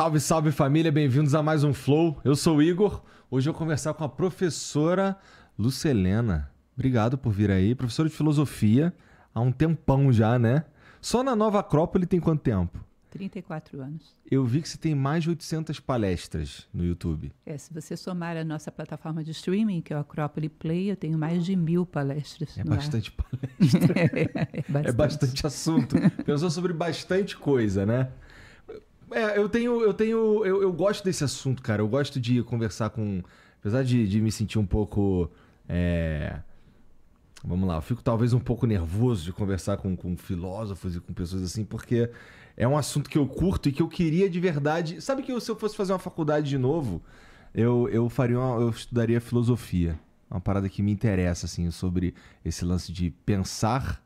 Salve, salve família, bem-vindos a mais um Flow. Eu sou o Igor. Hoje eu vou conversar com a professora Lucelena. Obrigado por vir aí, professora de filosofia, há um tempão já, né? Só na Nova Acrópole tem quanto tempo? 34 anos. Eu vi que você tem mais de 800 palestras no YouTube. É, se você somar a nossa plataforma de streaming, que é o Acrópole Play, eu tenho mais de mil palestras. É bastante ar. palestra. É, é, é, bastante. é bastante assunto. Pensou sobre bastante coisa, né? É, eu tenho. Eu tenho. Eu, eu gosto desse assunto, cara. Eu gosto de conversar com. Apesar de, de me sentir um pouco. É... Vamos lá, eu fico talvez um pouco nervoso de conversar com, com filósofos e com pessoas assim, porque é um assunto que eu curto e que eu queria de verdade. Sabe que eu, se eu fosse fazer uma faculdade de novo, eu, eu faria uma, eu estudaria filosofia. É uma parada que me interessa, assim, sobre esse lance de pensar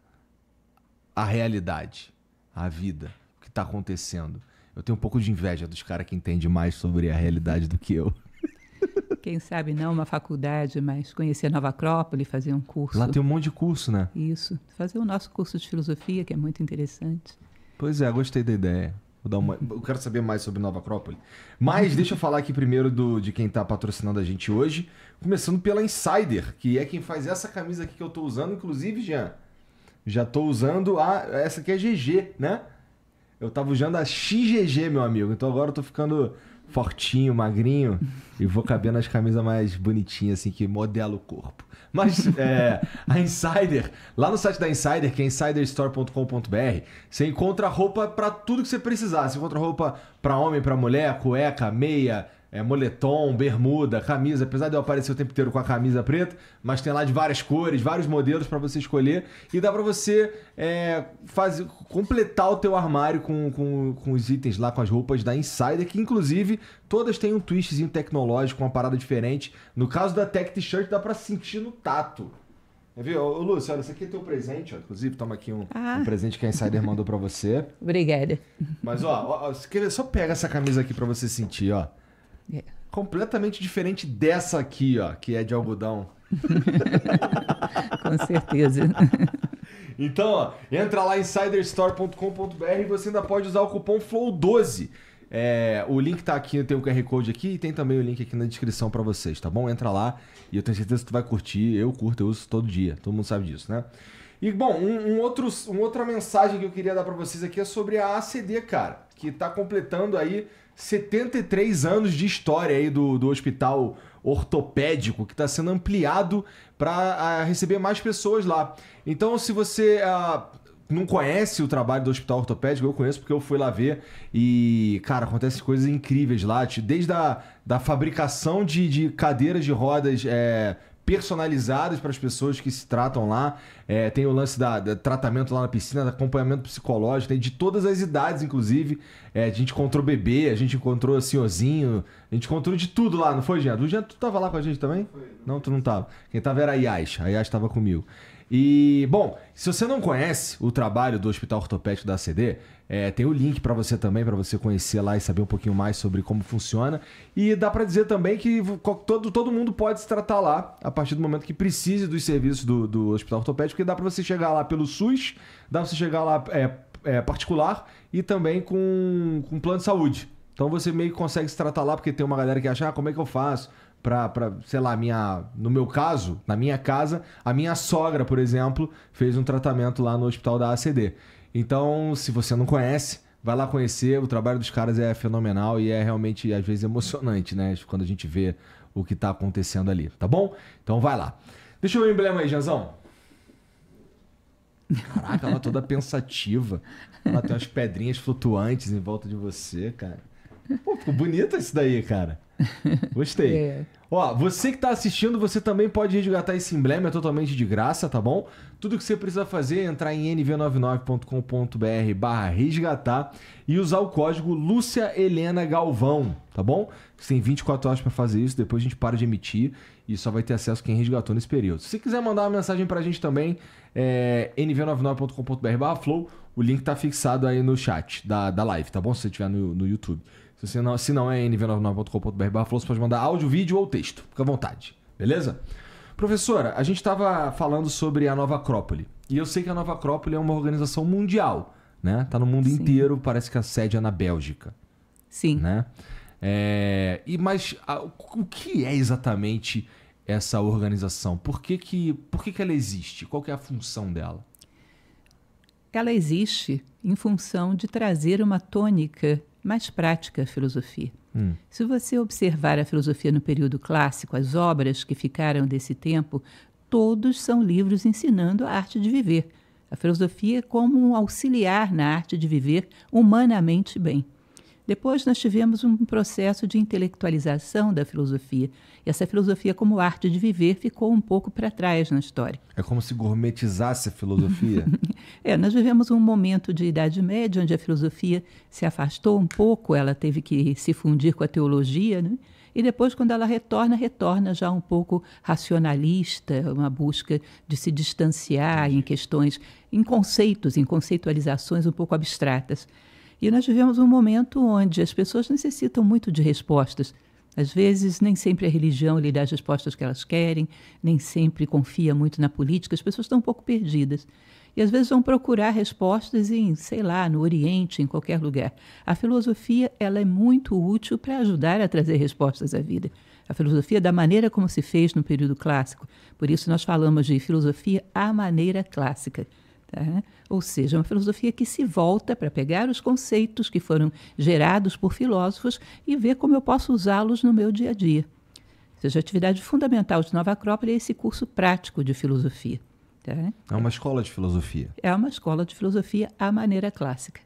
a realidade, a vida, o que está acontecendo. Eu tenho um pouco de inveja dos caras que entendem mais sobre a realidade do que eu. Quem sabe não uma faculdade, mas conhecer a Nova Acrópole, fazer um curso. Lá tem um monte de curso, né? Isso. Fazer o nosso curso de filosofia, que é muito interessante. Pois é, gostei da ideia. Vou dar uma... Eu quero saber mais sobre Nova Acrópole. Mas deixa eu falar aqui primeiro do, de quem está patrocinando a gente hoje. Começando pela Insider, que é quem faz essa camisa aqui que eu estou usando. Inclusive, Jean, já estou usando a... Essa aqui é GG, né? Eu tava usando a XGG, meu amigo. Então agora eu tô ficando fortinho, magrinho. e vou cabendo as camisas mais bonitinhas, assim, que modela o corpo. Mas é, a Insider, lá no site da Insider, que é insiderstore.com.br, você encontra roupa para tudo que você precisar. Você encontra roupa para homem, para mulher, cueca, meia, é, moletom, bermuda, camisa. Apesar de eu aparecer o tempo inteiro com a camisa preta, mas tem lá de várias cores, vários modelos para você escolher. E dá para você é, fazer, completar o teu armário com, com, com os itens lá, com as roupas da Insider, que inclusive todas têm um twistzinho tecnológico, uma parada diferente. No caso da Tech T-shirt, dá para sentir no tato. Viu? Ô, Lúcio, olha, esse aqui é teu presente, ó. Inclusive, toma aqui um, ah. um presente que a Insider mandou para você. Obrigada. Mas, ó, ó, ó, só pega essa camisa aqui para você sentir, ó. Completamente diferente dessa aqui, ó, que é de algodão. Com certeza. Então, ó, entra lá insiderstore.com.br e você ainda pode usar o cupom FLOW12. É, o link tá aqui, tem o QR Code aqui e tem também o link aqui na descrição para vocês, tá bom? Entra lá e eu tenho certeza que tu vai curtir. Eu curto, eu uso todo dia, todo mundo sabe disso, né? E, bom, um, um outro, uma outra mensagem que eu queria dar para vocês aqui é sobre a ACD, cara, que tá completando aí 73 anos de história aí do, do hospital ortopédico que está sendo ampliado para ah, receber mais pessoas lá. Então, se você ah, não conhece o trabalho do hospital ortopédico, eu conheço porque eu fui lá ver e, cara, acontecem coisas incríveis lá, desde a da fabricação de, de cadeiras de rodas. É, personalizados para as pessoas que se tratam lá. É, tem o lance da, da, tratamento lá na piscina, acompanhamento psicológico, tem de todas as idades, inclusive. É, a gente encontrou bebê, a gente encontrou senhorzinho, a gente encontrou de tudo lá, não foi, Jean? O Jean, tu tava lá com a gente também? Foi, não, né? não, tu não tava. Quem tava era a Yas, a Yas tava comigo. E, bom, se você não conhece o trabalho do Hospital Ortopédico da ACD, é, tem o link para você também, para você conhecer lá e saber um pouquinho mais sobre como funciona. E dá para dizer também que todo, todo mundo pode se tratar lá a partir do momento que precise dos serviços do, do Hospital Ortopédico, porque dá para você chegar lá pelo SUS, dá para você chegar lá é, é, particular e também com, com plano de saúde. Então você meio que consegue se tratar lá, porque tem uma galera que acha, ah, como é que eu faço? pra, pra sei lá, minha, no meu caso, na minha casa, a minha sogra, por exemplo, fez um tratamento lá no hospital da ACD. Então, se você não conhece, vai lá conhecer. O trabalho dos caras é fenomenal e é realmente, às vezes, emocionante, né? Quando a gente vê o que está acontecendo ali, tá bom? Então vai lá. Deixa eu ver o emblema aí, Janzão. Caraca, ela toda pensativa. Ela tem umas pedrinhas flutuantes em volta de você, cara. Pô, ficou bonito isso daí, cara. Gostei. é. Ó, você que está assistindo, você também pode resgatar esse emblema, é totalmente de graça, tá bom? Tudo que você precisa fazer é entrar em nv99.com.br barra resgatar e usar o código Lúcia Helena Galvão, tá bom? Você tem 24 horas para fazer isso, depois a gente para de emitir e só vai ter acesso quem resgatou nesse período. Se quiser mandar uma mensagem para a gente também, é nv99.com.br barra flow, o link está fixado aí no chat da, da live, tá bom? Se você estiver no, no YouTube. Se não, se não é nv99.com.br, você pode mandar áudio, vídeo ou texto. Fica à vontade. Beleza? Professora, a gente estava falando sobre a Nova Acrópole. E eu sei que a Nova Acrópole é uma organização mundial, né? Está no mundo Sim. inteiro, parece que a sede é na Bélgica. Sim. Né? É, e mas a, o que é exatamente essa organização? Por que que, por que que ela existe? Qual que é a função dela? Ela existe em função de trazer uma tônica mais prática a filosofia. Hum. Se você observar a filosofia no período clássico, as obras que ficaram desse tempo, todos são livros ensinando a arte de viver. A filosofia é como um auxiliar na arte de viver humanamente bem. Depois nós tivemos um processo de intelectualização da filosofia, e essa filosofia como arte de viver ficou um pouco para trás na história. É como se gourmetizasse a filosofia? é, nós vivemos um momento de Idade Média onde a filosofia se afastou um pouco, ela teve que se fundir com a teologia, né? e depois, quando ela retorna, retorna já um pouco racionalista, uma busca de se distanciar em questões, em conceitos, em conceitualizações um pouco abstratas. E nós vivemos um momento onde as pessoas necessitam muito de respostas às vezes, nem sempre a religião lhe dá as respostas que elas querem, nem sempre confia muito na política, as pessoas estão um pouco perdidas. E às vezes vão procurar respostas em, sei lá, no Oriente, em qualquer lugar. A filosofia ela é muito útil para ajudar a trazer respostas à vida. A filosofia da maneira como se fez no período clássico. Por isso nós falamos de filosofia à maneira clássica. Tá? Ou seja, é uma filosofia que se volta para pegar os conceitos que foram gerados por filósofos e ver como eu posso usá-los no meu dia a dia. Ou seja, a atividade fundamental de Nova Acrópole é esse curso prático de filosofia. Tá? É uma escola de filosofia. É uma escola de filosofia à maneira clássica.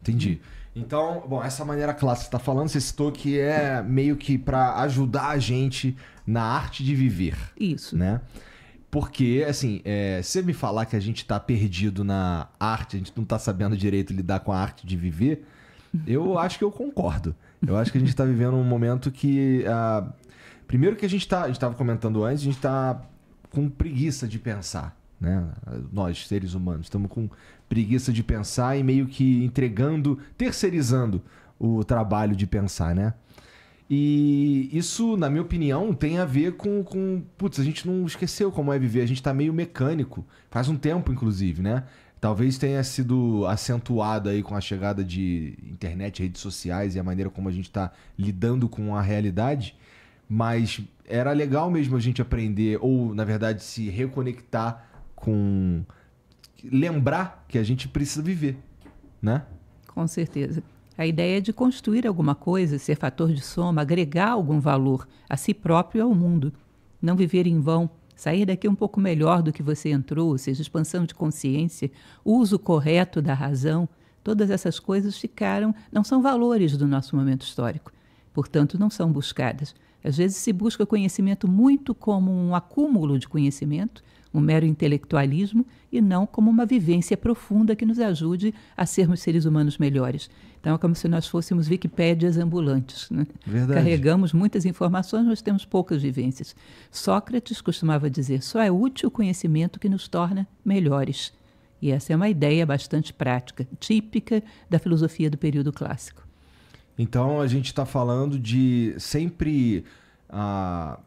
Entendi. Então, bom, essa maneira clássica está falando, você citou que é meio que para ajudar a gente na arte de viver. Isso. Né? Porque, assim, é, você me falar que a gente tá perdido na arte, a gente não tá sabendo direito lidar com a arte de viver, eu acho que eu concordo. Eu acho que a gente tá vivendo um momento que. Ah, primeiro que a gente tá. A gente tava comentando antes, a gente tá com preguiça de pensar. Né? Nós, seres humanos, estamos com preguiça de pensar e meio que entregando, terceirizando o trabalho de pensar, né? E isso, na minha opinião, tem a ver com, com. Putz, a gente não esqueceu como é viver, a gente tá meio mecânico. Faz um tempo, inclusive, né? Talvez tenha sido acentuado aí com a chegada de internet, redes sociais e a maneira como a gente está lidando com a realidade. Mas era legal mesmo a gente aprender, ou na verdade se reconectar com. lembrar que a gente precisa viver, né? Com certeza. A ideia é de construir alguma coisa, ser fator de soma, agregar algum valor a si próprio e ao mundo. Não viver em vão, sair daqui um pouco melhor do que você entrou, ou seja, expansão de consciência, uso correto da razão, todas essas coisas ficaram, não são valores do nosso momento histórico. Portanto, não são buscadas. Às vezes se busca conhecimento muito como um acúmulo de conhecimento, um mero intelectualismo e não como uma vivência profunda que nos ajude a sermos seres humanos melhores. Então, é como se nós fôssemos Wikipédias ambulantes. Né? Carregamos muitas informações, mas temos poucas vivências. Sócrates costumava dizer: só é útil o conhecimento que nos torna melhores. E essa é uma ideia bastante prática, típica da filosofia do período clássico. Então, a gente está falando de sempre a,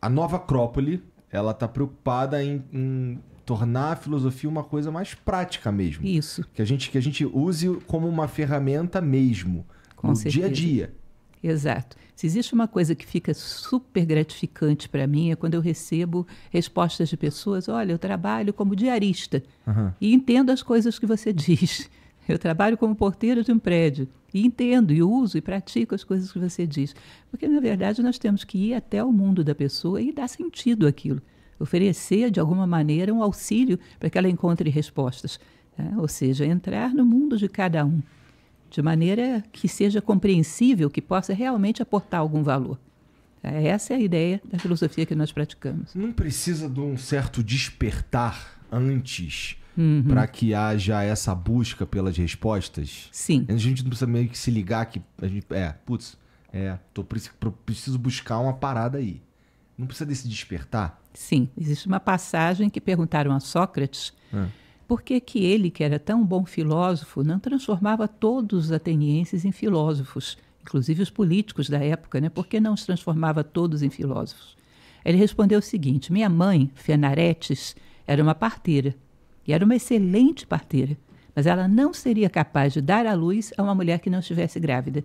a nova acrópole ela está preocupada em, em, tornar a filosofia uma coisa mais prática mesmo. Isso. Que a gente, que a gente use como uma ferramenta mesmo, Com no certeza. dia a dia. Exato. Se existe uma coisa que fica super gratificante para mim é quando eu recebo respostas de pessoas: olha, eu trabalho como diarista uhum. e entendo as coisas que você diz. Eu trabalho como porteira de um prédio e entendo e uso e pratico as coisas que você diz. Porque, na verdade, nós temos que ir até o mundo da pessoa e dar sentido àquilo. Oferecer, de alguma maneira, um auxílio para que ela encontre respostas. Né? Ou seja, entrar no mundo de cada um, de maneira que seja compreensível, que possa realmente aportar algum valor. É, essa é a ideia da filosofia que nós praticamos. Não precisa de um certo despertar antes uhum. para que haja essa busca pelas respostas. Sim. A gente não precisa meio que se ligar que a gente é, putz, é, tô preciso buscar uma parada aí. Não precisa desse despertar. Sim, existe uma passagem que perguntaram a Sócrates. É. Por que, que ele, que era tão bom filósofo, não transformava todos os atenienses em filósofos, inclusive os políticos da época, né? Por que não os transformava todos em filósofos? Ele respondeu o seguinte: minha mãe, Fenaretes, era uma parteira e era uma excelente parteira, mas ela não seria capaz de dar à luz a uma mulher que não estivesse grávida.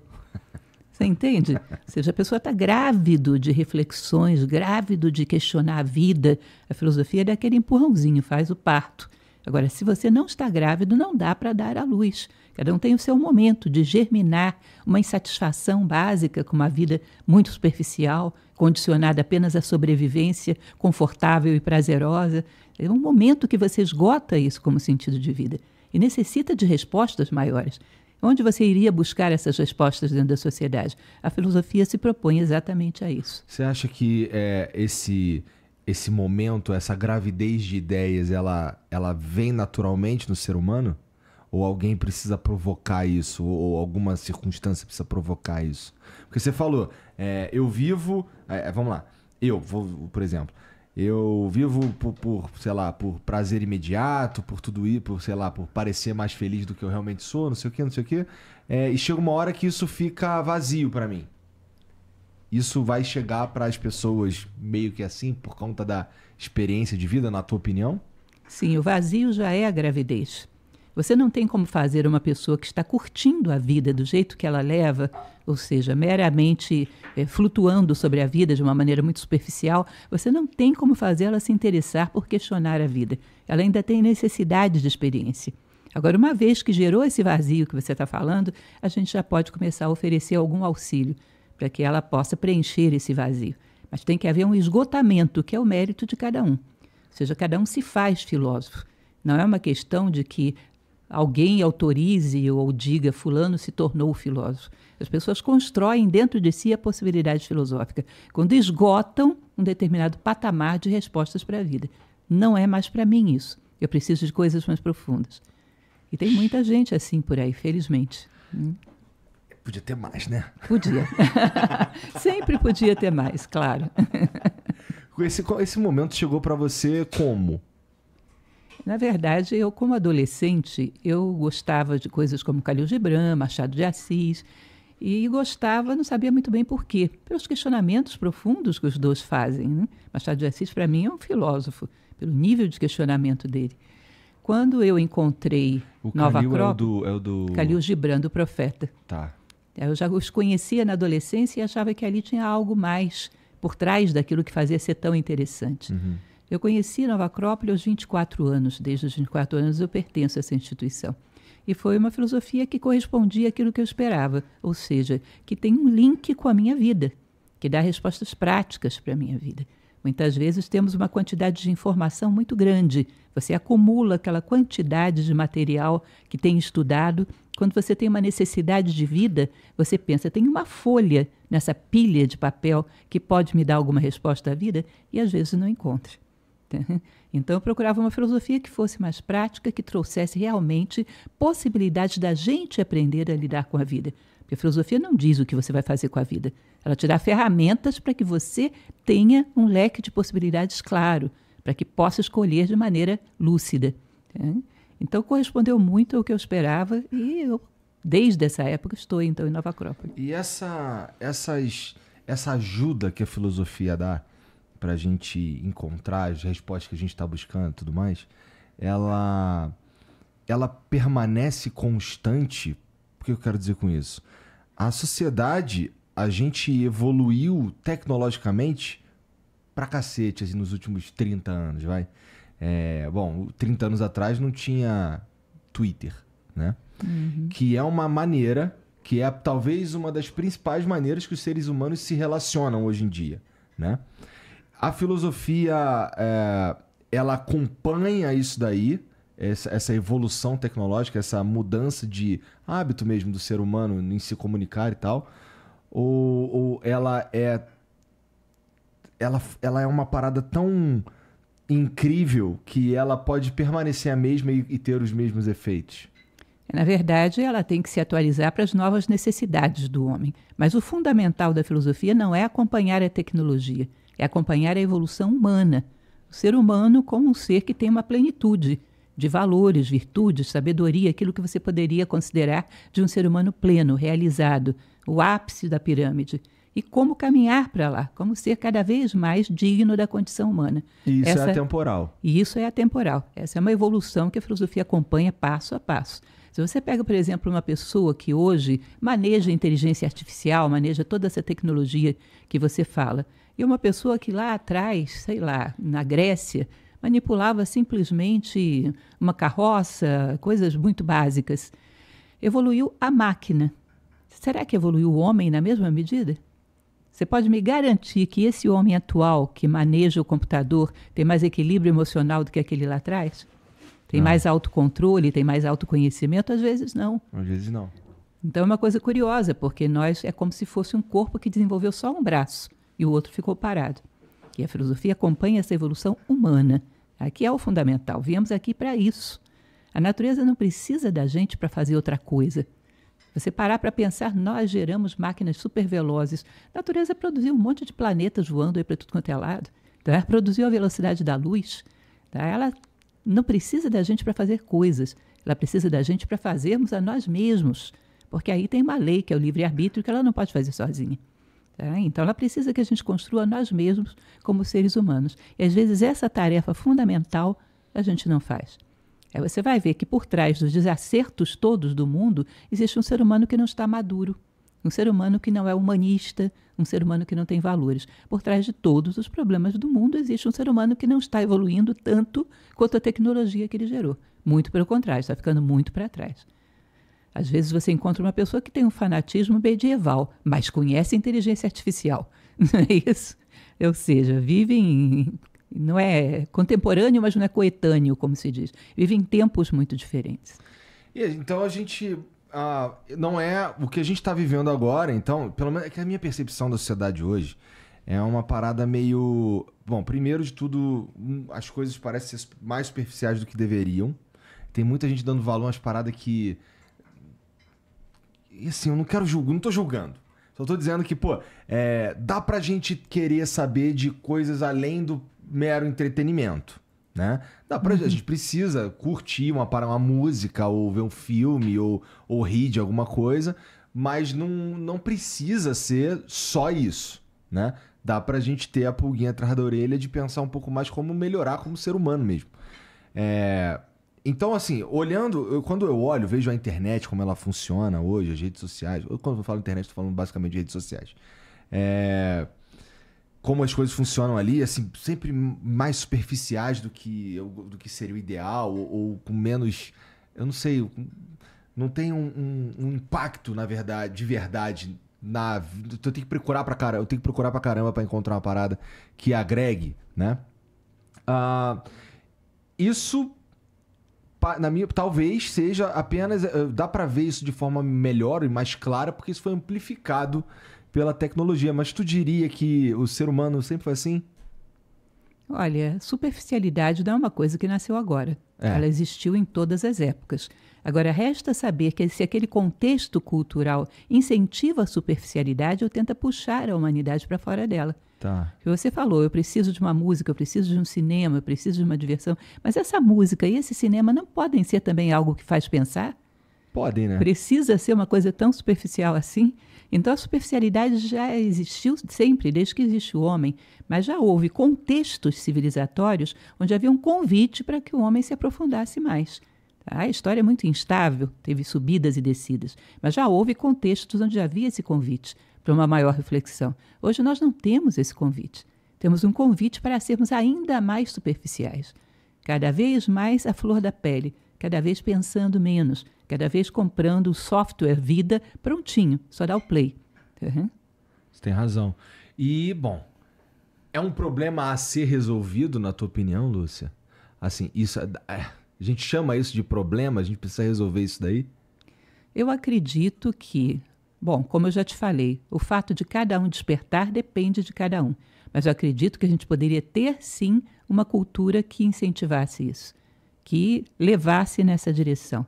Você entende? Ou seja, a pessoa está grávido de reflexões, grávido de questionar a vida. A filosofia é daquele empurrãozinho, faz o parto. Agora, se você não está grávido, não dá para dar à luz. Cada um tem o seu momento de germinar uma insatisfação básica com uma vida muito superficial, condicionada apenas à sobrevivência confortável e prazerosa. É um momento que você esgota isso como sentido de vida e necessita de respostas maiores. Onde você iria buscar essas respostas dentro da sociedade? A filosofia se propõe exatamente a isso. Você acha que é, esse esse momento, essa gravidez de ideias, ela, ela vem naturalmente no ser humano? Ou alguém precisa provocar isso? Ou, alguma circunstância precisa provocar isso? Porque você falou, é, eu vivo. É, é, vamos lá. Eu, vou, por exemplo. Eu vivo por, por, sei lá, por prazer imediato, por tudo ir, por, sei lá, por parecer mais feliz do que eu realmente sou, não sei o que, não sei o que. É, e chega uma hora que isso fica vazio para mim isso vai chegar para as pessoas meio que assim, por conta da experiência de vida, na tua opinião? Sim, o vazio já é a gravidez. Você não tem como fazer uma pessoa que está curtindo a vida do jeito que ela leva, ou seja, meramente é, flutuando sobre a vida de uma maneira muito superficial, você não tem como fazer ela se interessar por questionar a vida. Ela ainda tem necessidade de experiência. Agora, uma vez que gerou esse vazio que você está falando, a gente já pode começar a oferecer algum auxílio para que ela possa preencher esse vazio. Mas tem que haver um esgotamento, que é o mérito de cada um. Ou seja, cada um se faz filósofo. Não é uma questão de que alguém autorize ou diga fulano se tornou filósofo. As pessoas constroem dentro de si a possibilidade filosófica quando esgotam um determinado patamar de respostas para a vida. Não é mais para mim isso. Eu preciso de coisas mais profundas. E tem muita gente assim por aí, felizmente. Hum. Podia ter mais, né? Podia. Sempre podia ter mais, claro. Esse, esse momento chegou para você como? Na verdade, eu, como adolescente, eu gostava de coisas como Calil Gibran, Machado de Assis, e gostava, não sabia muito bem por quê, pelos questionamentos profundos que os dois fazem. Né? Machado de Assis, para mim, é um filósofo, pelo nível de questionamento dele. Quando eu encontrei o Nova é o do, é o do... Calil Gibran, do Profeta. Tá. É, eu já os conhecia na adolescência e achava que ali tinha algo mais por trás daquilo que fazia ser tão interessante. Uhum. Eu conheci Nova Acrópole aos 24 anos, desde os 24 anos eu pertenço a essa instituição. E foi uma filosofia que correspondia àquilo que eu esperava, ou seja, que tem um link com a minha vida, que dá respostas práticas para a minha vida. Muitas vezes temos uma quantidade de informação muito grande. Você acumula aquela quantidade de material que tem estudado quando você tem uma necessidade de vida, você pensa, tem uma folha nessa pilha de papel que pode me dar alguma resposta à vida, e às vezes não encontra. Então eu procurava uma filosofia que fosse mais prática, que trouxesse realmente possibilidade da gente aprender a lidar com a vida. Porque a filosofia não diz o que você vai fazer com a vida. Ela te dá ferramentas para que você tenha um leque de possibilidades claro, para que possa escolher de maneira lúcida. Tá? Então correspondeu muito ao que eu esperava e eu desde essa época estou então em Nova Acrópole. E essa essas essa ajuda que a filosofia dá para a gente encontrar as respostas que a gente está buscando, e tudo mais, ela ela permanece constante. O que eu quero dizer com isso? A sociedade, a gente evoluiu tecnologicamente pra cacete assim, nos últimos 30 anos, vai. É, bom, 30 anos atrás não tinha Twitter, né? Uhum. Que é uma maneira, que é talvez uma das principais maneiras que os seres humanos se relacionam hoje em dia, né? A filosofia, é, ela acompanha isso daí, essa, essa, evolução tecnológica, essa mudança de hábito mesmo do ser humano em se comunicar e tal, ou, ou ela é... Ela, ela é uma parada tão incrível que ela pode permanecer a mesma e, e ter os mesmos efeitos? Na verdade, ela tem que se atualizar para as novas necessidades do homem. Mas o fundamental da filosofia não é acompanhar a tecnologia, é acompanhar a evolução humana. O ser humano como um ser que tem uma plenitude de valores, virtudes, sabedoria, aquilo que você poderia considerar de um ser humano pleno, realizado, o ápice da pirâmide e como caminhar para lá, como ser cada vez mais digno da condição humana. E isso é Essa, é atemporal. E isso é atemporal. Essa é uma evolução que a filosofia acompanha passo a passo. Se você pega, por exemplo, uma pessoa que hoje maneja inteligência artificial, maneja toda essa tecnologia que você fala, e uma pessoa que lá atrás, sei lá, na Grécia, manipulava simplesmente uma carroça, coisas muito básicas, evoluiu a máquina. Será que evoluiu o homem na mesma medida? Você pode me garantir que esse homem atual que maneja o computador tem mais equilíbrio emocional do que aquele lá atrás? Tem não. mais autocontrole, tem mais autoconhecimento? Às vezes não. Às vezes não. Então é uma coisa curiosa, porque nós é como se fosse um corpo que desenvolveu só um braço e o outro ficou parado. E a filosofia acompanha essa evolução humana. Aqui é o fundamental. Viemos aqui para isso. A natureza não precisa da gente para fazer outra coisa. Você parar para pensar, nós geramos máquinas supervelozes. A natureza produziu um monte de planetas voando aí para tudo quanto é lado. Tá? Ela produziu a velocidade da luz. Tá? Ela não precisa da gente para fazer coisas. Ela precisa da gente para fazermos a nós mesmos. Porque aí tem uma lei, que é o livre-arbítrio, que ela não pode fazer sozinha. Tá? Então, ela precisa que a gente construa nós mesmos como seres humanos. E às vezes essa tarefa fundamental a gente não faz. Aí é, você vai ver que por trás dos desacertos todos do mundo existe um ser humano que não está maduro, um ser humano que não é humanista, um ser humano que não tem valores. Por trás de todos os problemas do mundo existe um ser humano que não está evoluindo tanto quanto a tecnologia que ele gerou. Muito pelo contrário, está ficando muito para trás. Às vezes você encontra uma pessoa que tem um fanatismo medieval, mas conhece inteligência artificial. Não é isso? Ou seja, vive em não é contemporâneo, mas não é coetâneo, como se diz. Vive em tempos muito diferentes. E, então a gente ah, não é o que a gente está vivendo agora. Então, pelo menos é que a minha percepção da sociedade hoje é uma parada meio, bom, primeiro de tudo, hum, as coisas parecem ser mais superficiais do que deveriam. Tem muita gente dando valor às paradas que e assim, eu não quero julgar, não tô julgando. Só tô dizendo que, pô, é, dá pra gente querer saber de coisas além do, mero entretenimento. Né? Dá pra, uhum. A gente precisa curtir uma, uma música, ou ver um filme, ou, ou rir de alguma coisa, mas não, não precisa ser só isso. Né? Dá pra gente ter a pulguinha atrás da orelha de pensar um pouco mais como melhorar como ser humano mesmo. É... Então, assim, olhando, eu, quando eu olho, vejo a internet, como ela funciona hoje, as redes sociais. Eu, quando eu falo internet, estou falando basicamente de redes sociais. É como as coisas funcionam ali, assim, sempre mais superficiais do que, do que seria o ideal, ou, ou com menos. Eu não sei. Não tem um, um, um, impacto, na verdade, de verdade. Na, então eu tenho que procurar pra caramba, eu tenho que procurar pra caramba pra encontrar uma parada que agregue, né? Uh, isso na minha talvez seja apenas eh, dá para ver isso de forma melhor e mais clara porque isso foi amplificado pela tecnologia, mas tu diria que o ser humano sempre foi assim? Olha, superficialidade não é uma coisa que nasceu agora. É. Ela existiu em todas as épocas. Agora, resta saber que se aquele contexto cultural incentiva a superficialidade ou tenta puxar a humanidade para fora dela. Tá. Que você falou, eu preciso de uma música, eu preciso de um cinema, eu preciso de uma diversão. Mas essa música e esse cinema não podem ser também algo que faz pensar? Podem, né? Precisa ser uma coisa tão superficial assim? Então a superficialidade já existiu sempre, desde que existe o homem, mas já houve contextos civilizatórios onde havia um convite para que o homem se aprofundasse mais. Tá? A história é muito instável, teve subidas e descidas, mas já houve contextos onde havia esse convite para uma maior reflexão. Hoje nós não temos esse convite. Temos um convite para sermos ainda mais superficiais, cada vez mais à flor da pele, cada vez pensando menos, cada vez comprando o software Vida prontinho, só dá o play. Uhum. Você tem razão. E, bom, é um problema a ser resolvido, na tua opinião, Lúcia? Assim, isso. É, é, a gente chama isso de problema, a gente precisa resolver isso daí? Eu acredito que, bom, como eu já te falei, o fato de cada um despertar depende de cada um. Mas eu acredito que a gente poderia ter, sim, uma cultura que incentivasse isso, que levasse nessa direção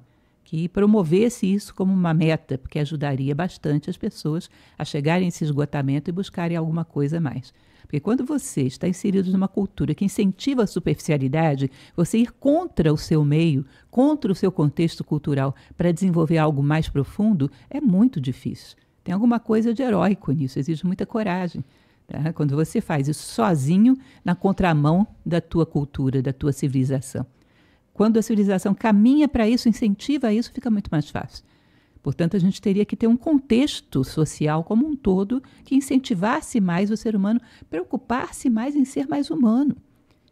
que promovesse isso como uma meta, porque ajudaria bastante as pessoas a chegarem a esse esgotamento e buscarem alguma coisa a mais. Porque quando você está inserido numa cultura que incentiva a superficialidade, você ir contra o seu meio, contra o seu contexto cultural, para desenvolver algo mais profundo, é muito difícil. Tem alguma coisa de heróico nisso, exige muita coragem. Tá? Quando você faz isso sozinho, na contramão da tua cultura, da tua civilização. Quando a civilização caminha para isso, incentiva isso, fica muito mais fácil. Portanto, a gente teria que ter um contexto social como um todo que incentivasse mais o ser humano, preocupar-se mais em ser mais humano.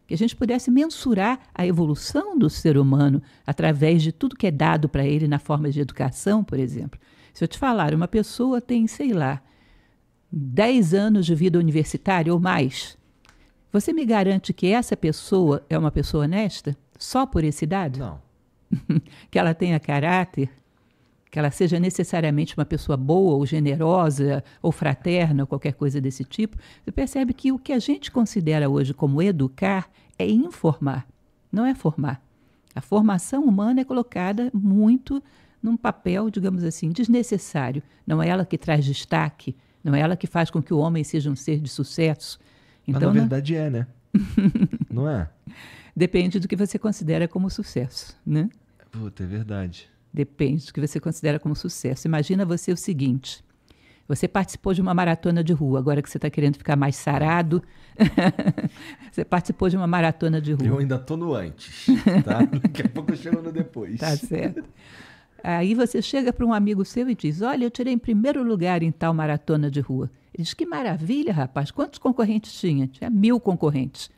Que a gente pudesse mensurar a evolução do ser humano através de tudo que é dado para ele na forma de educação, por exemplo. Se eu te falar, uma pessoa tem, sei lá, 10 anos de vida universitária ou mais, você me garante que essa pessoa é uma pessoa honesta? só por esse dado? Não. que ela tenha caráter, que ela seja necessariamente uma pessoa boa ou generosa ou fraterna ou qualquer coisa desse tipo, você percebe que o que a gente considera hoje como educar é informar, não é formar. A formação humana é colocada muito num papel, digamos assim, desnecessário. Não é ela que traz destaque, não é ela que faz com que o homem seja um ser de sucesso. Então, Mas na né? verdade é, né? não... é, né? não é? Depende do que você considera como sucesso, né? Puta, é verdade. Depende do que você considera como sucesso. Imagina você o seguinte: você participou de uma maratona de rua, agora que você está querendo ficar mais sarado. você participou de uma maratona de rua. Eu ainda estou no antes, tá? Daqui a pouco eu chego no depois. Tá certo. Aí você chega para um amigo seu e diz: Olha, eu tirei em primeiro lugar em tal maratona de rua. Ele diz: Que maravilha, rapaz, quantos concorrentes tinha? Tinha mil concorrentes.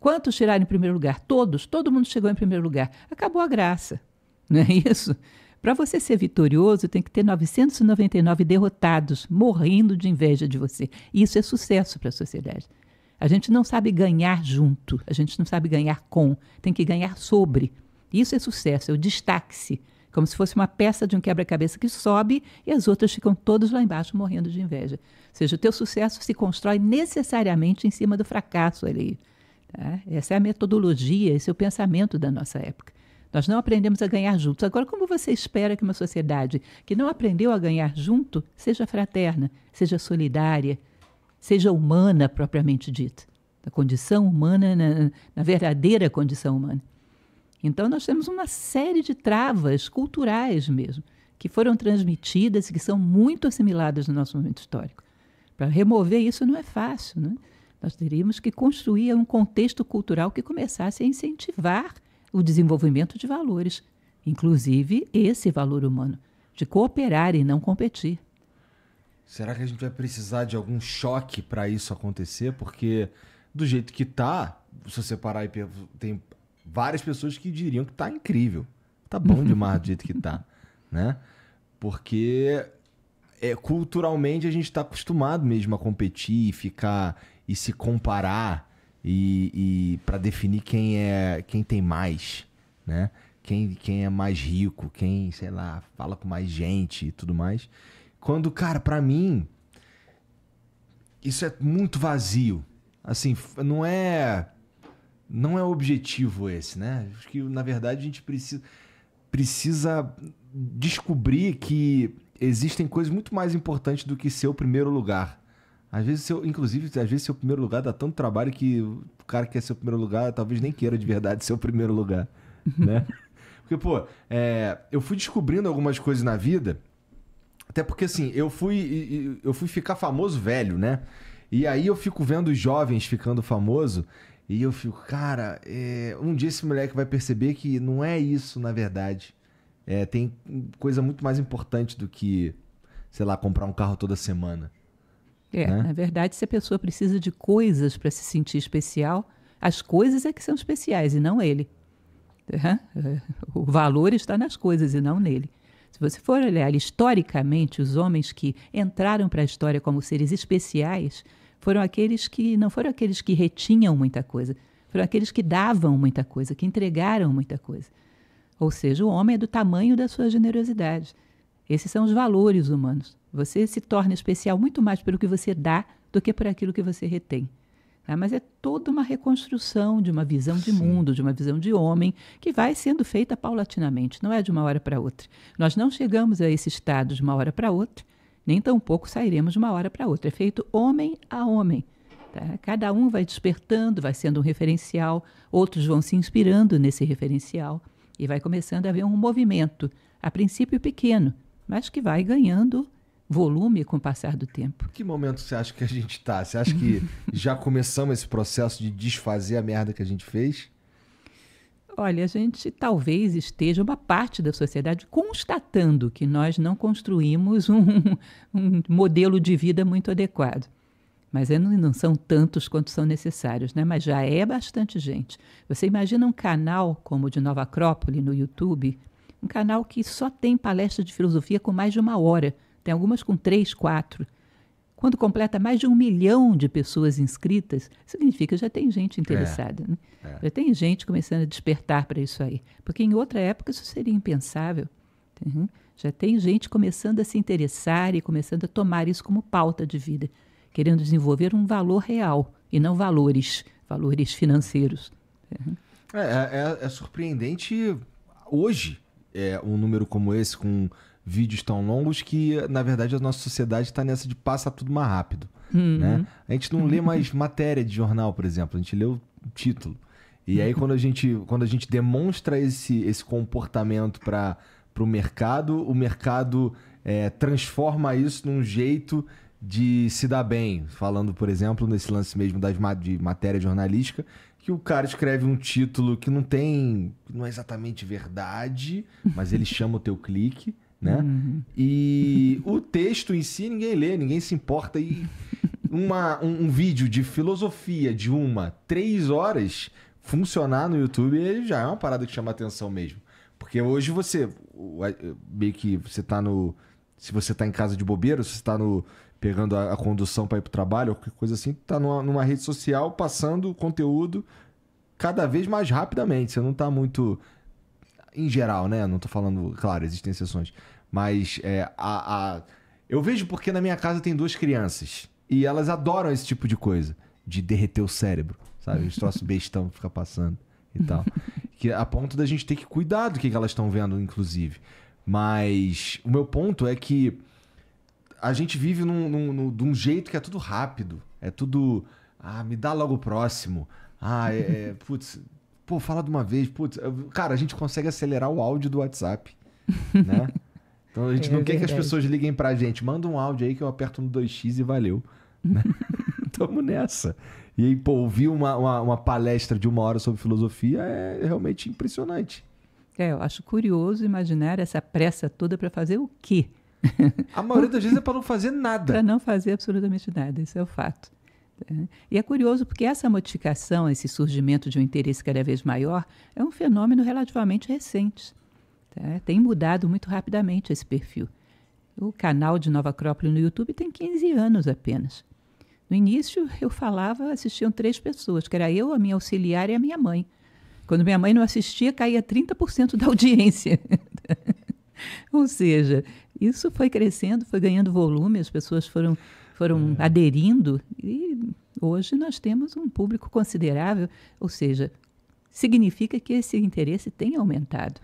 Quantos tiraram em primeiro lugar? Todos, todo mundo chegou em primeiro lugar. Acabou a graça, não é isso? Para você ser vitorioso, tem que ter 999 derrotados, morrendo de inveja de você. Isso é sucesso para a sociedade. A gente não sabe ganhar junto, a gente não sabe ganhar com, tem que ganhar sobre. Isso é sucesso, é o destaque-se, como se fosse uma peça de um quebra-cabeça que sobe e as outras ficam todas lá embaixo morrendo de inveja. Ou seja, o teu sucesso se constrói necessariamente em cima do fracasso ali. Tá? Essa é a metodologia, esse é o pensamento da nossa época. Nós não aprendemos a ganhar juntos. Agora, como você espera que uma sociedade que não aprendeu a ganhar junto seja fraterna, seja solidária, seja humana propriamente dita? Da condição humana, na, na verdadeira condição humana. Então, nós temos uma série de travas culturais mesmo, que foram transmitidas e que são muito assimiladas no nosso momento histórico. Para remover isso não é fácil, né? Nós teríamos que construir um contexto cultural que começasse a incentivar o desenvolvimento de valores, inclusive esse valor humano, de cooperar e não competir. Será que a gente vai precisar de algum choque para isso acontecer? Porque do jeito que está, se você parar e tem várias pessoas que diriam que está incrível. está bom demais do jeito que está, né? Porque é, culturalmente a gente está acostumado mesmo a competir, e ficar e se comparar e, e para definir quem é quem tem mais, né? Quem, quem é mais rico, quem, sei lá, fala com mais gente e tudo mais. Quando, cara, para mim isso é muito vazio. Assim, não é não é objetivo esse, né? Acho que na verdade a gente precisa precisa descobrir que existem coisas muito mais importantes do que ser o primeiro lugar. Às vezes, seu, inclusive, às vezes seu primeiro lugar dá tanto trabalho que o cara que quer é ser o primeiro lugar talvez nem queira de verdade ser o primeiro lugar, uhum. né? Porque, pô, é, eu fui descobrindo algumas coisas na vida, até porque, assim, eu fui, eu fui ficar famoso velho, né? E aí eu fico vendo os jovens ficando famoso e eu fico, cara, é, um dia esse moleque vai perceber que não é isso, na verdade. É, tem coisa muito mais importante do que, sei lá, comprar um carro toda semana. É, né? na verdade, se a pessoa precisa de coisas para se sentir especial, as coisas é que são especiais e não ele. O valor está nas coisas e não nele. Se você for olhar historicamente, os homens que entraram para a história como seres especiais foram aqueles que não foram aqueles que retinham muita coisa, foram aqueles que davam muita coisa, que entregaram muita coisa. Ou seja, o homem é do tamanho da sua generosidade. Esses são os valores humanos. Você se torna especial muito mais pelo que você dá do que por aquilo que você retém. Tá? Mas é toda uma reconstrução de uma visão de Sim. mundo, de uma visão de homem, que vai sendo feita paulatinamente, não é de uma hora para outra. Nós não chegamos a esse estado de uma hora para outra, nem tampouco sairemos de uma hora para outra. É feito homem a homem. Tá? Cada um vai despertando, vai sendo um referencial, outros vão se inspirando nesse referencial e vai começando a haver um movimento, a princípio pequeno, mas que vai ganhando volume com o passar do tempo. Que momento você acha que a gente está? Você acha que já começamos esse processo de desfazer a merda que a gente fez? Olha, a gente talvez esteja, uma parte da sociedade, constatando que nós não construímos um, um modelo de vida muito adequado. Mas é, não são tantos quanto são necessários, né? mas já é bastante gente. Você imagina um canal como o de Nova Acrópole no YouTube, um canal que só tem palestra de filosofia com mais de uma hora, tem algumas com três, quatro. Quando completa mais de um milhão de pessoas inscritas, significa que já tem gente é, interessada. É, né? é. Já tem gente começando a despertar para isso aí. Porque em outra época isso seria impensável. Uhum. Já tem gente começando a se interessar e começando a tomar isso como pauta de vida, querendo desenvolver um valor real e não valores, valores financeiros. Uhum. É, é, é, surpreendente hoje é, um número como esse, com vídeos tão longos, que na verdade a nossa sociedade está nessa de passa tudo mais rápido. Uhum. Né? A gente não lê mais matéria de jornal, por exemplo, a gente lê o título. E aí quando a gente, quando a gente demonstra esse, esse comportamento para o mercado, o mercado é, transforma isso num jeito de se dar bem. Falando, por exemplo, nesse lance mesmo das, de matéria jornalística, que o cara escreve um título que não tem, não é exatamente verdade, mas ele chama o teu clique, né? Uhum. E o texto em si ninguém lê, ninguém se importa e uma, um, um vídeo de filosofia de uma, três horas funcionar no YouTube já é uma parada que chama atenção mesmo. Porque hoje você, meio que você tá no, se você tá em casa de bobeira, se você tá no pegando a, a condução para ir para o trabalho, qualquer coisa assim, tá numa, numa rede social passando conteúdo cada vez mais rapidamente. Você não tá muito. Em geral, né? Não tô falando. Claro, existem exceções. Mas é, a, a... eu vejo porque na minha casa tem duas crianças. E elas adoram esse tipo de coisa. De derreter o cérebro, sabe? Os troços bestão que fica passando e tal. que é a ponto da gente ter que cuidar do que, que elas estão vendo, inclusive. Mas o meu ponto é que a gente vive num, num, num, de um jeito que é tudo rápido. É tudo. Ah, me dá logo o próximo. Ah, é. é putz, pô, fala de uma vez. Putz, cara, a gente consegue acelerar o áudio do WhatsApp. Né? Então a gente é não quer que as pessoas liguem pra gente. Manda um áudio aí que eu aperto no 2x e valeu. Né? Tamo nessa. E aí, pô, ouvir uma, uma, uma palestra de uma hora sobre filosofia é realmente impressionante. É, eu acho curioso imaginar essa pressa toda para fazer o quê? A maioria das vezes é para não fazer nada. para não fazer absolutamente nada, esse é o fato. Né? E é curioso porque essa modificação, esse surgimento de um interesse cada vez maior, é um fenômeno relativamente recente. Tá? Tem mudado muito rapidamente esse perfil. O canal de Nova Acrópole no YouTube tem 15 anos apenas. No início, eu falava, assistiam três pessoas, que era eu, a minha auxiliar e a minha mãe. Quando minha mãe não assistia, caía 30% da audiência. Ou seja, isso foi crescendo, foi ganhando volume, as pessoas foram, foram é. aderindo e hoje nós temos um público considerável, ou seja, significa que esse interesse tem aumentado.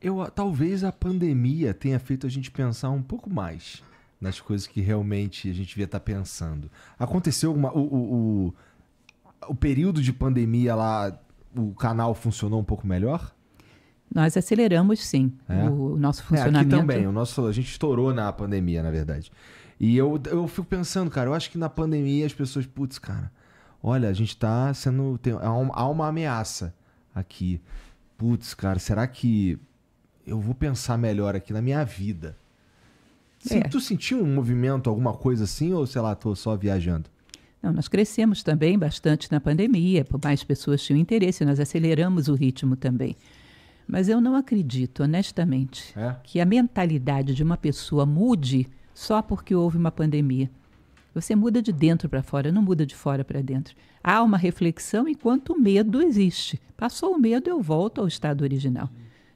Eu, ah, talvez a pandemia tenha feito a gente pensar um pouco mais nas coisas que realmente a gente devia estar tá pensando. Aconteceu O, o, o, o período de pandemia lá, o canal funcionou um pouco melhor? Nós aceleramos sim é? o, nosso funcionamento. É, aqui também, o nosso, a gente estourou na pandemia, na verdade. E eu, eu fico pensando, cara, eu acho que na pandemia as pessoas, putz, cara, olha, a gente tá sendo. Tem, há uma ameaça aqui. Putz, cara, será que eu vou pensar melhor aqui na minha vida? é. Tu sentiu um movimento, alguma coisa assim, ou sei lá, tô só viajando? Não, nós crescemos também bastante na pandemia, por mais pessoas tinham interesse, nós aceleramos o ritmo também. Mas eu não acredito, honestamente, é? que a mentalidade de uma pessoa mude só porque houve uma pandemia. Você muda de dentro para fora, não muda de fora para dentro. Há uma reflexão enquanto o medo existe. Passou o medo, eu volto ao estado original.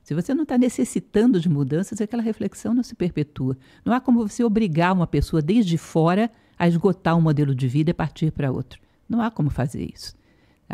Se você não está necessitando de mudanças, aquela reflexão não se perpetua. Não há como você obrigar uma pessoa desde fora a esgotar um modelo de vida e partir para outro. Não há como fazer isso.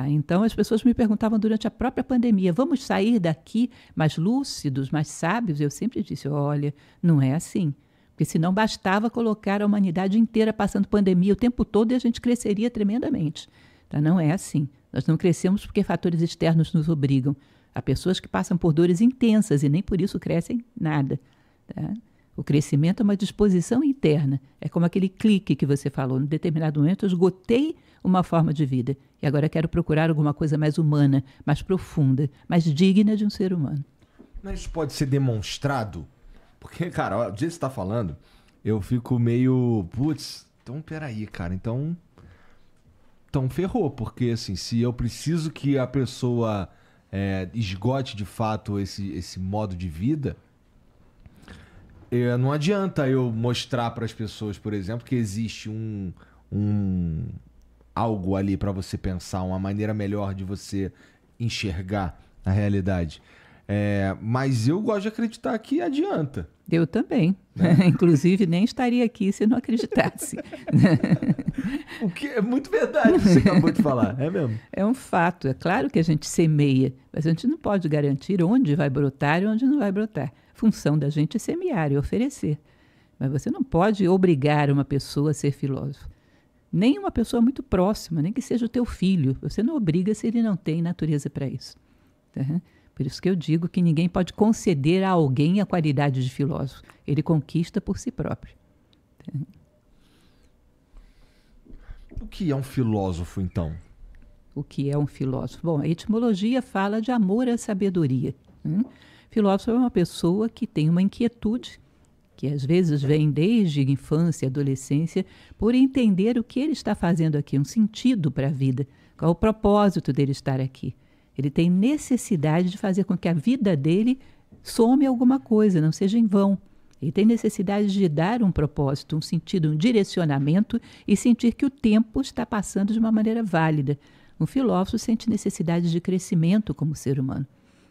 Ah, então, as pessoas me perguntavam durante a própria pandemia: vamos sair daqui mais lúcidos, mais sábios? Eu sempre disse: olha, não é assim. Porque se não bastava colocar a humanidade inteira passando pandemia o tempo todo e a gente cresceria tremendamente. Então, não é assim. Nós não crescemos porque fatores externos nos obrigam. Há pessoas que passam por dores intensas e nem por isso crescem nada. Tá? O crescimento é uma disposição interna. É como aquele clique que você falou. Em determinado momento, eu esgotei uma forma de vida. E agora quero procurar alguma coisa mais humana, mais profunda, mais digna de um ser humano. Mas isso pode ser demonstrado? Porque, cara, o dia que você está falando, eu fico meio. Putz, então peraí, cara. Então. Então ferrou, porque assim, se eu preciso que a pessoa é, esgote de fato esse, esse modo de vida, eu, é, não adianta eu mostrar para as pessoas, por exemplo, que existe um, um, algo ali para você pensar, uma maneira melhor de você enxergar a realidade. É, mas eu gosto de acreditar que adianta. Eu também. Né? Inclusive, nem estaria aqui se não acreditasse. o que é muito verdade que você acabou de falar, é mesmo? É um fato. É claro que a gente semeia, mas a gente não pode garantir onde vai brotar e onde não vai brotar. Função da gente é semear e oferecer. Mas você não pode obrigar uma pessoa a ser filósofo nem uma pessoa muito próxima, nem que seja o teu filho. Você não obriga se ele não tem natureza para isso. Tá? Por isso que eu digo que ninguém pode conceder a alguém a qualidade de filósofo. Ele conquista por si próprio. Tá? O que é um filósofo, então? O que é um filósofo? Bom, a etimologia fala de amor à sabedoria. Hum? Filósofo é uma pessoa que tem uma inquietude que às vezes vem desde infância, e adolescência, por entender o que ele está fazendo aqui, um sentido para a vida, qual o propósito dele estar aqui. Ele tem necessidade de fazer com que a vida dele some alguma coisa, não seja em vão. Ele tem necessidade de dar um propósito, um sentido, um direcionamento e sentir que o tempo está passando de uma maneira válida. Um filósofo sente necessidade de crescimento como ser humano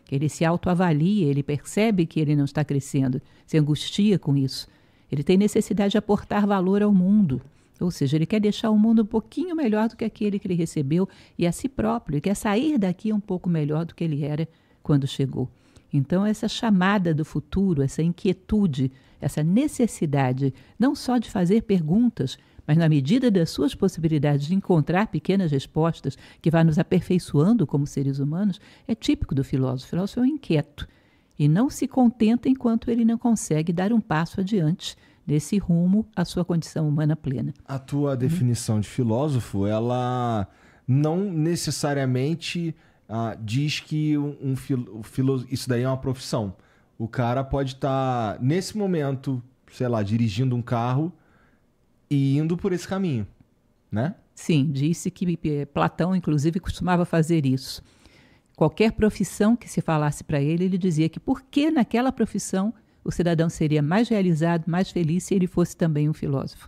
que ele se autoavalia, ele percebe que ele não está crescendo, se angustia com isso. Ele tem necessidade de aportar valor ao mundo. Ou seja, ele quer deixar o mundo um pouquinho melhor do que aquele que ele recebeu e a si próprio, ele quer sair daqui um pouco melhor do que ele era quando chegou. Então, essa chamada do futuro, essa inquietude, essa necessidade não só de fazer perguntas, mas na medida das suas possibilidades de encontrar pequenas respostas que vai nos aperfeiçoando como seres humanos, é típico do filósofo. O filósofo é um inquieto e não se contenta enquanto ele não consegue dar um passo adiante nesse rumo à sua condição humana plena. A tua definição hum. de filósofo, ela não necessariamente ah, diz que um, um filo, filo, isso daí é uma profissão. O cara pode estar tá, nesse momento, sei lá, dirigindo um carro e indo por esse caminho, né? Sim, disse que eh, Platão, inclusive, costumava fazer isso. Qualquer profissão que se falasse para ele, ele dizia que por que naquela profissão o cidadão seria mais realizado, mais feliz se ele fosse também um filósofo.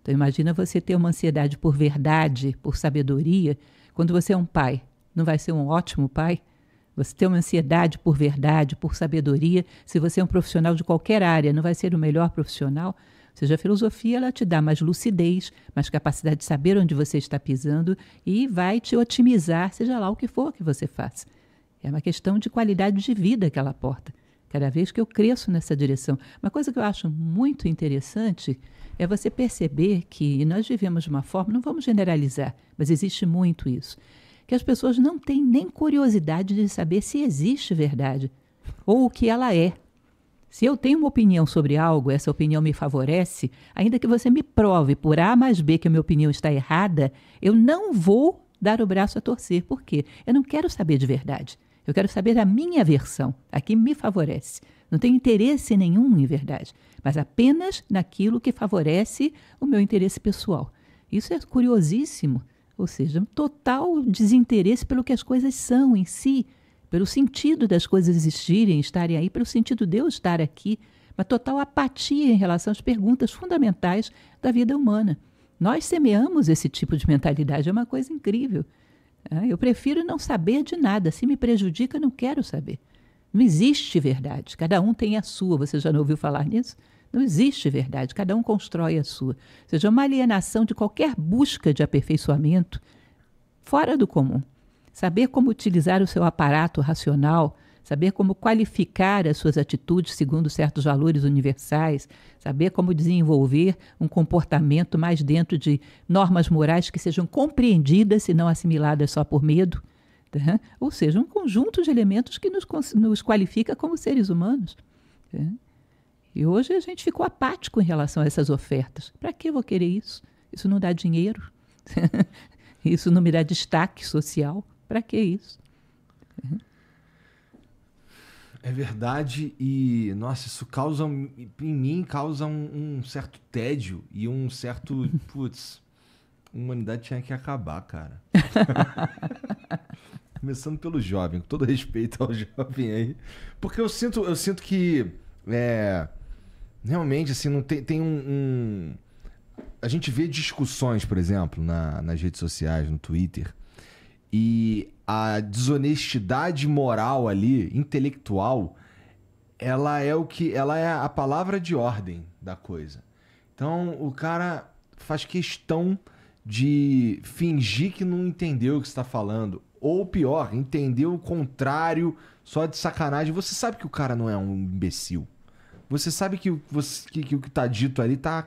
Então imagina você ter uma ansiedade por verdade, por sabedoria, quando você é um pai. Não vai ser um ótimo pai? Você ter uma ansiedade por verdade, por sabedoria, se você é um profissional de qualquer área, não vai ser o melhor profissional? seja, a filosofia ela te dá mais lucidez, mais capacidade de saber onde você está pisando e vai te otimizar, seja lá o que for que você faça. É uma questão de qualidade de vida que ela aporta. Cada vez que eu cresço nessa direção. Uma coisa que eu acho muito interessante é você perceber que nós vivemos de uma forma, não vamos generalizar, mas existe muito isso, que as pessoas não têm nem curiosidade de saber se existe verdade ou o que ela é. Se eu tenho uma opinião sobre algo, essa opinião me favorece, ainda que você me prove por A mais B que a minha opinião está errada, eu não vou dar o braço a torcer. Por quê? Eu não quero saber de verdade. Eu quero saber da minha versão, a que me favorece. Não tenho interesse nenhum em verdade, mas apenas naquilo que favorece o meu interesse pessoal. Isso é curiosíssimo, ou seja, um total desinteresse pelo que as coisas são em si, pelo sentido das coisas existirem, estarem aí, pelo sentido de eu estar aqui, uma total apatia em relação às perguntas fundamentais da vida humana. Nós semeamos esse tipo de mentalidade, é uma coisa incrível. Ah, eu prefiro não saber de nada, se me prejudica, não quero saber. Não existe verdade, cada um tem a sua, você já não ouviu falar nisso? Não existe verdade, cada um constrói a sua. Ou seja, uma alienação de qualquer busca de aperfeiçoamento fora do comum. Saber como utilizar o seu aparato racional, saber como qualificar as suas atitudes segundo certos valores universais, saber como desenvolver um comportamento mais dentro de normas morais que sejam compreendidas e não assimiladas só por medo. Tá? Ou seja, um conjunto de elementos que nos, nos qualifica como seres humanos. Tá? E hoje a gente ficou apático em relação a essas ofertas. Para que eu vou querer isso? Isso não dá dinheiro. isso não me dá destaque social. Para que isso? É verdade e nossa, isso causa em mim causa um, um certo tédio e um certo putz. A humanidade tinha que acabar, cara. Começando pelo jovem, com todo respeito ao jovem aí, porque eu sinto, eu sinto que é, realmente assim não tem, tem um, um, a gente vê discussões, por exemplo, na, nas redes sociais, no Twitter, e a desonestidade moral ali, intelectual, ela é o que. Ela é a palavra de ordem da coisa. Então o cara faz questão de fingir que não entendeu o que está falando. Ou pior, entendeu o contrário, só de sacanagem. Você sabe que o cara não é um imbecil. Você sabe que, você, que, que o que está dito ali está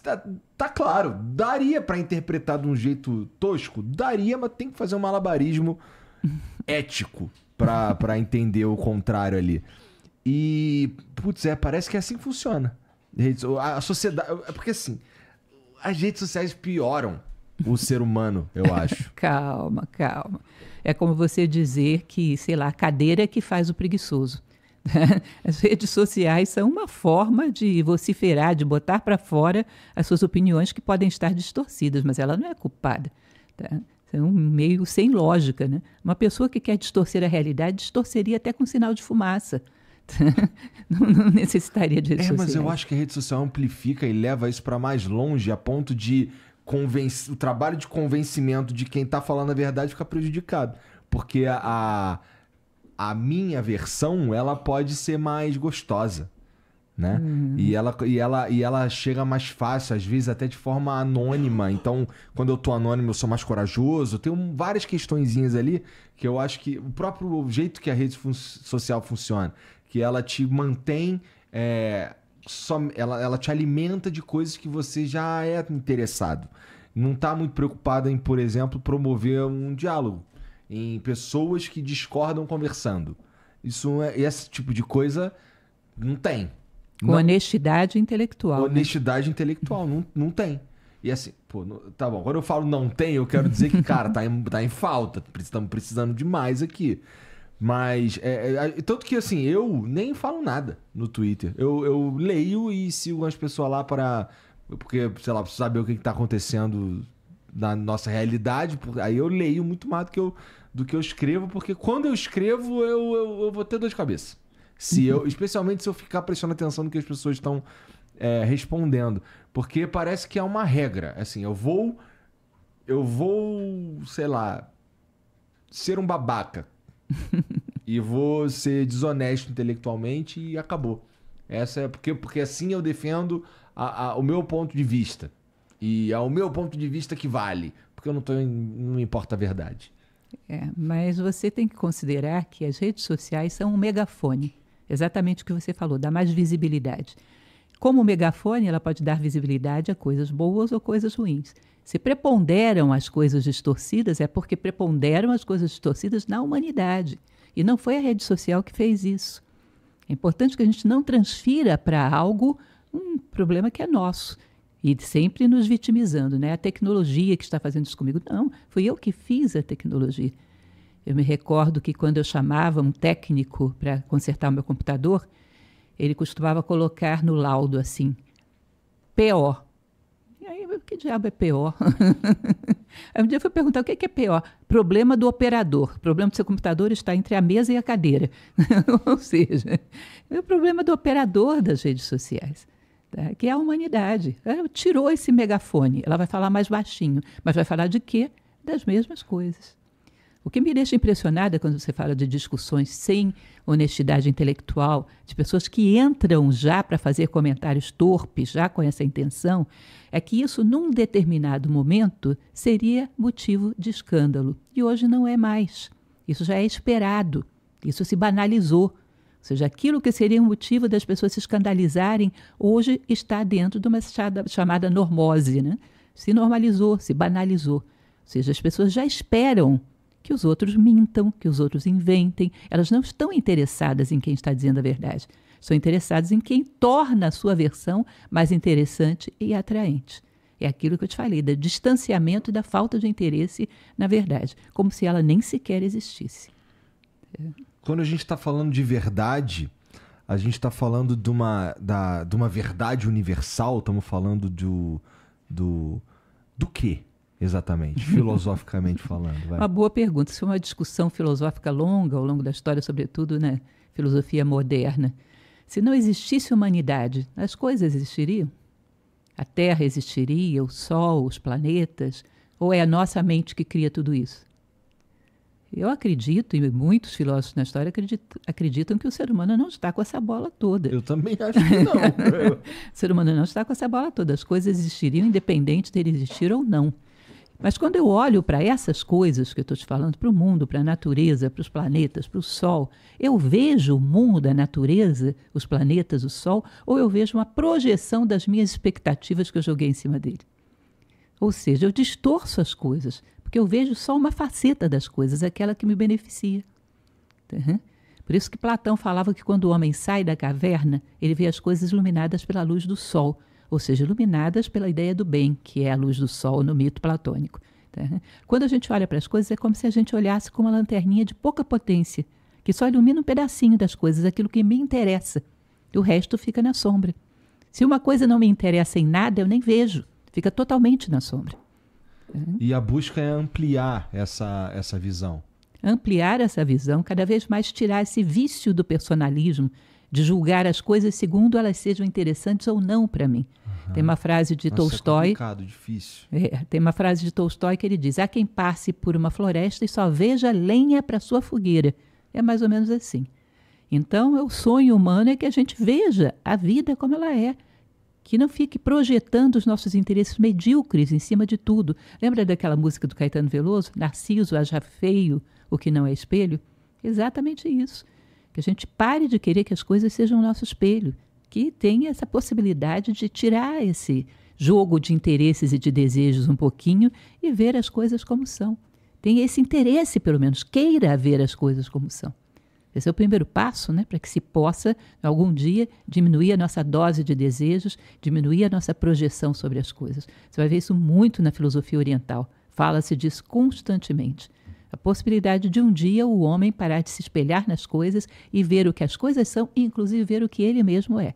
tá, tá claro, daria para interpretar de um jeito tosco? Daria, mas tem que fazer um malabarismo ético para entender o contrário ali. E, putz, é, parece que é assim que funciona. A sociedade. É porque assim, as redes sociais pioram o ser humano, eu acho. calma, calma. É como você dizer que, sei lá, a cadeira é que faz o preguiçoso. As redes sociais são uma forma de vociferar, de botar para fora as suas opiniões que podem estar distorcidas, mas ela não é culpada. Tá? É um meio sem lógica. Né? Uma pessoa que quer distorcer a realidade distorceria até com sinal de fumaça. Tá? não, não, necessitaria de rede é, Mas eu acho que a rede social amplifica e leva isso para mais longe, a ponto de o trabalho de convencimento de quem está falando a verdade ficar prejudicado. Porque a, a a minha versão ela pode ser mais gostosa, né? Uhum. E, ela, e, ela, e ela chega mais fácil, às vezes até de forma anônima. Então, quando eu tô anônimo, eu sou mais corajoso. Tem um, várias questõezinhas ali que eu acho que o próprio jeito que a rede fun social funciona, que ela te mantém. É, só, ela, ela te alimenta de coisas que você já é interessado. Não está muito preocupada em, por exemplo, promover um diálogo em pessoas que discordam conversando. Isso é esse tipo de coisa não tem. não, honestidade intelectual. Né? Honestidade né? intelectual, não, não tem. E assim, pô, não, tá bom. Quando eu falo não tem, eu quero dizer que, cara, tá em, tá em falta. Estamos precisando demais aqui. Mas, é, é, tanto que assim, eu nem falo nada no Twitter. Eu, eu leio e sigo as pessoas lá para. Porque, sei lá, pra saber o que, que tá acontecendo na nossa realidade. Aí eu leio muito mais do que eu do que eu escrevo, porque quando eu escrevo, eu, eu, eu vou ter dor de cabeça. Se eu, uhum. especialmente se eu ficar prestando atenção no que as pessoas estão é, respondendo. Porque parece que é uma regra. Assim, eu vou. Eu vou, sei lá. Ser um babaca. e vou ser desonesto intelectualmente e acabou. Essa é porque, porque assim eu defendo a, a, o meu ponto de vista. E é o meu ponto de vista que vale. Porque eu não, tô, não importa a verdade. É, mas você tem que considerar que as redes sociais são um megafone, exatamente o que você falou, dá mais visibilidade. Como megafone, ela pode dar visibilidade a coisas boas ou coisas ruins. Se preponderam as coisas distorcidas, é porque preponderam as coisas distorcidas na humanidade. E não foi a rede social que fez isso. É importante que a gente não transfira para algo um problema que é nosso. E sempre nos vitimizando, né? A tecnologia que está fazendo isso comigo. Não, fui eu que fiz a tecnologia. Eu me recordo que quando eu chamava um técnico para consertar o meu computador, ele costumava colocar no laudo assim, PO. E aí, o que diabo é PO? aí um dia eu fui perguntar o que é, que é PO? Problema do operador. O problema do seu computador está entre a mesa e a cadeira. Ou seja, é o problema do operador das redes sociais tá? que é a humanidade. Ela é, tirou esse megafone, ela vai falar mais baixinho, mas vai falar de quê? Das mesmas coisas. O que me deixa impressionada quando você fala de discussões sem honestidade intelectual, de pessoas que entram já para fazer comentários torpes, já com essa intenção, é que isso, num determinado momento, seria motivo de escândalo. E hoje não é mais. Isso já é esperado. Isso se banalizou. Ou seja, aquilo que seria um motivo das pessoas se escandalizarem, hoje está dentro de uma chamada normose. Né? Se normalizou, se banalizou. Ou seja, as pessoas já esperam que os outros mintam, que os outros inventem. Elas não estão interessadas em quem está dizendo a verdade. São interessadas em quem torna a sua versão mais interessante e atraente. É aquilo que eu te falei, do distanciamento e da falta de interesse na verdade, como se ela nem sequer existisse. É quando a gente está falando de verdade, a gente está falando de uma, da, de uma verdade universal, estamos falando do. do, do quê? Exatamente, filosoficamente falando. Vai. Uma boa pergunta. Isso foi uma discussão filosófica longa, ao longo da história, sobretudo na né, filosofia moderna. Se não existisse humanidade, as coisas existiriam? A Terra existiria, o Sol, os planetas? Ou é a nossa mente que cria tudo isso? Eu acredito, e muitos filósofos na história acreditam, acreditam que o ser humano não está com essa bola toda. Eu também acho que não. o ser humano não está com essa bola toda. As coisas existiriam independente de ele existir ou não. Mas quando eu olho para essas coisas que eu estou te falando, para o mundo, para a natureza, para os planetas, para o Sol, eu vejo o mundo, a natureza, os planetas, o Sol, ou eu vejo uma projeção das minhas expectativas que eu joguei em cima dele. Ou seja, eu distorço as coisas porque eu vejo só uma faceta das coisas, aquela que me beneficia. Uhum. Por isso que Platão falava que quando o homem sai da caverna, ele vê as coisas iluminadas pela luz do sol, ou seja, iluminadas pela ideia do bem, que é a luz do sol no mito platônico. Uhum. Quando a gente olha para as coisas, é como se a gente olhasse com uma lanterninha de pouca potência, que só ilumina um pedacinho das coisas, aquilo que me interessa, e o resto fica na sombra. Se uma coisa não me interessa em nada, eu nem vejo, fica totalmente na sombra. Uhum. E a busca é ampliar essa, essa visão. Ampliar essa visão, cada vez mais tirar esse vício do personalismo, de julgar as coisas segundo elas sejam interessantes ou não para mim. Uhum. Tem uma frase de Nossa, é Tolstói. É complicado, difícil. É, tem uma frase de Tolstói que ele diz: Há quem passe por uma floresta e só veja lenha para sua fogueira. É mais ou menos assim. Então, é o sonho humano é que a gente veja a vida como ela é que não fique projetando os nossos interesses medíocres em cima de tudo. Lembra daquela música do Caetano Veloso? Narciso, haja feio, o que não é espelho? Exatamente isso. Que a gente pare de querer que as coisas sejam nosso espelho, que tenha essa possibilidade de tirar esse jogo de interesses e de desejos um pouquinho e ver as coisas como são. Tenha esse interesse, pelo menos, queira ver as coisas como são. Esse é o primeiro passo né, para que se possa, algum dia, diminuir a nossa dose de desejos, diminuir a nossa projeção sobre as coisas. Você vai ver isso muito na filosofia oriental. Fala-se disso constantemente. A possibilidade de um dia o homem parar de se espelhar nas coisas e ver o que as coisas são, e inclusive ver o que ele mesmo é,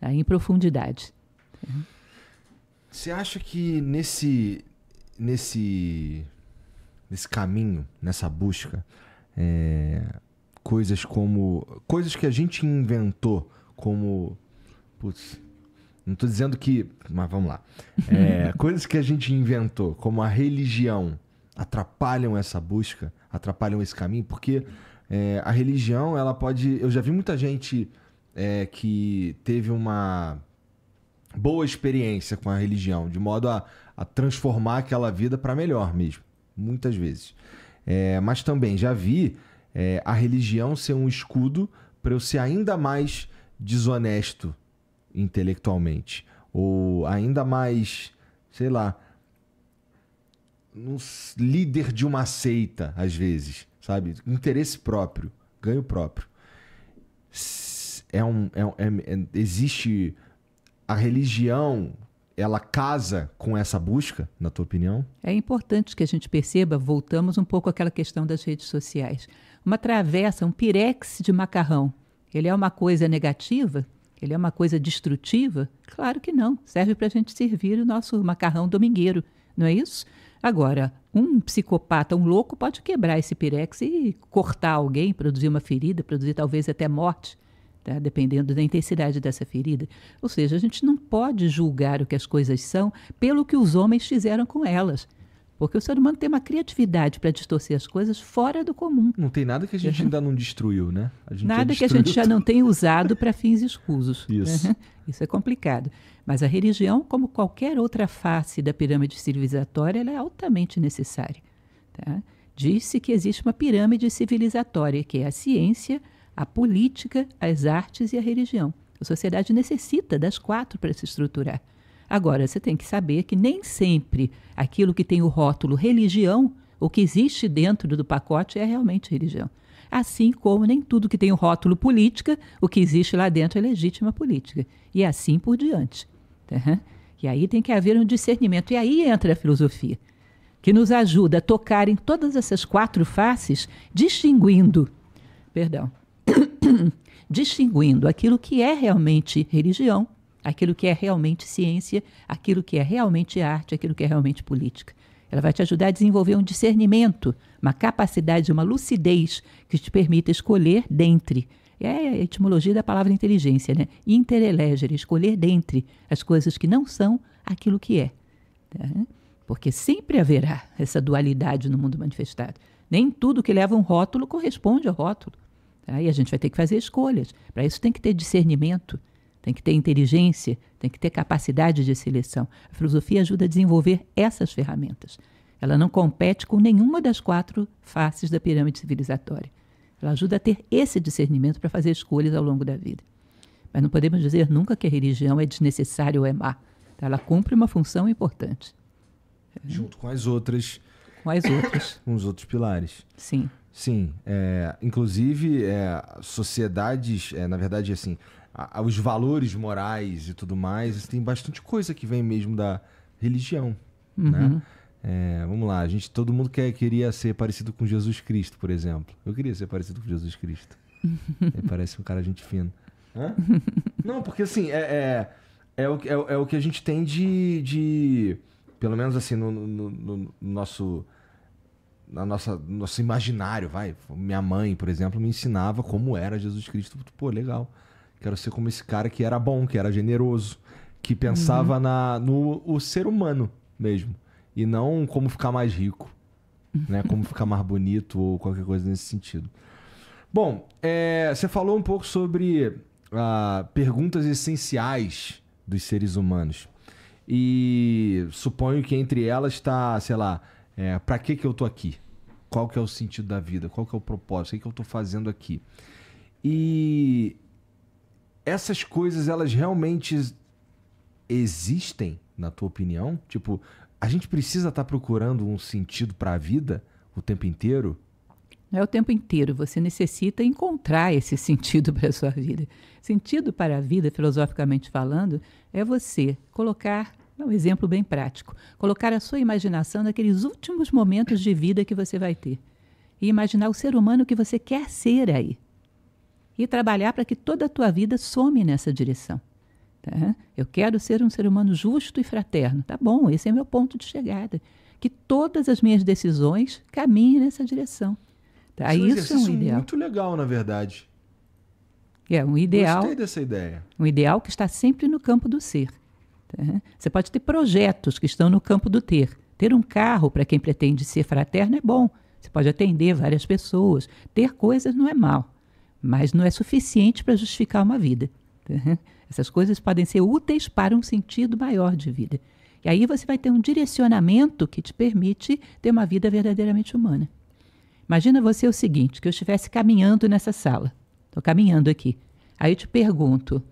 tá? em profundidade. Você acha que nesse, nesse, nesse caminho, nessa busca, é, coisas como. coisas que a gente inventou, como. Putz, não estou dizendo que. Mas vamos lá. É, coisas que a gente inventou, como a religião, atrapalham essa busca, atrapalham esse caminho, porque é, a religião, ela pode. Eu já vi muita gente é, que teve uma boa experiência com a religião, de modo a, a transformar aquela vida para melhor mesmo, muitas vezes. É, mas também já vi é, a religião ser um escudo para eu ser ainda mais desonesto intelectualmente. Ou ainda mais, sei lá, um líder de uma seita, às vezes, sabe? Interesse próprio, ganho próprio. É um, é, é, é, existe a religião ela casa com essa busca, na tua opinião? É importante que a gente perceba, voltamos um pouco àquela questão das redes sociais uma travessa, um pirex de macarrão, ele é uma coisa negativa? Ele é uma coisa destrutiva? Claro que não. Serve para a gente servir o nosso macarrão domingueiro, não é isso? Agora, um psicopata, um louco, pode quebrar esse pirex e cortar alguém, produzir uma ferida, produzir talvez até morte, tá? dependendo da intensidade dessa ferida. Ou seja, a gente não pode julgar o que as coisas são pelo que os homens fizeram com elas. Porque o ser humano tem uma criatividade para distorcer as coisas fora do comum. Não tem nada que a gente uhum. ainda não destruiu, né? nada que a gente tudo. já não tenha usado para fins escusos. Isso. Uhum. Isso é complicado. Mas a religião, como qualquer outra face da pirâmide civilizatória, ela é altamente necessária. Tá? Diz-se que existe uma pirâmide civilizatória, que é a ciência, a política, as artes e a religião. A sociedade necessita das quatro para se estruturar. Agora, você tem que saber que nem sempre aquilo que tem o rótulo religião, o que existe dentro do pacote, é realmente religião. Assim como nem tudo que tem o rótulo política, o que existe lá dentro é legítima política. E assim por diante. Uhum. E aí tem que haver um discernimento. E aí entra a filosofia, que nos ajuda a tocar em todas essas quatro faces, distinguindo, perdão, distinguindo aquilo que é realmente religião aquilo que é realmente ciência, aquilo que é realmente arte, aquilo que é realmente política. Ela vai te ajudar a desenvolver um discernimento, uma capacidade, uma lucidez que te permita escolher dentre. É a etimologia da palavra inteligência, né? Interelegere, escolher dentre as coisas que não são aquilo que é. Né? Porque sempre haverá essa dualidade no mundo manifestado. Nem tudo que leva um rótulo corresponde ao rótulo. Tá? E a gente vai ter que fazer escolhas. Para isso tem que ter discernimento tem que ter inteligência, tem que ter capacidade de seleção. A filosofia ajuda a desenvolver essas ferramentas. Ela não compete com nenhuma das quatro faces da pirâmide civilizatória. Ela ajuda a ter esse discernimento para fazer escolhas ao longo da vida. Mas não podemos dizer nunca que a religião é desnecessária ou é má. Tá? Ela cumpre uma função importante. É. Junto com as outras. Com as outras. com os outros pilares. Sim. Sim. É, inclusive, é, sociedades, é, na verdade, assim, a, os valores morais e tudo mais, assim, tem bastante coisa que vem mesmo da religião, né? uhum. né? É, vamos lá, a gente, todo mundo quer, queria ser parecido com Jesus Cristo, por exemplo. Eu queria ser parecido com Jesus Cristo. Ele parece um cara gente fina. Hã? Não, porque assim, é, é, é, o, é, é o que a gente tem de. de pelo menos assim, no, no, no nosso. Na nossa, nosso imaginário, vai. Minha mãe, por exemplo, me ensinava como era Jesus Cristo. Pô, legal. Quero ser como esse cara que era bom, que era generoso, que pensava uhum. na, no o ser humano mesmo. E não como ficar mais rico, né? Como ficar mais bonito ou qualquer coisa nesse sentido. Bom, é, você falou um pouco sobre ah, perguntas essenciais dos seres humanos. E suponho que entre elas está, sei lá, é, para que, que eu tô aqui? Qual que é o sentido da vida? Qual que é o propósito? O que, que eu tô fazendo aqui? E essas coisas elas realmente existem, na tua opinião? Tipo, a gente precisa estar tá procurando um sentido para a vida o tempo inteiro? Não é o tempo inteiro. Você necessita encontrar esse sentido para a sua vida. Sentido para a vida, filosoficamente falando, é você colocar é um exemplo bem prático. Colocar a sua imaginação naqueles últimos momentos de vida que você vai ter. E imaginar o ser humano que você quer ser aí e trabalhar para que toda a tua vida some nessa direção. Tá? Eu quero ser um ser humano justo e fraterno. Tá bom, esse é meu ponto de chegada. Que todas as minhas decisões caminhem nessa direção. Tá? Isso é um é ideal. muito legal, na verdade. É um ideal. Gostei dessa ideia. Um ideal que está sempre no campo do ser. Tá? Você pode ter projetos que estão no campo do ter. Ter um carro para quem pretende ser fraterno é bom. Você pode atender várias pessoas. Ter coisas não é mal mas não é suficiente para justificar uma vida. Essas coisas podem ser úteis para um sentido maior de vida. E aí você vai ter um direcionamento que te permite ter uma vida verdadeiramente humana. Imagina você o seguinte, que eu estivesse caminhando nessa sala. Estou caminhando aqui. Aí eu te pergunto,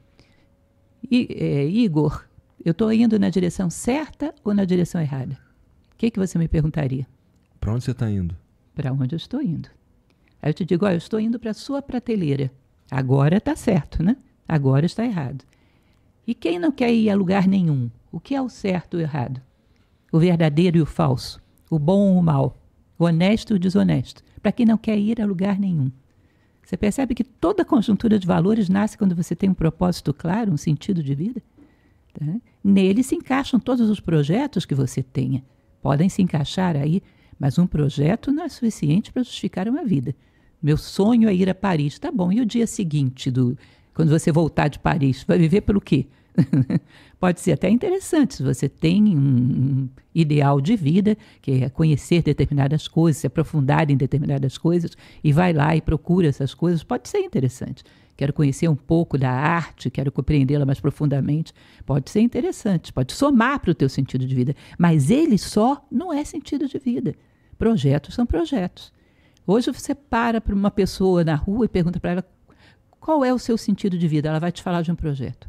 é, Igor, eu estou indo na direção certa ou na direção errada? O que, que você me perguntaria? Para onde você está indo? Para onde eu estou indo. Aí eu te digo, olha, eu estou indo para a sua prateleira. Agora está certo, né? Agora está errado. E quem não quer ir a lugar nenhum? O que é o certo e o errado? O verdadeiro e o falso? O bom e o mal? O honesto e o desonesto? Para quem não quer ir a lugar nenhum. Você percebe que toda conjuntura de valores nasce quando você tem um propósito claro, um sentido de vida? Tá? Nele se encaixam todos os projetos que você tenha. Podem se encaixar aí, mas um projeto não é suficiente para justificar uma vida. Meu sonho é ir a Paris. Tá bom, e o dia seguinte, do, quando você voltar de Paris, vai viver pelo quê? Pode ser até interessante se você tem um ideal de vida, que é conhecer determinadas coisas, se aprofundar em determinadas coisas, e vai lá e procura essas coisas. Pode ser interessante. Quero conhecer um pouco da arte, quero compreendê-la mais profundamente. Pode ser interessante, pode somar para o teu sentido de vida. Mas ele só não é sentido de vida. Projetos são projetos. Hoje você para para uma pessoa na rua e pergunta para ela qual é o seu sentido de vida. Ela vai te falar de um projeto.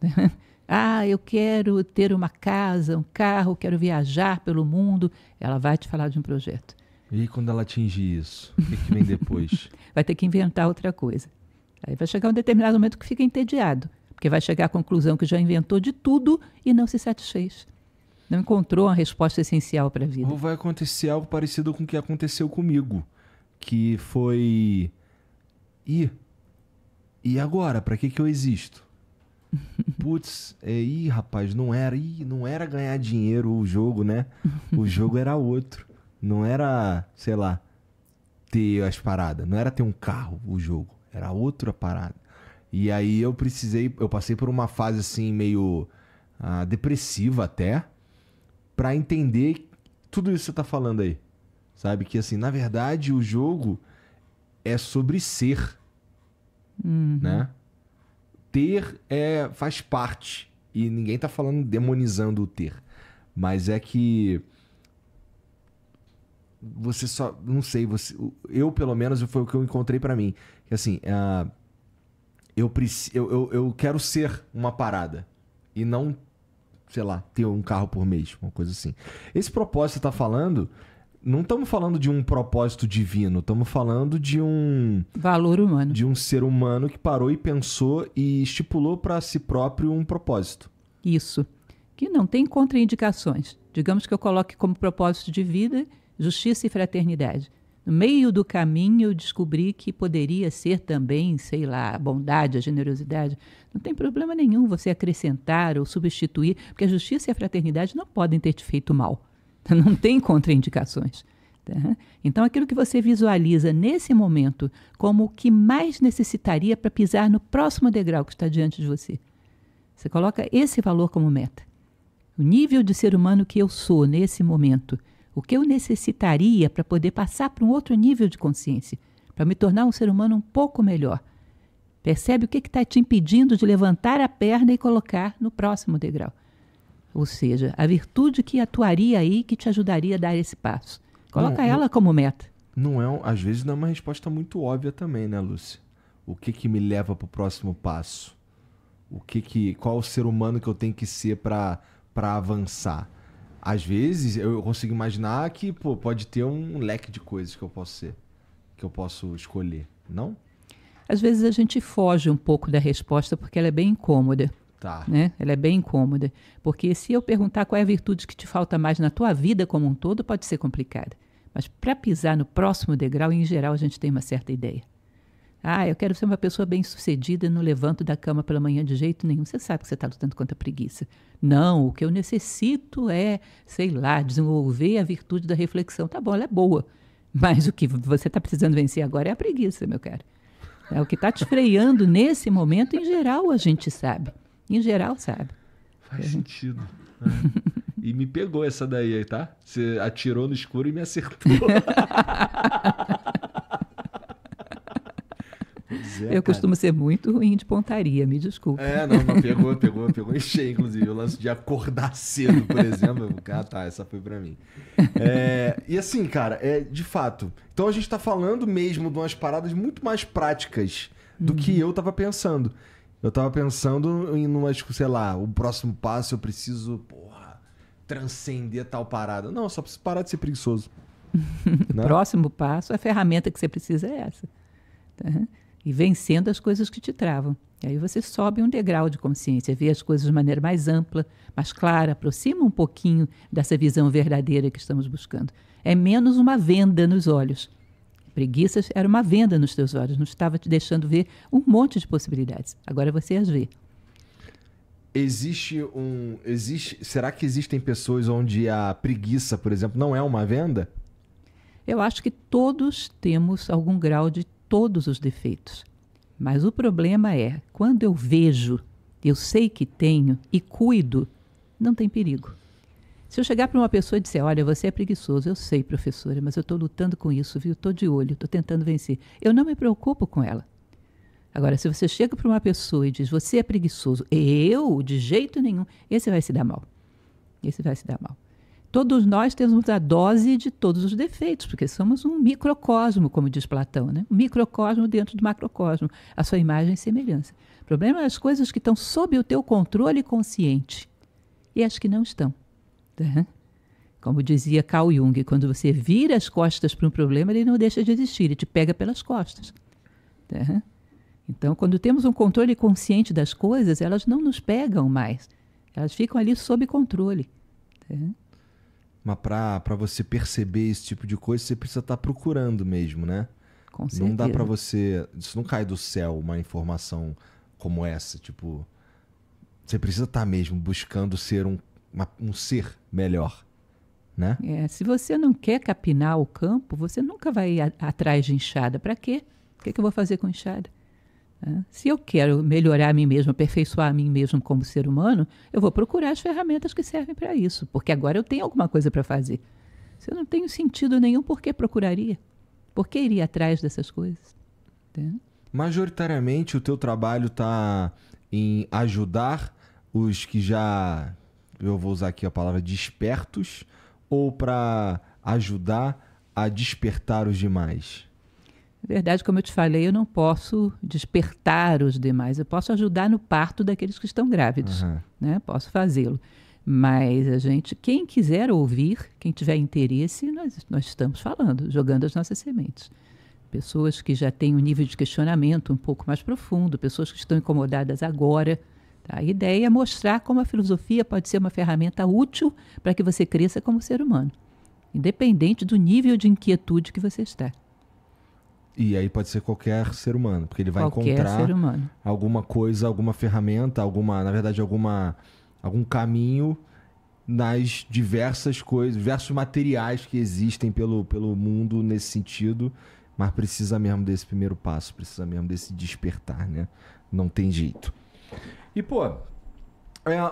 ah, eu quero ter uma casa, um carro, quero viajar pelo mundo. Ela vai te falar de um projeto. E quando ela atingir isso, o que, é que vem depois? vai ter que inventar outra coisa. Aí vai chegar um determinado momento que fica entediado, porque vai chegar à conclusão que já inventou de tudo e não se satisfez não encontrou uma resposta essencial para a vida. Ou vai acontecer algo parecido com o que aconteceu comigo, que foi e e agora, para que que eu existo? Putz, é, ih, rapaz, não era, ih, não era ganhar dinheiro o jogo, né? O jogo era outro. Não era, sei lá, ter as paradas, não era ter um carro o jogo, era outra parada. E aí eu precisei, eu passei por uma fase assim meio ah, depressiva até, para entender tudo isso que você tá falando aí. Sabe? Que assim, na verdade, o jogo é sobre ser. Uhum. Né? Ter é, faz parte. E ninguém tá falando demonizando o ter. Mas é que. Você só. Não sei, você. Eu, pelo menos, foi o que eu encontrei para mim. Que assim. Uh, eu, eu, eu, eu quero ser uma parada. E não sei lá, ter um carro por mês, uma coisa assim. Esse propósito que você tá falando, não estamos falando de um propósito divino, estamos falando de um valor humano, de um ser humano que parou e pensou e estipulou para si próprio um propósito. Isso, que não tem contraindicações. Digamos que eu coloque como propósito de vida justiça e fraternidade. No meio do caminho eu descobri que poderia ser também, sei lá, a bondade, a generosidade. Não tem problema nenhum você acrescentar ou substituir, porque a justiça e a fraternidade não podem ter te feito mal. Não tem contraindicações. Tá? Então, aquilo que você visualiza nesse momento como o que mais necessitaria para pisar no próximo degrau que está diante de você. Você coloca esse valor como meta. O nível de ser humano que eu sou nesse momento o que eu necessitaria para poder passar para um outro nível de consciência, para me tornar um ser humano um pouco melhor. Percebe o que está te impedindo de levantar a perna e colocar no próximo degrau. Ou seja, a virtude que atuaria aí, que te ajudaria a dar esse passo. Coloca não, ela não, como meta. Não é, às vezes não é uma resposta muito óbvia também, né, Lúcia? O que, que me leva para o próximo passo? O que que, qual o ser humano que eu tenho que ser para avançar? Às vezes eu consigo imaginar que pô, pode ter um leque de coisas que eu posso ser, que eu posso escolher, não? Às vezes a gente foge um pouco da resposta porque ela é bem incômoda. Tá. Né? Ela é bem incômoda. Porque se eu perguntar qual é a virtude que te falta mais na tua vida como um todo, pode ser complicada. Mas para pisar no próximo degrau, em geral, a gente tem uma certa ideia. Ah, eu quero ser uma pessoa bem-sucedida, não levanto da cama pela manhã de jeito nenhum. Você sabe que você está lutando contra a preguiça. Não, o que eu necessito é, sei lá, desenvolver a virtude da reflexão. Tá bom, ela é boa. Mas o que você está precisando vencer agora é a preguiça, meu caro. É o que está te freando nesse momento, em geral, a gente sabe. Em geral, sabe. Faz sentido. Né? e me pegou essa daí aí, tá? Você atirou no escuro e me acertou. É, eu cara. costumo ser muito ruim de pontaria, me desculpe. É, não, não pegou, pegou, pegou em inclusive. O lance de acordar cedo, por exemplo. Ah, tá, essa foi pra mim. É, e assim, cara, é de fato. Então a gente tá falando mesmo de umas paradas muito mais práticas do uhum. que eu tava pensando. Eu tava pensando em umas, sei lá, o próximo passo eu preciso, porra, transcender tal parada. Não, só preciso parar de ser preguiçoso. o né? próximo passo, a ferramenta que você precisa é essa. Uhum e vencendo as coisas que te travam. E aí você sobe um degrau de consciência, vê as coisas de maneira mais ampla, mais clara, aproxima um pouquinho dessa visão verdadeira que estamos buscando. É menos uma venda nos olhos. Preguiças era uma venda nos teus olhos, não estava te deixando ver um monte de possibilidades. Agora você as vê. Existe um. Existe, será que existem pessoas onde a preguiça, por exemplo, não é uma venda? Eu acho que todos temos algum grau de todos os defeitos. Mas o problema é, quando eu vejo, eu sei que tenho e cuido, não tem perigo. Se eu chegar para uma pessoa e disser, olha, você é preguiçoso, eu sei, professora, mas eu estou lutando com isso, viu? Estou de olho, estou tentando vencer. Eu não me preocupo com ela. Agora, se você chega para uma pessoa e diz, você é preguiçoso, eu, de jeito nenhum, esse vai se dar mal. Esse vai se dar mal todos nós temos a dose de todos os defeitos, porque somos um microcosmo, como diz Platão, né? um microcosmo dentro do macrocosmo, a sua imagem e semelhança. O problema é as coisas que estão sob o teu controle consciente e as que não estão. Tá? Como dizia Carl Jung, quando você vira as costas para um problema, ele não deixa de existir, ele te pega pelas costas. Tá? Então, quando temos um controle consciente das coisas, elas não nos pegam mais, elas ficam ali sob controle. Tá? Mas para você perceber esse tipo de coisa, você precisa estar tá procurando mesmo, né? Com certeza. Não dá para você. Isso não cai do céu uma informação como essa. Tipo, você precisa estar tá mesmo buscando ser um, uma, um ser melhor. Né? É, se você não quer capinar o campo, você nunca vai a, atrás de enxada. Para quê? O que, que eu vou fazer com enxada? Né? Se eu quero melhorar a mim mesmo, aperfeiçoar a mim mesmo como ser humano, eu vou procurar as ferramentas que servem para isso, porque agora eu tenho alguma coisa para fazer. Se eu não tenho sentido nenhum, por que procuraria? Por que iria atrás dessas coisas? Né? Majoritariamente, o teu trabalho está em ajudar os que já, eu vou usar aqui a palavra despertos, ou para ajudar a despertar os demais? verdade, como eu te falei, eu não posso despertar os demais. Eu posso ajudar no parto daqueles que estão grávidos, uhum. né? Posso fazê-lo. Mas a gente, quem quiser ouvir, quem tiver interesse, nós, nós estamos falando, jogando as nossas sementes. Pessoas que já têm um nível de questionamento um pouco mais profundo, pessoas que estão incomodadas agora. Tá? A ideia é mostrar como a filosofia pode ser uma ferramenta útil para que você cresça como ser humano, independente do nível de inquietude que você está. E aí pode ser qualquer ser humano, porque ele vai qualquer encontrar alguma coisa, alguma ferramenta, alguma, na verdade, alguma algum caminho nas diversas coisas, diversos materiais que existem pelo, pelo mundo nesse sentido, mas precisa mesmo desse primeiro passo, precisa mesmo desse despertar, né? Não tem jeito. E pô, é,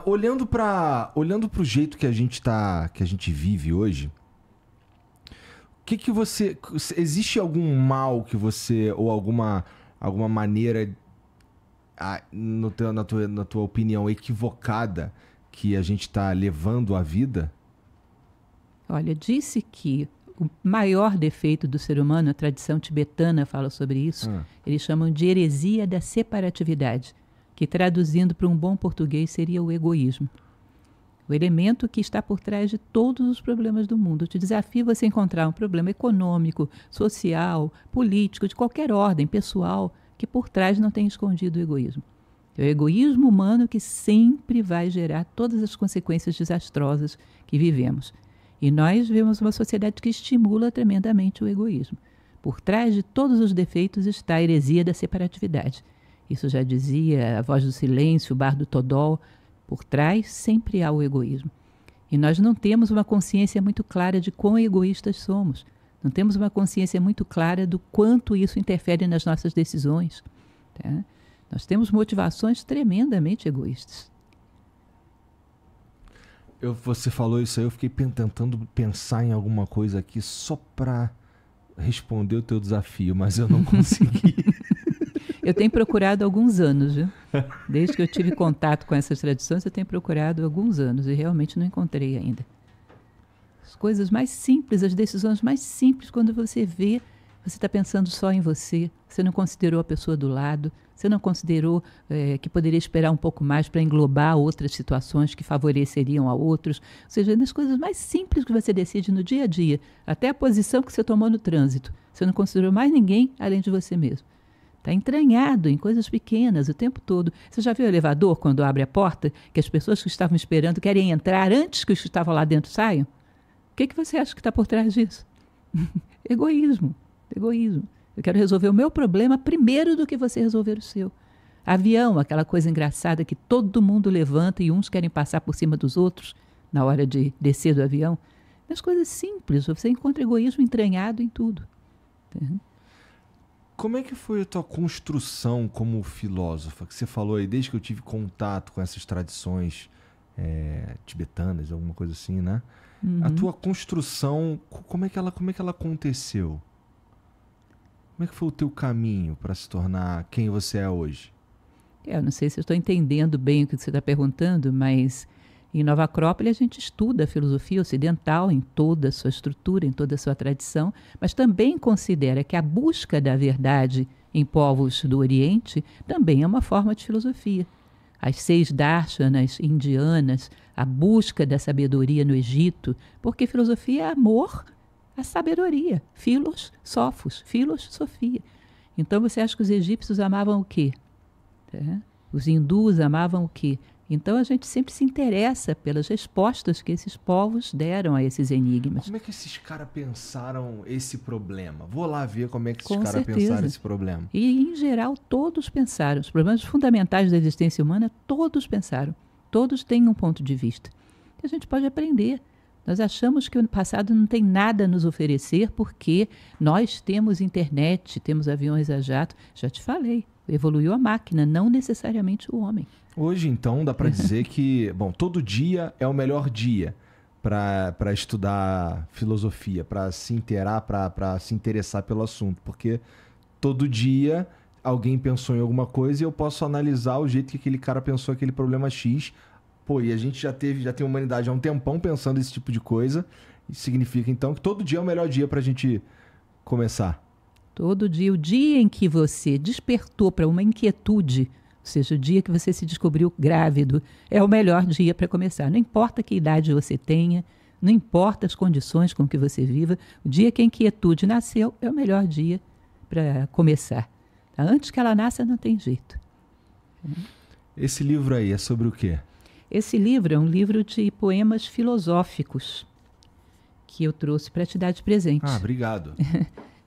olhando para olhando o jeito que a gente tá, que a gente vive hoje, que que você existe algum mal que você ou alguma alguma maneira no teu, na, tua, na tua opinião equivocada que a gente está levando à vida? Olha, disse que o maior defeito do ser humano, a tradição tibetana fala sobre isso, ah. eles chamam de heresia da separatividade, que traduzindo para um bom português seria o egoísmo o elemento que está por trás de todos os problemas do mundo. Eu te desafio você encontrar um problema econômico, social, político, de qualquer ordem, pessoal, que por trás não tenha escondido o egoísmo. É o egoísmo humano que sempre vai gerar todas as consequências desastrosas que vivemos. E nós vemos uma sociedade que estimula tremendamente o egoísmo. Por trás de todos os defeitos está a heresia da separatividade. Isso já dizia a voz do silêncio, o bar do Todol, por trás sempre há o egoísmo. E nós não temos uma consciência muito clara de quão egoístas somos. Não temos uma consciência muito clara do quanto isso interfere nas nossas decisões. Tá? Nós temos motivações tremendamente egoístas. Eu, você falou isso aí, eu fiquei tentando pensar em alguma coisa aqui só para responder o teu desafio, mas eu não consegui. Eu tenho procurado alguns anos, viu? Desde que eu tive contato com essas tradições, eu tenho procurado alguns anos e realmente não encontrei ainda. As coisas mais simples, as decisões mais simples, quando você vê, você está pensando só em você, você não considerou a pessoa do lado, você não considerou é, que poderia esperar um pouco mais para englobar outras situações que favoreceriam a outros. Ou seja, nas coisas mais simples que você decide no dia a dia, até a posição que você tomou no trânsito, você não considerou mais ninguém além de você mesmo. Está entranhado em coisas pequenas o tempo todo. Você já viu o elevador quando abre a porta, que as pessoas que estavam esperando querem entrar antes que os que estavam lá dentro saiam? O que, que você acha que está por trás disso? egoísmo, egoísmo. Eu quero resolver o meu problema primeiro do que você resolver o seu. Avião, aquela coisa engraçada que todo mundo levanta e uns querem passar por cima dos outros na hora de descer do avião. As coisas simples, você encontra egoísmo entranhado em tudo. Uhum. Como é que foi a tua construção como filósofa? Que você falou aí, desde que eu tive contato com essas tradições é, tibetanas, alguma coisa assim, né? Uhum. A tua construção, como é, que ela, como é que ela aconteceu? Como é que foi o teu caminho para se tornar quem você é hoje? Eu não sei se eu estou entendendo bem o que você está perguntando, mas em Nova Acrópole, a gente estuda a filosofia ocidental em toda a sua estrutura, em toda a sua tradição, mas também considera que a busca da verdade em povos do Oriente também é uma forma de filosofia. As seis darshanas indianas, a busca da sabedoria no Egito, porque filosofia é amor à sabedoria. Filos, sofos, filos, sofia. Então você acha que os egípcios amavam o quê? É? Os hindus amavam o quê? Então a gente sempre se interessa pelas respostas que esses povos deram a esses enigmas. Como é que esses caras pensaram esse problema? Vou lá ver como é que esses caras pensaram esse problema. E em geral todos pensaram. Os problemas fundamentais da existência humana todos pensaram. Todos têm um ponto de vista. E a gente pode aprender. Nós achamos que o passado não tem nada a nos oferecer porque nós temos internet, temos aviões a jato. Já te falei, Evoluiu a máquina, não necessariamente o homem. Hoje, então, dá para dizer que, bom, todo dia é o melhor dia para estudar filosofia, para se inteirar, para se interessar pelo assunto, porque todo dia alguém pensou em alguma coisa e eu posso analisar o jeito que aquele cara pensou aquele problema X. Pô, e a gente já teve, já tem humanidade há um tempão pensando esse tipo de coisa. Isso significa então que todo dia é o melhor dia para a gente começar. Todo dia, o dia em que você despertou para uma inquietude, ou seja, o dia que você se descobriu grávido, é o melhor dia para começar. Não importa que idade você tenha, não importa as condições com que você viva, o dia que a inquietude nasceu é o melhor dia para começar. Tá? Antes que ela nasça, não tem jeito. Esse livro aí é sobre o quê? Esse livro é um livro de poemas filosóficos que eu trouxe para te dar de presente. Ah, obrigado.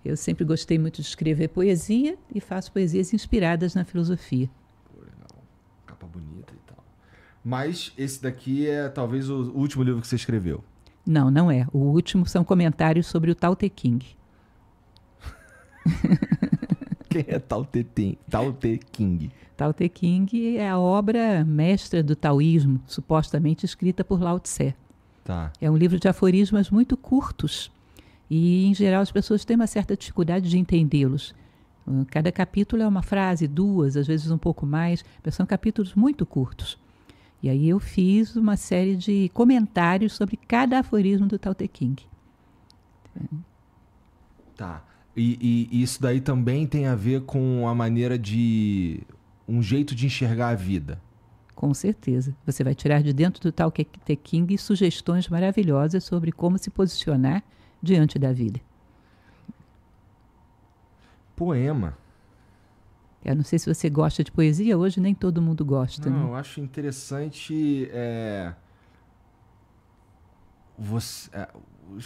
Eu sempre gostei muito de escrever poesia e faço poesias inspiradas na filosofia. Pô, legal. Capa bonita e tal. Mas esse daqui é talvez o último livro que você escreveu. Não, não é. O último são comentários sobre o Tao Te King. Quem é Tao Te, Tao Te King? Tao Te King é a obra mestra do taoísmo, supostamente escrita por Lao Tse. Tá. É um livro de aforismos muito curtos e, em geral, as pessoas têm uma certa dificuldade de entendê-los. Ah, cada capítulo é uma frase, duas, às vezes um pouco mais, mas são capítulos muito curtos. E aí eu fiz uma série de comentários sobre cada aforismo do Tao Te King. Tá. E, e, isso daí também tem a ver com a maneira de. um jeito de enxergar a vida. Com certeza. Você vai tirar de dentro do Tao Te King sugestões maravilhosas sobre como se posicionar diante da vida. Poema. Eu não sei se você gosta de poesia, hoje nem todo mundo gosta. Não, né? eu acho interessante é, você, é,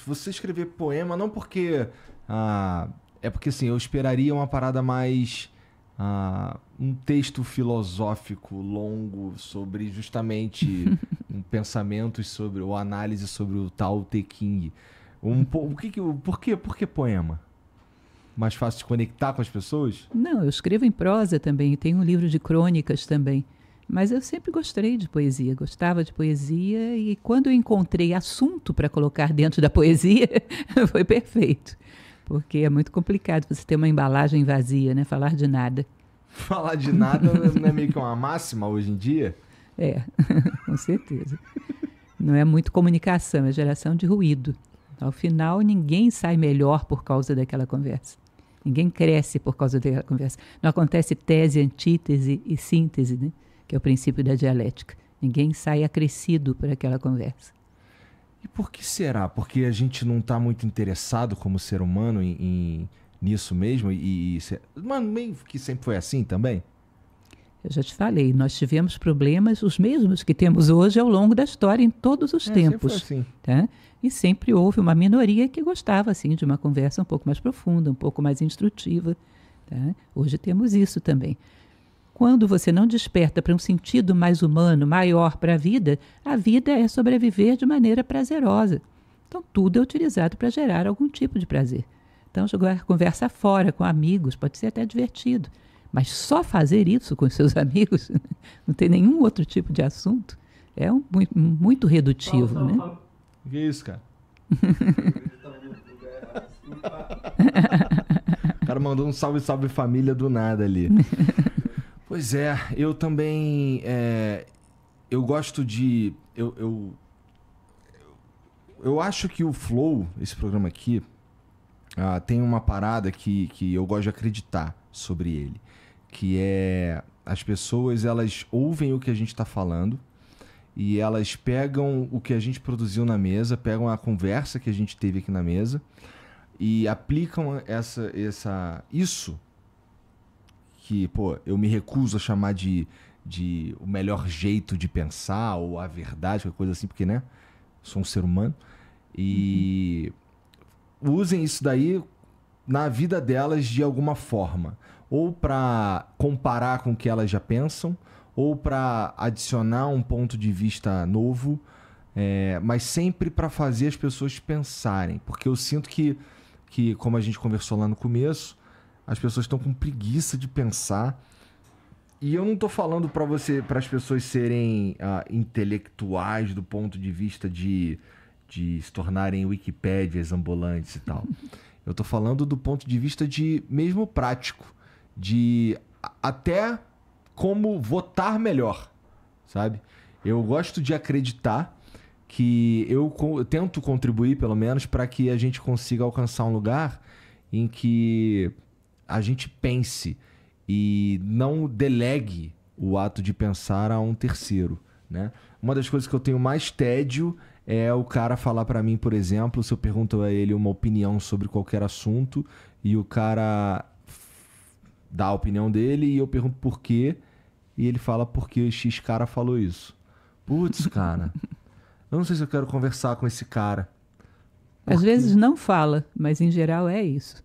você, escrever poema, não porque. Ah, é porque assim, eu esperaria uma parada mais. Ah, um texto filosófico longo sobre justamente um pensamento sobre, ou análise sobre o tal Te King. Um, o que, que por, quê? por que poema? Mais fácil de conectar com as pessoas? Não, eu escrevo em prosa também, tenho um livro de crônicas também. Mas eu sempre gostei de poesia, gostava de poesia e quando eu encontrei assunto para colocar dentro da poesia, foi perfeito. Porque é muito complicado você ter uma embalagem vazia, né? Falar de nada. Falar de nada não é, é meio que uma máxima hoje em dia? É, com certeza. Não é muito comunicação, é geração de ruído. Ao final, ninguém sai melhor por causa daquela conversa. Ninguém cresce por causa daquela conversa. Não acontece tese, antítese e síntese, né? que é o princípio da dialética. Ninguém sai acrescido por aquela conversa. E por que será? Porque a gente não está muito interessado como ser humano em, em nisso mesmo? E, e é, meio que sempre foi assim também? Eu já te falei, nós tivemos problemas, os mesmos que temos hoje, ao longo da história, em todos os é, tempos. Assim. Tá? E sempre houve uma minoria que gostava assim de uma conversa um pouco mais profunda, um pouco mais instrutiva. Tá? Hoje temos isso também. Quando você não desperta para um sentido mais humano, maior para a vida, a vida é sobreviver de maneira prazerosa. Então, tudo é utilizado para gerar algum tipo de prazer. Então, jogar conversa fora com amigos pode ser até divertido, mas só fazer isso com seus amigos, não tem nenhum outro tipo de assunto, é um, muito, redutivo Paulo, né? Paulo, o que é isso, cara? o cara mandou um salve, salve família do nada ali. pois é, eu também. É, eu gosto de. Eu, eu, eu acho que o Flow, esse programa aqui, ah, tem uma parada que, que eu gosto de acreditar sobre ele. Que é as pessoas elas ouvem o que a gente está falando e elas pegam o que a gente produziu na mesa, pegam a conversa que a gente teve aqui na mesa e aplicam essa, essa isso que, pô, eu me recuso a chamar de, de o melhor jeito de pensar ou a verdade, qualquer coisa assim, porque, né, sou um ser humano. E uhum. usem isso daí na vida delas de alguma forma, ou para comparar com o que elas já pensam, ou para adicionar um ponto de vista novo, é, mas sempre para fazer as pessoas pensarem. Porque eu sinto que, que, como a gente conversou lá no começo, as pessoas estão com preguiça de pensar. E eu não estou falando para você, para as pessoas serem uh, intelectuais do ponto de vista de, de se tornarem Wikipédias ambulantes e tal. Eu estou falando do ponto de vista de mesmo prático, de até como votar melhor, sabe? Eu gosto de acreditar que eu, co eu tento contribuir, pelo menos, para que a gente consiga alcançar um lugar em que a gente pense e não delegue o ato de pensar a um terceiro, né? Uma das coisas que eu tenho mais tédio é o cara falar para mim, por exemplo, se eu pergunto a ele uma opinião sobre qualquer assunto e o cara dá a opinião dele e eu pergunto por quê. E ele fala porque X cara falou isso. Putz, cara, eu não sei se eu quero conversar com esse cara. Às vezes não fala, mas em geral é isso.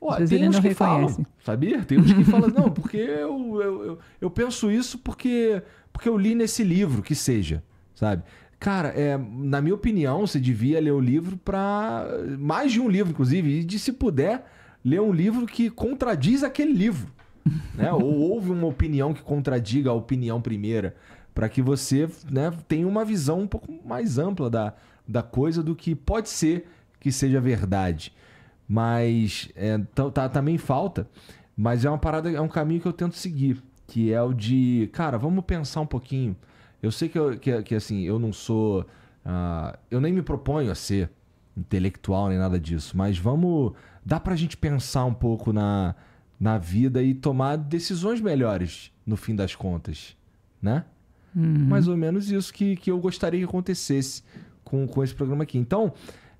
Ó, Às vezes ele não reconhece. Falam, sabia? Tem uns que falam, não, porque eu, eu, eu, eu penso isso porque, porque eu li nesse livro, que seja, sabe? Cara, é, na minha opinião, você devia ler o livro para mais de um livro, inclusive, e de se puder ler um livro que contradiz aquele livro. né? Ou houve uma opinião que contradiga a opinião primeira, para que você né, tenha uma visão um pouco mais ampla da, da coisa do que pode ser que seja verdade. Mas é, tá, tá, também falta, mas é uma parada, é um caminho que eu tento seguir, que é o de, cara, vamos pensar um pouquinho. Eu sei que, eu, que, que assim, eu não sou. Uh, eu nem me proponho a ser intelectual nem nada disso, mas vamos dá para a gente pensar um pouco na, na vida e tomar decisões melhores no fim das contas, né? Uhum. Mais ou menos isso que, que eu gostaria que acontecesse com, com esse programa aqui. Então,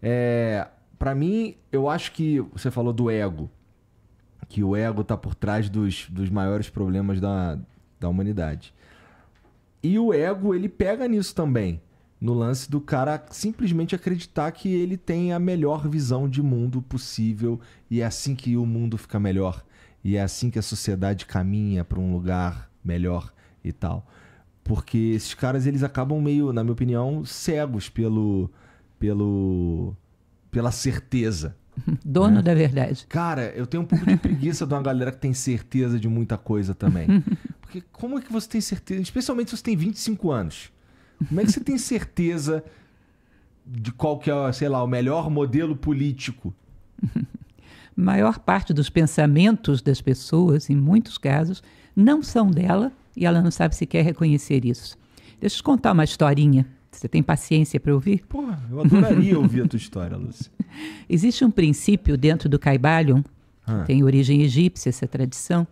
é, para mim, eu acho que você falou do ego, que o ego está por trás dos, dos maiores problemas da, da humanidade. E o ego, ele pega nisso também no lance do cara simplesmente acreditar que ele tem a melhor visão de mundo possível e é assim que o mundo fica melhor e é assim que a sociedade caminha para um lugar melhor e tal. Porque esses caras eles acabam meio, na minha opinião, cegos pelo pelo pela certeza. Dono né? da verdade. Cara, eu tenho um pouco de preguiça de uma galera que tem certeza de muita coisa também. Porque como é que você tem certeza, especialmente se você tem 25 anos? Como é que você tem certeza de qual que é, sei lá, o melhor modelo político? maior parte dos pensamentos das pessoas, em muitos casos, não são dela e ela não sabe sequer reconhecer isso. Deixa eu te contar uma historinha. Você tem paciência para ouvir? Pô, eu adoraria ouvir a tua história, Lúcia. Existe um princípio dentro do Caibalion, ah. tem origem egípcia essa tradição,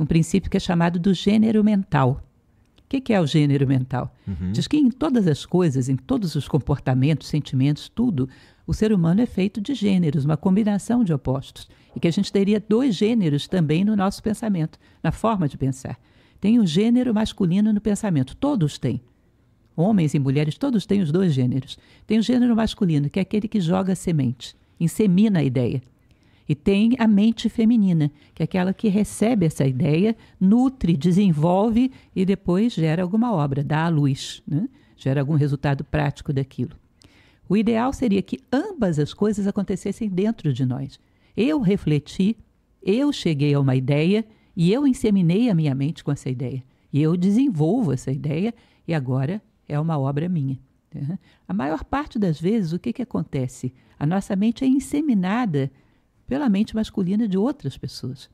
um princípio que é chamado do gênero mental. O que, que, é o gênero mental? Uhum. Diz que em todas as coisas, em todos os comportamentos, sentimentos, tudo, o ser humano é feito de gêneros, uma combinação de opostos. E que a gente teria dois gêneros também no nosso pensamento, na forma de pensar. Tem o um gênero masculino no pensamento, todos têm. Homens e mulheres, todos têm os dois gêneros. Tem o um gênero masculino, que é aquele que joga semente, insemina a ideia. E tem a mente feminina, que é aquela que recebe essa ideia, nutre, desenvolve e depois gera alguma obra, dá à luz, né? gera algum resultado prático daquilo. O ideal seria que ambas as coisas acontecessem dentro de nós. Eu refleti, eu cheguei a uma ideia e eu inseminei a minha mente com essa ideia. E eu desenvolvo essa ideia e agora é uma obra minha. Né? A maior parte das vezes, o que, que acontece? A nossa mente é inseminada pela mente masculina de outras pessoas.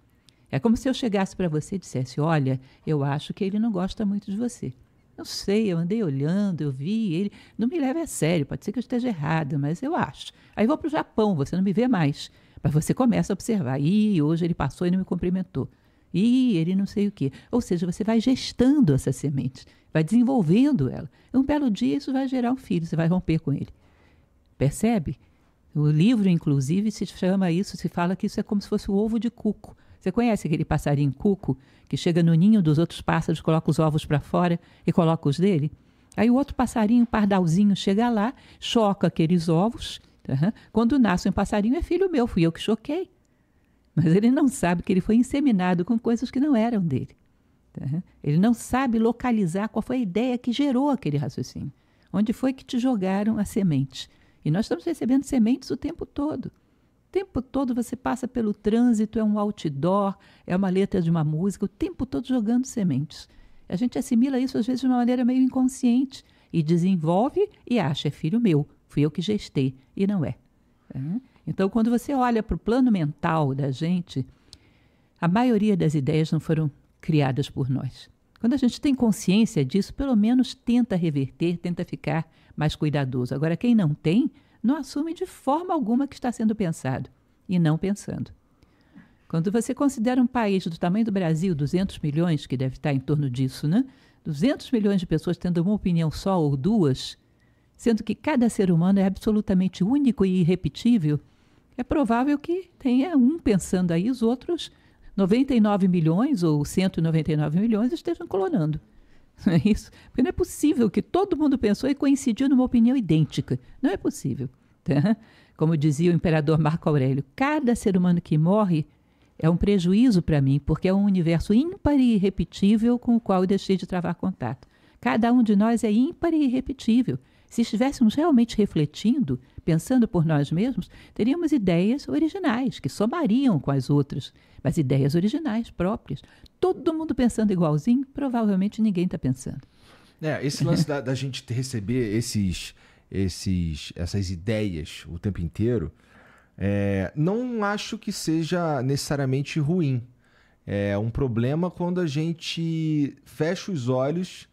É como se eu chegasse para você e dissesse: Olha, eu acho que ele não gosta muito de você. Não sei, eu andei olhando, eu vi ele. Não me leve a sério, pode ser que eu esteja errada, mas eu acho. Aí vou para o Japão, você não me vê mais. Mas você começa a observar: Ih, hoje ele passou e não me cumprimentou. Ih, ele não sei o quê. Ou seja, você vai gestando essa semente, vai desenvolvendo ela. Um belo dia isso vai gerar um filho, você vai romper com ele. Percebe? O livro, inclusive, se chama isso, se fala que isso é como se fosse o ovo de cuco. Você conhece aquele passarinho cuco que chega no ninho dos outros pássaros, coloca os ovos para fora e coloca os dele? Aí o outro passarinho, pardalzinho, chega lá, choca aqueles ovos. Uhum. Quando nasce um passarinho, é filho meu, fui eu que choquei. Mas ele não sabe que ele foi inseminado com coisas que não eram dele. Uhum. Ele não sabe localizar qual foi a ideia que gerou aquele raciocínio. Onde foi que te jogaram a semente? E nós estamos recebendo sementes o tempo todo. O tempo todo você passa pelo trânsito, é um outdoor, é uma letra de uma música, o tempo todo jogando sementes. A gente assimila isso às vezes de uma maneira meio inconsciente e desenvolve e acha, é filho meu, fui eu que gestei, e não é. é? Então, quando você olha para o plano mental da gente, a maioria das ideias não foram criadas por nós. Quando a gente tem consciência disso, pelo menos tenta reverter, tenta ficar mais cuidadoso. Agora, quem não tem, não assume de forma alguma que está sendo pensado e não pensando. Quando você considera um país do tamanho do Brasil, 200 milhões, que deve estar em torno disso, né? 200 milhões de pessoas tendo uma opinião só ou duas, sendo que cada ser humano é absolutamente único e irrepetível, é provável que tenha um pensando aí, os outros 99 milhões ou 199 milhões estejam colonando. Não é isso? Porque não é possível que todo mundo pensou e coincidiu numa opinião idêntica. Não é possível. Tá? Como dizia o imperador Marco Aurélio, cada ser humano que morre é um prejuízo para mim, porque é um universo ímpar e irrepetível com o qual eu deixei de travar contato. Cada um de nós é ímpar e irrepetível. Se estivéssemos realmente refletindo, pensando por nós mesmos, teríamos ideias originais que somariam com as outras mas ideias originais, próprias. Todo mundo pensando igualzinho, provavelmente ninguém está pensando. É, esse lance da, da, gente receber esses, esses, essas ideias o tempo inteiro, é, não acho que seja necessariamente ruim. É um problema quando a gente fecha os olhos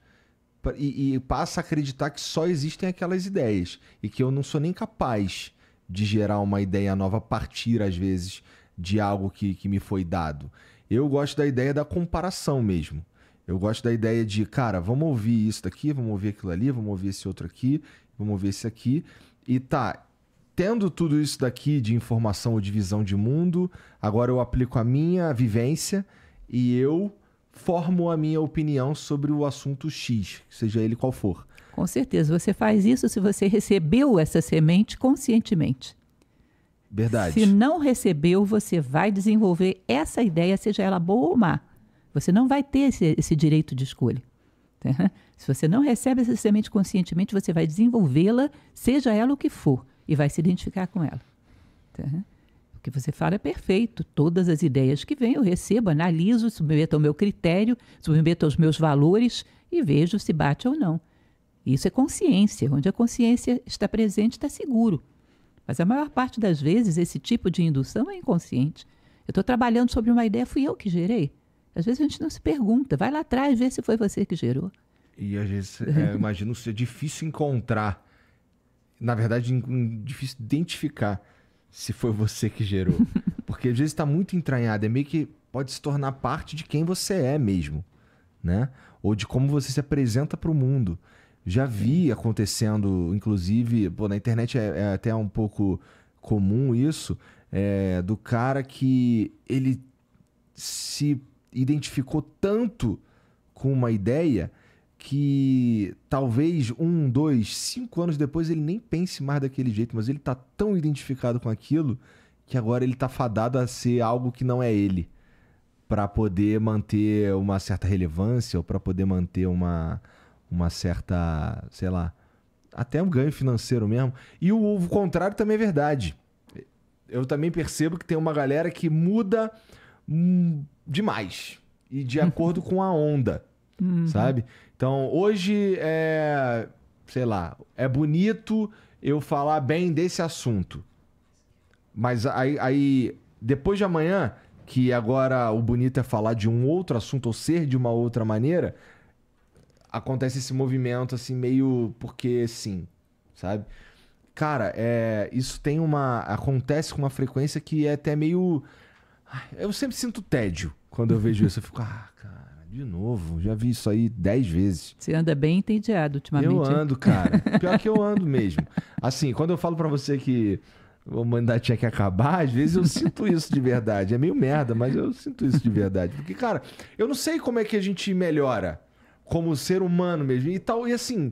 e, e, passa a acreditar que só existem aquelas ideias e que eu não sou nem capaz de gerar uma ideia nova a partir, às vezes, de algo que, que me foi dado. Eu gosto da ideia da comparação mesmo. Eu gosto da ideia de, cara, vamos ouvir isso daqui, vamos ouvir aquilo ali, vamos ouvir esse outro aqui, vamos ouvir esse aqui. E tá, tendo tudo isso daqui de informação ou de visão de mundo, agora eu aplico a minha vivência e eu formo a minha opinião sobre o assunto X, seja ele qual for. Com certeza, você faz isso se você recebeu essa semente conscientemente. Verdade. Se não recebeu, você vai desenvolver essa ideia, seja ela boa ou má. Você não vai ter esse, esse direito de escolha. Se você não recebe essa semente conscientemente, você vai desenvolvê-la, seja ela o que for, e vai se identificar com ela. O que você fala é perfeito. Todas as ideias que vêm, eu recebo, analiso, submeto ao meu critério, submeto aos meus valores e vejo se bate ou não. Isso é consciência. Onde a consciência está presente, está seguro. Mas a maior parte das vezes esse tipo de indução é inconsciente. Eu estou trabalhando sobre uma ideia, fui eu que gerei. Às vezes a gente não se pergunta, vai lá atrás ver se foi você que gerou. E às vezes, é, imagino ser difícil encontrar, na verdade, difícil identificar se foi você que gerou. Porque às vezes está muito entranhado, é meio que pode se tornar parte de quem você é mesmo, né? Ou de como você se apresenta para o mundo já vi acontecendo, inclusive, pô, na internet é, é até um pouco comum isso, é, do cara que ele se identificou tanto com uma ideia que talvez um, dois, cinco anos depois ele nem pense mais daquele jeito, mas ele tá tão identificado com aquilo que agora ele tá fadado a ser algo que não é ele para poder manter uma certa relevância ou para poder manter uma uma certa, sei lá, até um ganho financeiro mesmo. E o, o contrário também é verdade. Eu também percebo que tem uma galera que muda hum, demais e de uhum. acordo com a onda, uhum. sabe? Então, hoje é, sei lá, é bonito eu falar bem desse assunto. Mas aí, aí depois de amanhã, que agora o bonito é falar de um outro assunto ou ser de uma outra maneira, acontece esse movimento assim meio porque sim, sabe? Cara, é, isso tem uma acontece com uma frequência que é até meio eu sempre sinto tédio quando eu vejo isso, eu fico, ah, cara, de novo, já vi isso aí dez vezes. Você anda bem entediado ultimamente. Eu ando, cara. Pior que eu ando mesmo. Assim, quando eu falo para você que o mandato tinha que acabar, às vezes eu sinto isso de verdade. É meio merda, mas eu sinto isso de verdade. Porque, cara, eu não sei como é que a gente melhora como ser humano mesmo. E tal, e assim.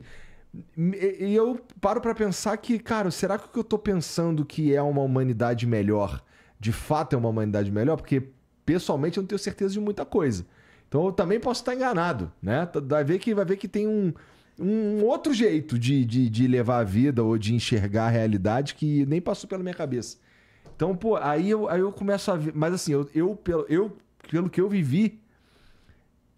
E eu paro para pensar que, cara, será que o que eu tô pensando que é uma humanidade melhor, de fato é uma humanidade melhor? Porque, pessoalmente, eu não tenho certeza de muita coisa. Então eu também posso estar enganado, né? Tá, vai ver que, vai ver que tem um, um outro jeito de, de, de levar a vida ou de enxergar a realidade que nem passou pela minha cabeça. Então, pô, aí eu, aí eu começo a ver. Mas assim, eu, eu, pelo, eu, pelo que eu vivi,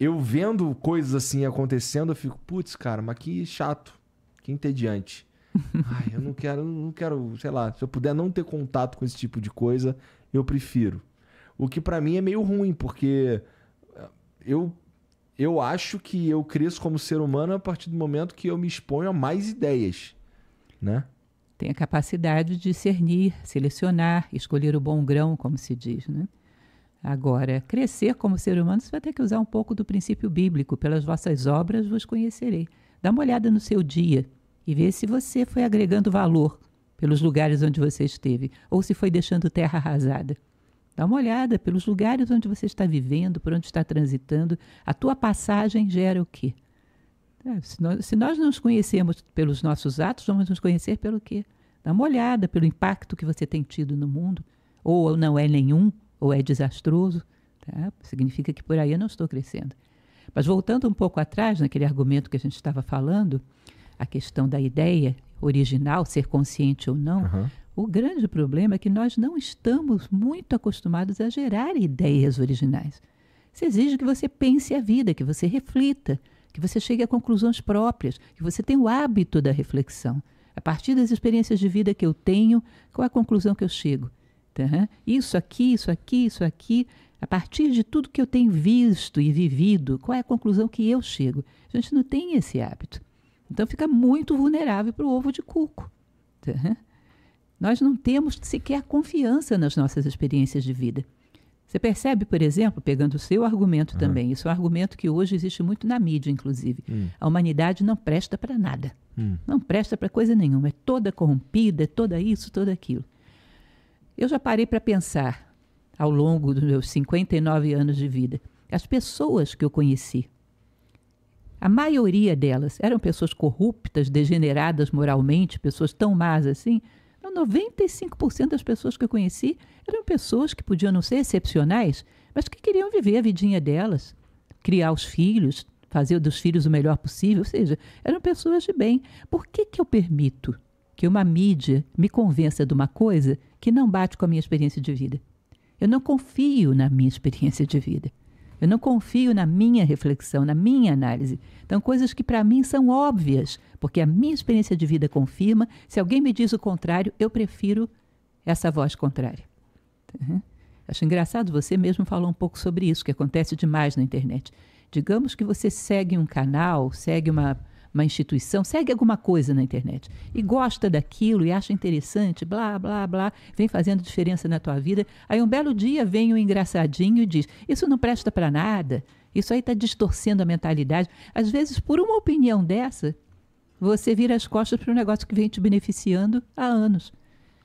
eu vendo coisas assim acontecendo, eu fico, putz, cara, mas que chato, que entediante. Ai, eu não quero, não quero, sei lá, se eu puder não ter contato com esse tipo de coisa, eu prefiro. O que para mim é meio ruim, porque eh, eu eu acho que eu cresço como ser humano a partir do momento que eu me exponho a mais ideias, né? Tem a capacidade de discernir, selecionar, escolher o bom grão, como se diz, né? Agora, crescer como ser humano, você vai ter que usar um pouco do princípio bíblico: pelas vossas obras vos conhecerei. Dá uma olhada no seu dia e vê se você foi agregando valor pelos lugares onde você esteve ou se foi deixando terra arrasada. Dá uma olhada pelos lugares onde você está vivendo, por onde está transitando. A tua passagem gera o quê? Ah, se nós, se nós nos conhecemos pelos nossos atos, vamos nos conhecer pelo quê? Dá uma olhada pelo impacto que você tem tido no mundo, ou não é nenhum, ou é desastroso, tá? significa que por aí eu não estou crescendo. Mas voltando um pouco atrás, naquele argumento que a gente estava falando, a questão da ideia original, ser consciente ou não, uhum. o grande problema é que nós não estamos muito acostumados a gerar ideias originais. Se exige que você pense a vida, que você reflita, que você chegue a conclusões próprias, que você tenha o hábito da reflexão. A partir das experiências de vida que eu tenho, qual é a conclusão que eu chego? Né? Isso aqui, isso aqui, isso aqui. A partir de tudo que eu tenho visto e vivido, qual é a conclusão que eu chego? A gente não tem esse hábito. Então fica muito vulnerável para o ovo de cuco. Tá, né? Nós não temos sequer confiança nas nossas experiências de vida. Você percebe, por exemplo, pegando o seu argumento uhum. também, isso é um argumento que hoje existe muito na mídia, inclusive. Hum. A humanidade não presta para nada. Hum. Não presta para coisa nenhuma. É toda corrompida, é toda isso, toda aquilo. Eu já parei para pensar, ao longo dos meus 59 anos de vida, as pessoas que eu conheci. A maioria delas eram pessoas corruptas, degeneradas moralmente, pessoas tão más assim. 95% das pessoas que eu conheci eram pessoas que podiam não ser excepcionais, mas que queriam viver a vidinha delas, criar os filhos, fazer dos filhos o melhor possível, ou seja, eram pessoas de bem. Por que, que eu permito que uma mídia me convença de uma coisa que não bate com a minha experiência de vida. Eu não confio na minha experiência de vida. Eu não confio na minha reflexão, na minha análise. Então, coisas que para mim são óbvias, porque a minha experiência de vida confirma. Se alguém me diz o contrário, eu prefiro essa voz contrária. Uhum. Acho engraçado, você mesmo falou um pouco sobre isso, que acontece demais na internet. Digamos que você segue um canal, segue uma, uma instituição, segue alguma coisa na internet e gosta daquilo e acha interessante, blá, blá, blá, vem fazendo diferença na tua vida. Aí um belo dia vem o um engraçadinho e diz: Isso não presta para nada, isso aí está distorcendo a mentalidade. Às vezes, por uma opinião dessa, você vira as costas para um negócio que vem te beneficiando há anos.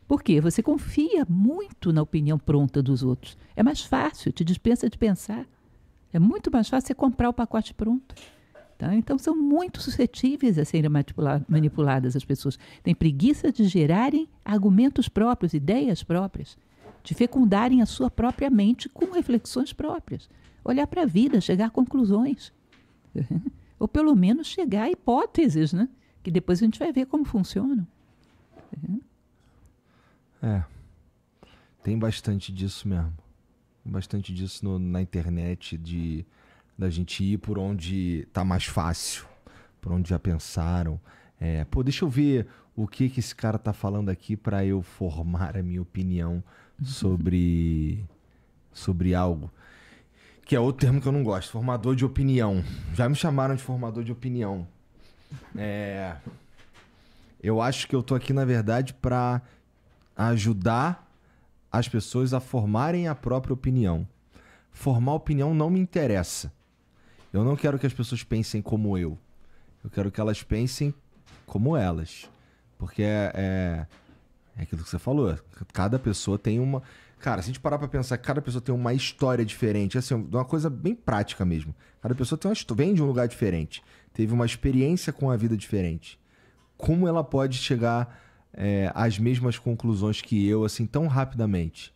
Por quê? Você confia muito na opinião pronta dos outros. É mais fácil, te dispensa de pensar. É muito mais fácil você comprar o pacote pronto. Tá? Então, são muito suscetíveis a serem manipuladas as pessoas. Têm preguiça de gerarem argumentos próprios, ideias próprias, de fecundarem a sua própria mente com reflexões próprias. Olhar para a vida, chegar a conclusões. Ou pelo menos chegar a hipóteses, né? que depois a gente vai ver como funcionam. É. Tem bastante disso mesmo. Bastante disso no, na internet de da gente ir por onde está mais fácil, por onde já pensaram. É, pô, deixa eu ver o que, que esse cara está falando aqui para eu formar a minha opinião sobre, sobre algo. Que é outro termo que eu não gosto, formador de opinião. Já me chamaram de formador de opinião. É, eu acho que eu tô aqui, na verdade, para ajudar as pessoas a formarem a própria opinião. Formar opinião não me interessa. Eu não quero que as pessoas pensem como eu. Eu quero que elas pensem como elas. Porque é, é, é aquilo que você falou. Cada pessoa tem uma. Cara, se a gente parar pra pensar, cada pessoa tem uma história diferente. Assim, é uma coisa bem prática mesmo. Cada pessoa tem uma, vem de um lugar diferente. Teve uma experiência com a vida diferente. Como ela pode chegar é, às mesmas conclusões que eu, assim, tão rapidamente?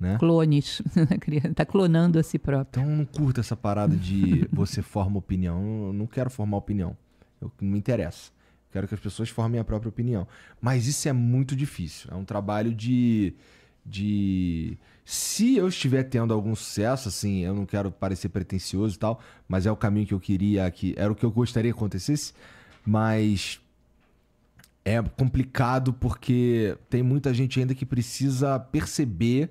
Né? Clones. tá clonando a si próprio. Então não curto essa parada de você forma opinião. Eu não quero formar opinião. Eu, não me interessa. quero que as pessoas formem a própria opinião. Mas isso é muito difícil. É um trabalho de. de... Se eu estiver tendo algum sucesso, assim, eu não quero parecer pretencioso e tal, mas é o caminho que eu queria, que era o que eu gostaria que acontecesse, mas é complicado porque tem muita gente ainda que precisa perceber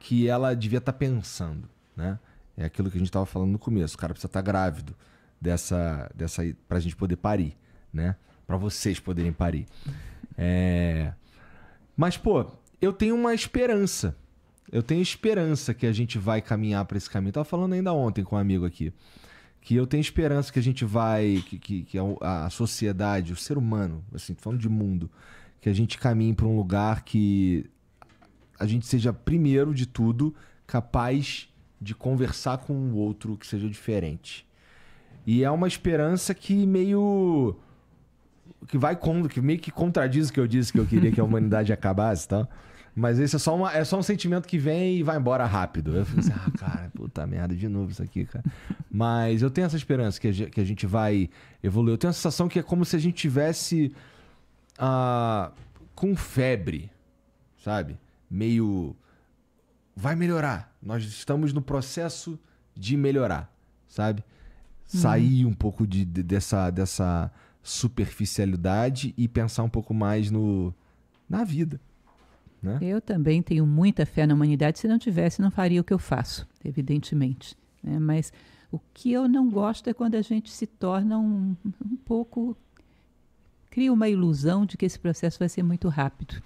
que ela devia estar tá pensando, né? É aquilo que a gente estava falando no começo. O cara precisa estar tá grávido dessa, dessa, para a gente poder parir, né? Para vocês poderem parir. É... Mas pô, eu tenho uma esperança. Eu tenho esperança que a gente vai caminhar para esse caminho. Eu tava falando ainda ontem com um amigo aqui que eu tenho esperança que a gente vai, que, que, que a, a, sociedade, o ser humano, assim, falando de mundo, que a gente caminhe para um lugar que a gente seja, primeiro de tudo, capaz de conversar com o um outro que seja diferente. E é uma esperança que meio. que vai contra, que meio que contradiz o que eu disse que eu queria que a humanidade acabasse e tá? tal. Mas esse é só, uma, é só um sentimento que vem e vai embora rápido. Eu fico assim, ah, cara, puta merda, de novo isso aqui, cara. Mas eu tenho essa esperança que a, que a gente vai evoluir. Eu tenho a sensação que é como se a gente tivesse ah, com febre, sabe? meio. Vai melhorar. Nós estamos no processo de melhorar, sabe? Uhum. Sair um pouco de, de, dessa, dessa superficialidade e pensar um pouco mais no, na vida. Né? Eu também tenho muita fé na humanidade. Se não tivesse, não faria o que eu faço, evidentemente. Né? Mas o que eu não gosto é quando a gente se torna um, um pouco. cria uma ilusão de que esse processo vai ser muito rápido.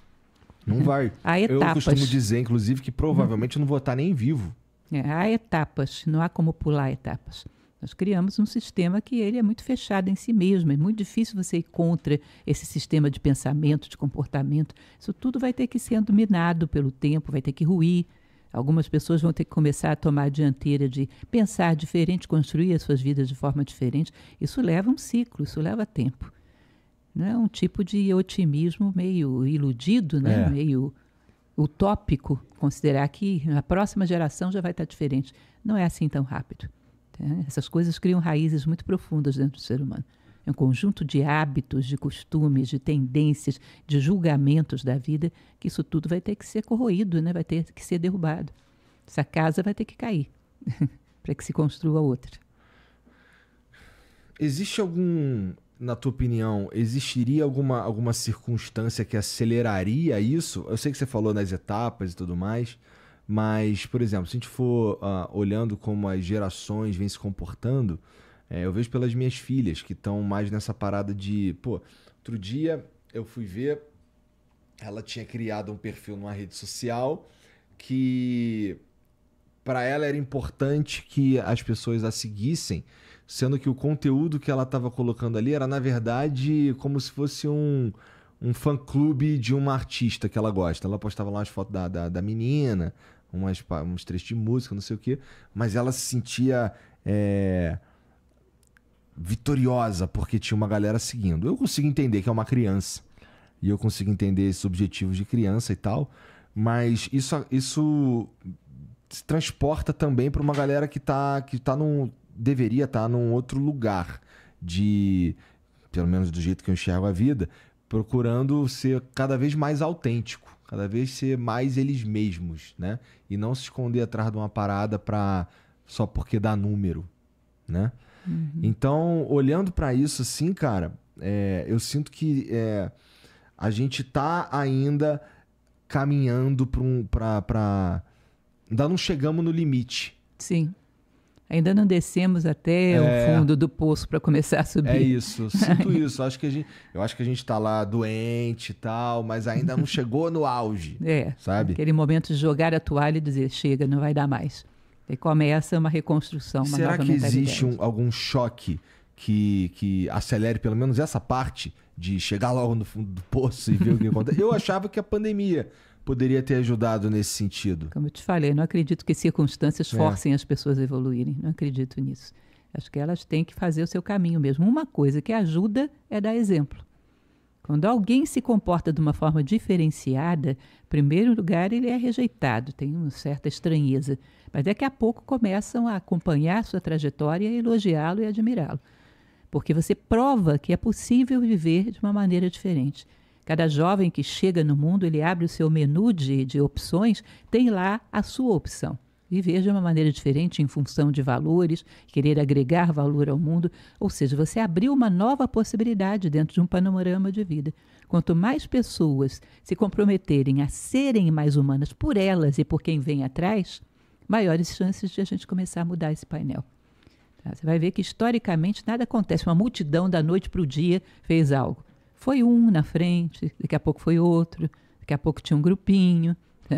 Não vai. Há etapas. Eu costumo dizer, inclusive, que provavelmente eu não vou estar nem vivo. É, há etapas, não há como pular etapas. Nós criamos um sistema que ele é muito fechado em si mesmo, é muito difícil você ir contra esse sistema de pensamento, de comportamento. Isso tudo vai ter que ser dominado pelo tempo, vai ter que ruir. Algumas pessoas vão ter que começar a tomar a dianteira de pensar diferente, construir as suas vidas de forma diferente. Isso leva um ciclo, isso leva tempo né, um tipo de otimismo meio iludido, né, é. meio utópico, considerar que a próxima geração já vai estar diferente. Não é assim tão rápido. Né? Essas coisas criam raízes muito profundas dentro do ser humano. É um conjunto de hábitos, de costumes, de tendências, de julgamentos da vida, que isso tudo vai ter que ser corroído, né? vai ter que ser derrubado. Essa casa vai ter que cair para que se construa outra. Existe algum na tua opinião, existiria alguma, alguma circunstância que aceleraria isso? Eu sei que você falou nas etapas e tudo mais, mas, por exemplo, se a gente for uh, olhando como as gerações vêm se comportando, é, eu vejo pelas minhas filhas que estão mais nessa parada de, pô, outro dia eu fui ver, ela tinha criado um perfil numa rede social que para ela era importante que as pessoas a seguissem sendo que o conteúdo que ela estava colocando ali era, na verdade, como se fosse um, um fã-clube de uma artista que ela gosta. Ela postava lá umas fotos da, da, da menina, umas, uns trechos de música, não sei o quê, mas ela se sentia. É, vitoriosa porque tinha uma galera seguindo. Eu consigo entender que é uma criança e eu consigo entender esses objetivos de criança e tal, mas isso, isso se transporta também para uma galera que tá que tá num deveria estar tá num outro lugar de, pelo menos do jeito que eu enxergo a vida, procurando ser cada vez mais autêntico, cada vez ser mais eles mesmos, né? E não se esconder atrás de uma parada para só porque dá número, né? Uhum. Então, olhando para isso assim, cara, é, eu sinto que é, a gente tá ainda caminhando para um, para, pra... ainda não chegamos no limite. Sim. Ainda não descemos até é, o fundo do poço para começar a subir. É isso, sinto isso. Acho que a gente, eu acho que a gente está lá doente e tal, mas ainda não chegou no auge. É, sabe? Aquele momento de jogar a toalha e dizer chega, não vai dar mais. E começa uma reconstrução, uma Será que existe um, algum choque que, que acelere pelo menos essa parte de chegar logo no fundo do poço e ver o que acontece? Eu achava que a pandemia poderia ter ajudado nesse sentido? Como eu te falei, não acredito que circunstâncias é. forcem as pessoas a evoluírem. Não acredito nisso. Acho que elas têm que fazer o seu caminho mesmo. Uma coisa que ajuda é dar exemplo. Quando alguém se comporta de uma forma diferenciada, em primeiro lugar, ele é rejeitado, tem uma certa estranheza. Mas daqui a pouco começam a acompanhar sua trajetória, elogiá-lo e admirá-lo. Porque você prova que é possível viver de uma maneira diferente. Cada jovem que chega no mundo, ele abre o seu menu de, de opções, tem lá a sua opção. Viver de uma maneira diferente em função de valores, querer agregar valor ao mundo, ou seja, você abriu uma nova possibilidade dentro de um panorama de vida. Quanto mais pessoas se comprometerem a serem mais humanas por elas e por quem vem atrás, maiores chances de a gente começar a mudar esse painel. Tá? Você vai ver que historicamente nada acontece, uma multidão da noite para o dia fez algo. Foi um na frente, daqui a pouco foi outro, daqui a pouco tinha um grupinho,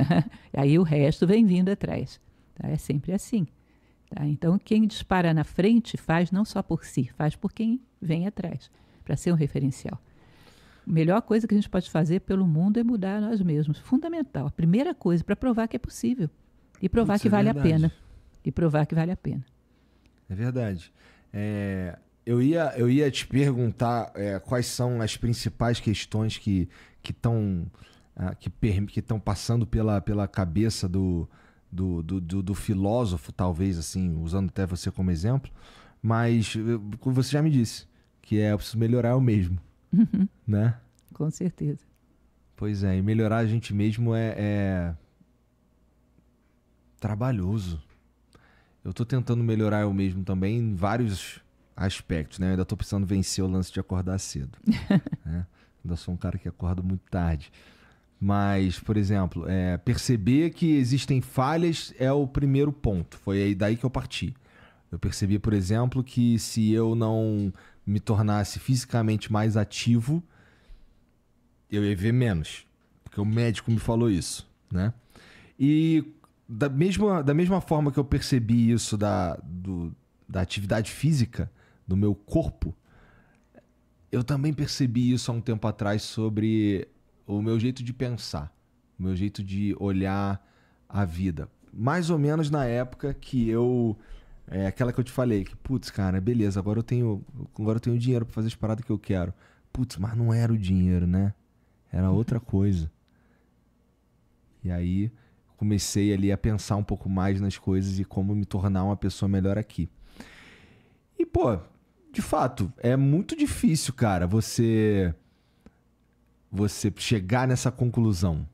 aí o resto vem vindo atrás. Tá? É sempre assim. Tá? Então, quem dispara na frente faz não só por si, faz por quem vem atrás, para ser um referencial. A melhor coisa que a gente pode fazer pelo mundo é mudar nós mesmos. Fundamental. A primeira coisa, para provar que é possível. E provar que é vale verdade. a pena. E provar que vale a pena. É verdade. É, eu ia, eu ia te perguntar é, quais são as principais questões que estão que estão ah, que que passando pela, pela cabeça do, do, do, do, do filósofo, talvez assim, usando até você como exemplo, mas você já me disse que é eu preciso melhorar eu mesmo, uhum. né? Com certeza. Pois é, e melhorar a gente mesmo é, é... trabalhoso. Eu estou tentando melhorar eu mesmo também em vários aspectos, né? Eu ainda estou precisando vencer o lance de acordar cedo. né? Ainda sou um cara que acorda muito tarde. Mas, por exemplo, é, perceber que existem falhas é o primeiro ponto. Foi daí que eu parti. Eu percebi, por exemplo, que se eu não me tornasse fisicamente mais ativo, eu ia ver menos. Porque o médico me falou isso, né? E da mesma, da mesma forma que eu percebi isso da, do, da atividade física, do meu corpo, eu também percebi isso há um tempo atrás sobre o meu jeito de pensar, o meu jeito de olhar a vida. Mais ou menos na época que eu. É aquela que eu te falei, que, putz, cara, beleza, agora eu tenho. Agora eu tenho dinheiro para fazer as paradas que eu quero. Putz, mas não era o dinheiro, né? Era uhum. outra coisa. E aí comecei ali a pensar um pouco mais nas coisas e como me tornar uma pessoa melhor aqui. E, pô, de fato, é muito difícil, cara, você você chegar nessa conclusão.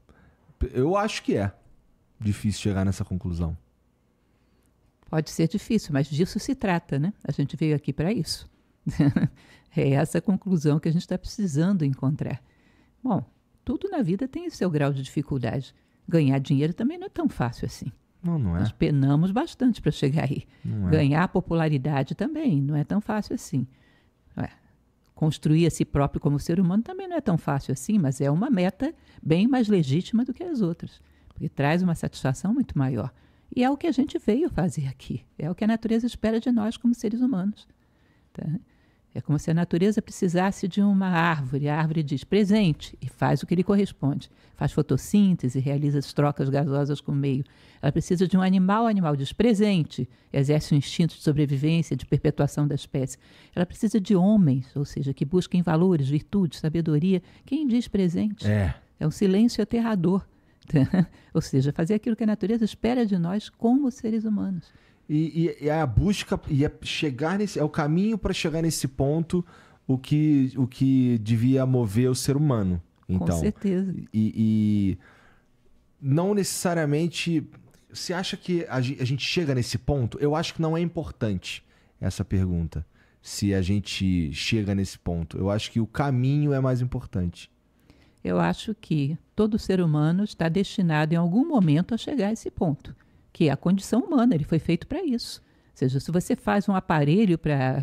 Eu acho que é difícil chegar nessa conclusão. Pode ser difícil, mas disso se trata, né? A gente veio aqui para isso. é essa conclusão que a gente está precisando encontrar. Bom, tudo na vida tem seu grau de dificuldade. Ganhar dinheiro também não é tão fácil assim. Não, não é. Nós penamos bastante para chegar aí. É. Ganhar popularidade também não é tão fácil assim. É. Construir a si próprio como ser humano também não é tão fácil assim, mas é uma meta bem mais legítima do que as outras, porque traz uma satisfação muito maior. E é o que a gente veio fazer aqui, é o que a natureza espera de nós como seres humanos. Tá? É como se a natureza precisasse de uma árvore. A árvore diz presente e faz o que lhe corresponde. Faz fotossíntese, realiza as trocas gasosas com o meio. Ela precisa de um animal, o animal diz presente, exerce o um instinto de sobrevivência, de perpetuação da espécie. Ela precisa de homens, ou seja, que busquem valores, virtudes, sabedoria. Quem diz presente? É, é um silêncio aterrador. ou seja, fazer aquilo que a natureza espera de nós como seres humanos. E, e, e, a busca e é chegar nesse é o caminho para chegar nesse ponto o que o que devia mover o ser humano então com certeza e, e não necessariamente você acha que a, gente chega nesse ponto eu acho que não é importante essa pergunta se a gente chega nesse ponto eu acho que o caminho é mais importante eu acho que todo ser humano está destinado em algum momento a chegar a esse ponto que é a condição humana, ele foi feito para isso. Ou seja, se você faz um aparelho para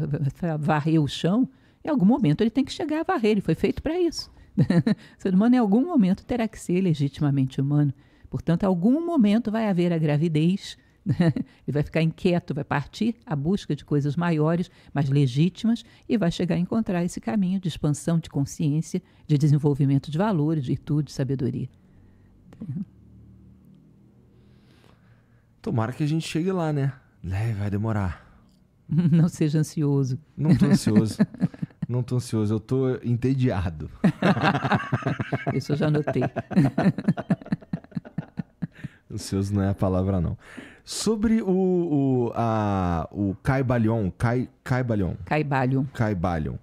varrer o chão, em algum momento ele tem que chegar a varrer, ele foi feito para isso. o ser humano, em algum momento, terá que ser legitimamente humano. Portanto, em algum momento vai haver a gravidez, ele vai ficar inquieto, vai partir à busca de coisas maiores, mais legítimas, e vai chegar a encontrar esse caminho de expansão de consciência, de desenvolvimento de valores, virtude, sabedoria. Tomara que a gente chegue lá, né? É, vai demorar. Não seja ansioso. Não tô ansioso. Não tô ansioso, eu tô entediado. Isso eu já notei. ansioso não é a palavra, não. Sobre o, o, a, o Caibalion, Cai, Caibalion. Caibalion. Caibalion.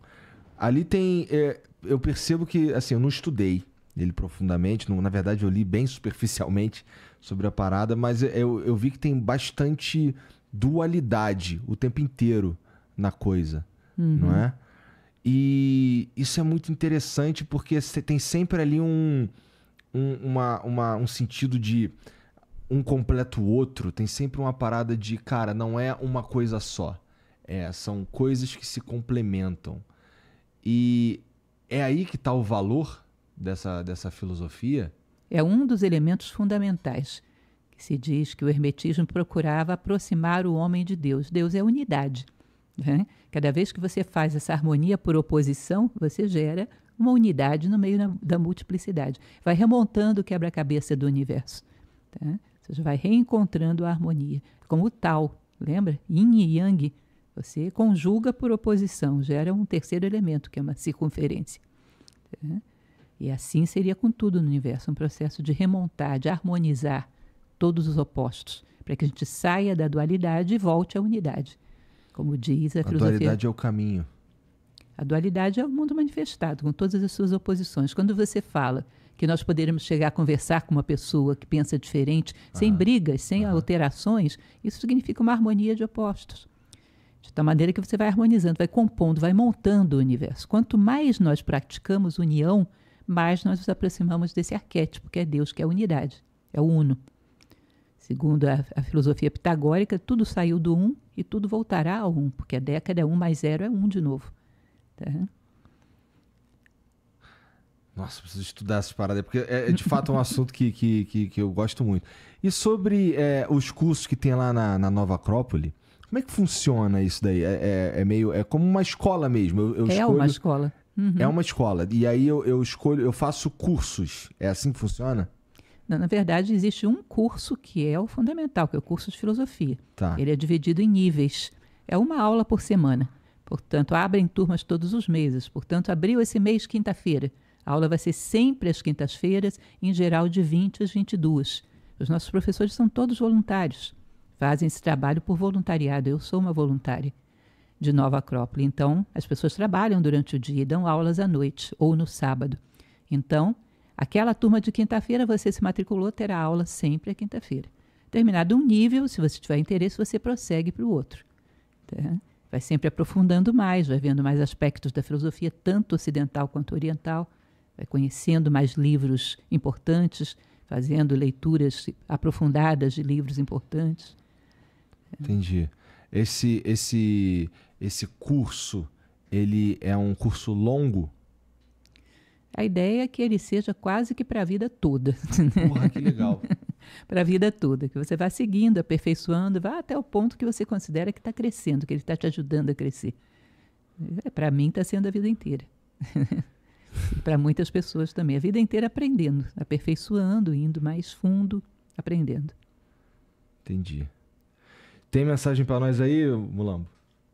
Ali tem... É, eu percebo que, assim, eu não estudei ele profundamente. Não, na verdade, eu li bem superficialmente sobre a parada, mas eu, eu vi que tem bastante dualidade o tempo inteiro na coisa, uhum. não é? E isso é muito interessante porque tem sempre ali um, um, uma, uma, um sentido de um completo o outro, tem sempre uma parada de, cara, não é uma coisa só. É, são coisas que se complementam. E é aí que está o valor dessa, dessa filosofia, é um dos elementos fundamentais que se diz que o hermetismo procurava aproximar o homem de Deus. Deus é unidade. Né? Cada vez que você faz essa harmonia por oposição, você gera uma unidade no meio da multiplicidade. Vai remontando o quebra-cabeça do universo. Tá? Ou vai reencontrando a harmonia. Como o tal, lembra? Yin e Yang. Você conjuga por oposição, gera um terceiro elemento, que é uma circunferência. Tá? E assim seria com tudo no universo um processo de remontar, de harmonizar todos os opostos, para que a gente saia da dualidade e volte à unidade. Como diz a, a filosofia. A dualidade é o caminho. A dualidade é o mundo manifestado, com todas as suas oposições. Quando você fala que nós poderemos chegar a conversar com uma pessoa que pensa diferente, ah, sem brigas, sem ah, alterações, isso significa uma harmonia de opostos. De tal maneira que você vai harmonizando, vai compondo, vai montando o universo. Quanto mais nós praticamos união, mais nós nos aproximamos desse arquétipo, que é Deus, que é a unidade, é o uno. Segundo a, a filosofia pitagórica, tudo saiu do um e tudo voltará ao um, porque a década é um mais zero é um de novo. Tá? Nossa, preciso estudar essas paradas, porque é, é, de fato um assunto que, que, que, que, eu gosto muito. E sobre é, os cursos que tem lá na, na, Nova Acrópole, como é que funciona isso daí? É, é, é meio. É como uma escola mesmo. Eu, eu é escolho, uma escola. Uhum. É uma escola. E aí eu, eu escolho, eu faço cursos. É assim que funciona? Não, na verdade, existe um curso que é o fundamental, que é o curso de filosofia. Tá. Ele é dividido em níveis. É uma aula por semana. Portanto, abrem turmas todos os meses. Portanto, abriu esse mês quinta-feira. A aula vai ser sempre às quintas-feiras, em geral de 20 às 22. Os nossos professores são todos voluntários. Fazem esse trabalho por voluntariado. Eu sou uma voluntária de Nova Acrópole. Então, as pessoas trabalham durante o dia e dão aulas à noite ou no sábado. Então, aquela turma de quinta-feira, você se matriculou, terá aula sempre à quinta-feira. Terminado um nível, se você tiver interesse, você prossegue para o outro. Tá? Vai sempre aprofundando mais, vai vendo mais aspectos da filosofia, tanto ocidental quanto oriental, vai conhecendo mais livros importantes, fazendo leituras aprofundadas de livros importantes. Entendi. Esse, esse, esse curso, ele é um curso longo? A ideia é que ele seja quase que para a vida toda. Porra, que legal. para a vida toda, que você vá seguindo, aperfeiçoando, vá até o ponto que você considera que está crescendo, que ele está te ajudando a crescer. É, para mim está sendo a vida inteira. para muitas pessoas também. A vida inteira aprendendo, aperfeiçoando, indo mais fundo, aprendendo. Entendi. Tem mensagem para nós aí, Mulambo?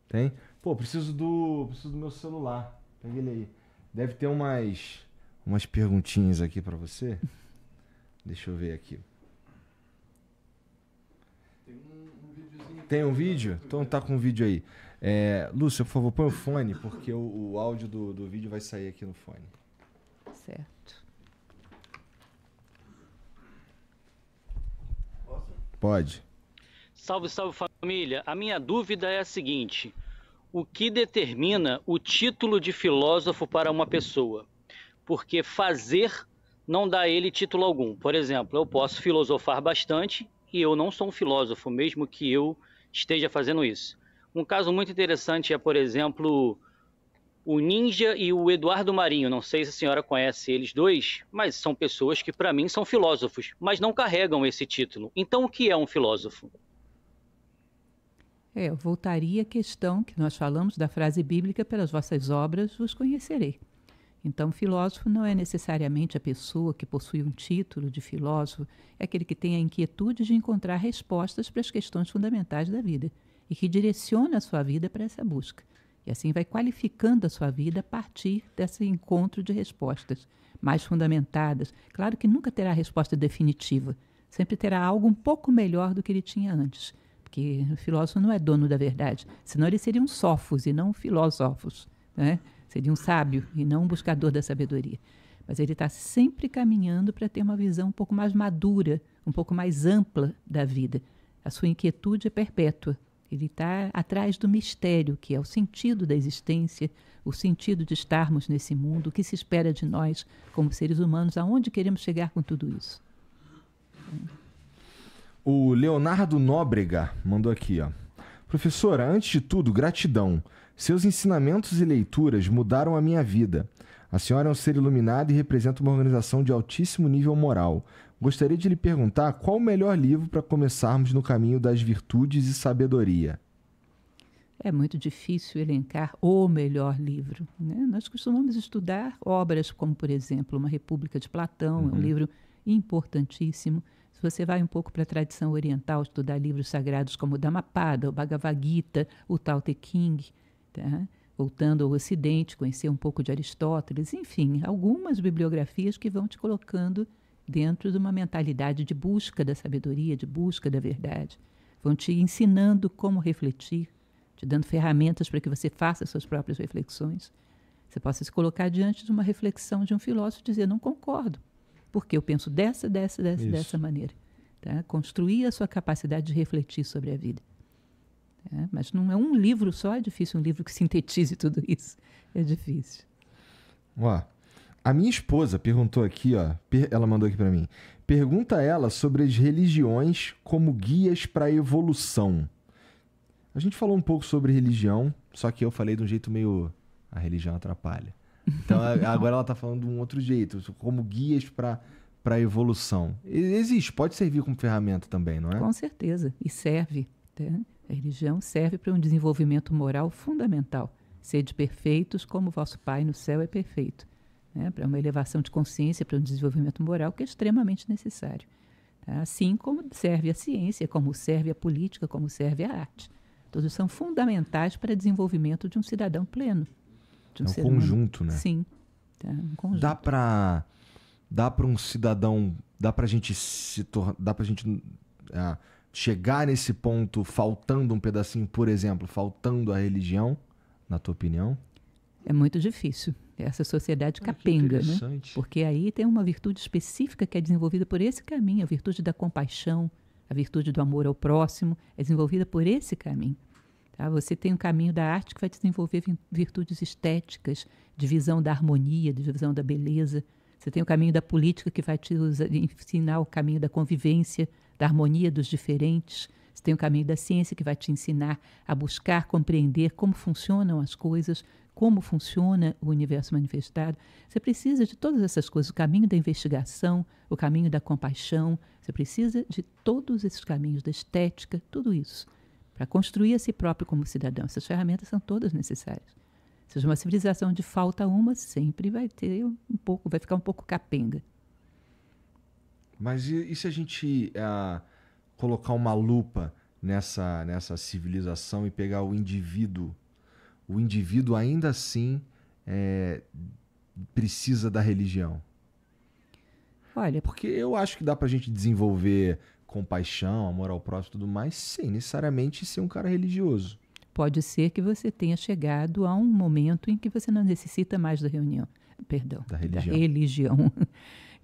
Tem? Pô, preciso do, preciso do meu celular. Pega ele aí. Deve ter umas umas perguntinhas aqui para você. Deixa eu ver aqui. Tem um, né? vídeo? Então tá com um vídeo aí. É, Lúcia, por favor, põe o fone, porque o, o áudio do, do vídeo vai sair aqui no fone. Certo. Posso? Pode. Salve, salve família! A minha dúvida é a seguinte: o que determina o título de filósofo para uma pessoa? Porque fazer não dá a ele título algum. Por exemplo, eu posso filosofar bastante e eu não sou um filósofo, mesmo que eu esteja fazendo isso. Um caso muito interessante é, por exemplo, o Ninja e o Eduardo Marinho. Não sei se a senhora conhece eles dois, mas são pessoas que, para mim, são filósofos, mas não carregam esse título. Então, o que é um filósofo? É, eu voltaria à questão que nós falamos da frase bíblica: pelas vossas obras vos conhecerei. Então, filósofo não é necessariamente a pessoa que possui um título de filósofo, é aquele que tem a inquietude de encontrar respostas para as questões fundamentais da vida e que direciona a sua vida para essa busca. E assim vai qualificando a sua vida a partir desse encontro de respostas mais fundamentadas. Claro que nunca terá resposta definitiva, sempre terá algo um pouco melhor do que ele tinha antes porque o filósofo não é dono da verdade, senão ele seria um sófos e não filósofos, né? seria um sábio e não um buscador da sabedoria. Mas ele está sempre caminhando para ter uma visão um pouco mais madura, um pouco mais ampla da vida. A sua inquietude é perpétua. Ele está atrás do mistério, que é o sentido da existência, o sentido de estarmos nesse mundo, o que se espera de nós como seres humanos, aonde queremos chegar com tudo isso. O Leonardo Nóbrega mandou aqui, ó. Professora, antes de tudo, gratidão. Seus ensinamentos e leituras mudaram a minha vida. A senhora é um ser iluminado e representa uma organização de altíssimo nível moral. Gostaria de lhe perguntar qual o melhor livro para começarmos no caminho das virtudes e sabedoria. É muito difícil elencar o melhor livro. Né? Nós costumamos estudar obras como, por exemplo, Uma República de Platão, uhum. é um uhum. livro importantíssimo se você vai um pouco para a tradição oriental, estudar livros sagrados como o Dhammapada, o Bhagavad Gita, o Tao Te tá? voltando ao Ocidente, conhecer um pouco de Aristóteles, enfim, algumas bibliografias que vão te colocando dentro de uma mentalidade de busca da sabedoria, de busca da verdade. Vão te ensinando como refletir, te dando ferramentas para que você faça suas próprias reflexões. Você possa se colocar diante de uma reflexão de um filósofo e dizer: não concordo, porque eu penso dessa, dessa, dessa, Isso. dessa maneira. Tá? Construir a sua capacidade de refletir sobre a vida. É, mas não é um livro só, é difícil um livro que sintetize tudo isso. É difícil. Ó, a minha esposa perguntou aqui, ó, ela mandou aqui para mim. Pergunta ela sobre as religiões como guias para a evolução. A gente falou um pouco sobre religião, só que eu falei de um jeito meio a religião atrapalha. Então agora ela está falando de um outro jeito, como guias para para evolução. Existe, pode servir como ferramenta também, não é? Com certeza, e serve. Né? A religião serve para um desenvolvimento moral fundamental. Sede perfeitos como vosso Pai no céu é perfeito. Né? Para uma elevação de consciência, para um desenvolvimento moral que é extremamente necessário. Tá? Assim como serve a ciência, como serve a política, como serve a arte. Todos são fundamentais para o desenvolvimento de um cidadão pleno. De um, é um ser conjunto, humano. né? Sim. É um conjunto. Dá para dá para um cidadão, dá para gente se tornar, dá para gente ah, chegar nesse ponto faltando um pedacinho, por exemplo, faltando a religião, na tua opinião? É muito difícil. Essa sociedade ah, capenga, né? Porque aí tem uma virtude específica que é desenvolvida por esse caminho, a virtude da compaixão, a virtude do amor ao próximo, é desenvolvida por esse caminho. Tá? Você tem um caminho da arte que vai desenvolver virtudes estéticas, de visão da harmonia, de visão da beleza. Você tem o caminho da política que vai te ensinar o caminho da convivência, da harmonia dos diferentes. Você tem o caminho da ciência que vai te ensinar a buscar, compreender como funcionam as coisas, como funciona o universo manifestado. Você precisa de todas essas coisas, o caminho da investigação, o caminho da compaixão, você precisa de todos esses caminhos da estética, tudo isso para construir a si próprio como cidadão. Essas ferramentas são todas necessárias. seja, uma civilização onde falta uma sempre vai ter um pouco, vai ficar um pouco capenga. Mas e, e se a gente uh, colocar uma lupa nessa, nessa civilização e pegar o indivíduo? O indivíduo ainda assim é, precisa da religião. Olha, porque eu acho que dá para a gente desenvolver compaixão, amor ao próximo tudo mais, sem necessariamente ser um cara religioso. Pode ser que você tenha chegado a um momento em que você não necessita mais da reunião, perdão, da religião. Da religião.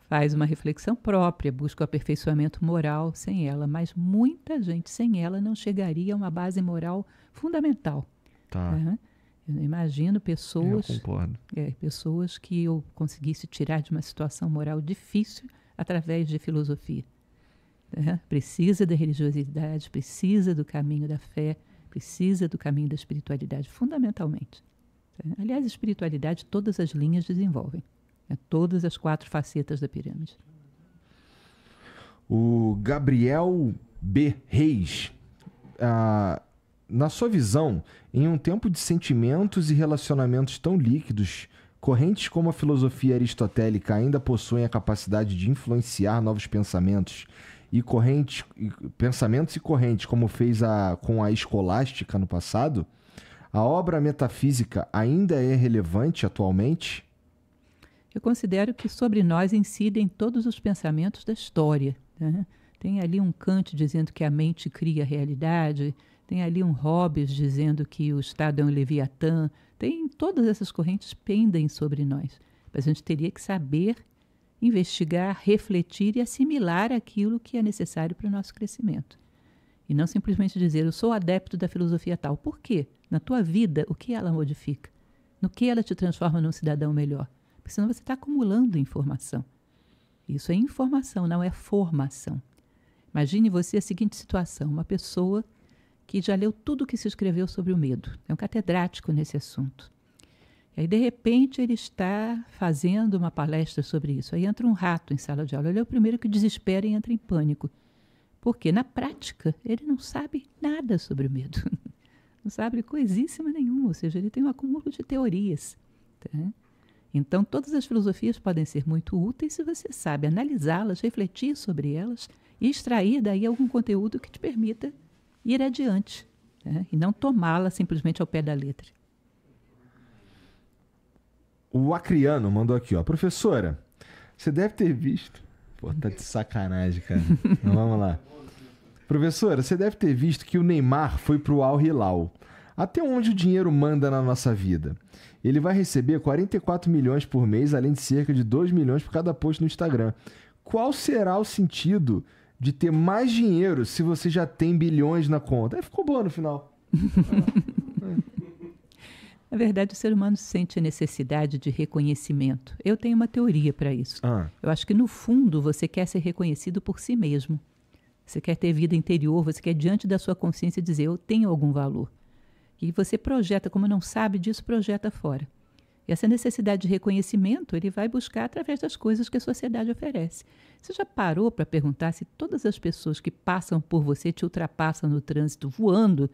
Faz uma reflexão própria, busca o aperfeiçoamento moral sem ela, mas muita gente sem ela não chegaria a uma base moral fundamental. Tá. Uhum. Eu imagino pessoas, eu concordo. É, pessoas que eu conseguisse tirar de uma situação moral difícil através de filosofia né? precisa da religiosidade, precisa do caminho da fé, precisa do caminho da espiritualidade, fundamentalmente. Né? Aliás, espiritualidade, todas as linhas desenvolvem, né? todas as quatro facetas da pirâmide. O Gabriel B. Reis. Ah, na sua visão, em um tempo de sentimentos e relacionamentos tão líquidos, correntes como a filosofia aristotélica ainda possuem a capacidade de influenciar novos pensamentos e correntes, pensamentos e correntes, como fez a, com a escolástica no passado, a obra metafísica ainda é relevante atualmente? Eu considero que sobre nós incidem todos os pensamentos da história. Né? Tem ali um Kant dizendo que a mente cria a realidade, tem ali um Hobbes dizendo que o Estado é um Leviatã, tem todas essas correntes pendem sobre nós. Mas a gente teria que saber investigar, refletir e assimilar aquilo que é necessário para o nosso crescimento. E não simplesmente dizer, eu sou adepto da filosofia tal. Por quê? Na tua vida, o que ela modifica? No que ela te transforma num cidadão melhor? Porque senão você está acumulando informação. Isso é informação, não é formação. Imagine você a seguinte situação: uma pessoa que já leu tudo o que se escreveu sobre o medo, é um catedrático nesse assunto. Aí, de repente, ele está fazendo uma palestra sobre isso. Aí entra um rato em sala de aula. Ele é o primeiro que desespera e entra em pânico. Porque, na prática, ele não sabe nada sobre o medo. Não sabe coisíssima nenhuma. Ou seja, ele tem um acúmulo de teorias. Tá? Então, todas as filosofias podem ser muito úteis se você sabe analisá-las, refletir sobre elas e extrair daí algum conteúdo que te permita ir adiante. Tá? E não tomá-la simplesmente ao pé da letra. O Acriano mandou aqui, ó. Professora, você deve ter visto. Pô, tá de sacanagem, cara. Então, vamos lá. Professora, você deve ter visto que o Neymar foi pro Al Hilal. Até onde o dinheiro manda na nossa vida? Ele vai receber 44 milhões por mês, além de cerca de 2 milhões por cada post no Instagram. Qual será o sentido de ter mais dinheiro se você já tem bilhões na conta? Aí ficou boa no final. Na verdade, o ser humano sente a necessidade de reconhecimento. Eu tenho uma teoria para isso. Ah. Eu acho que, no fundo, você quer ser reconhecido por si mesmo. Você quer ter vida interior, você quer, diante da sua consciência, dizer: Eu tenho algum valor. E você projeta, como não sabe disso, projeta fora. E essa necessidade de reconhecimento ele vai buscar através das coisas que a sociedade oferece. Você já parou para perguntar se todas as pessoas que passam por você te ultrapassam no trânsito voando,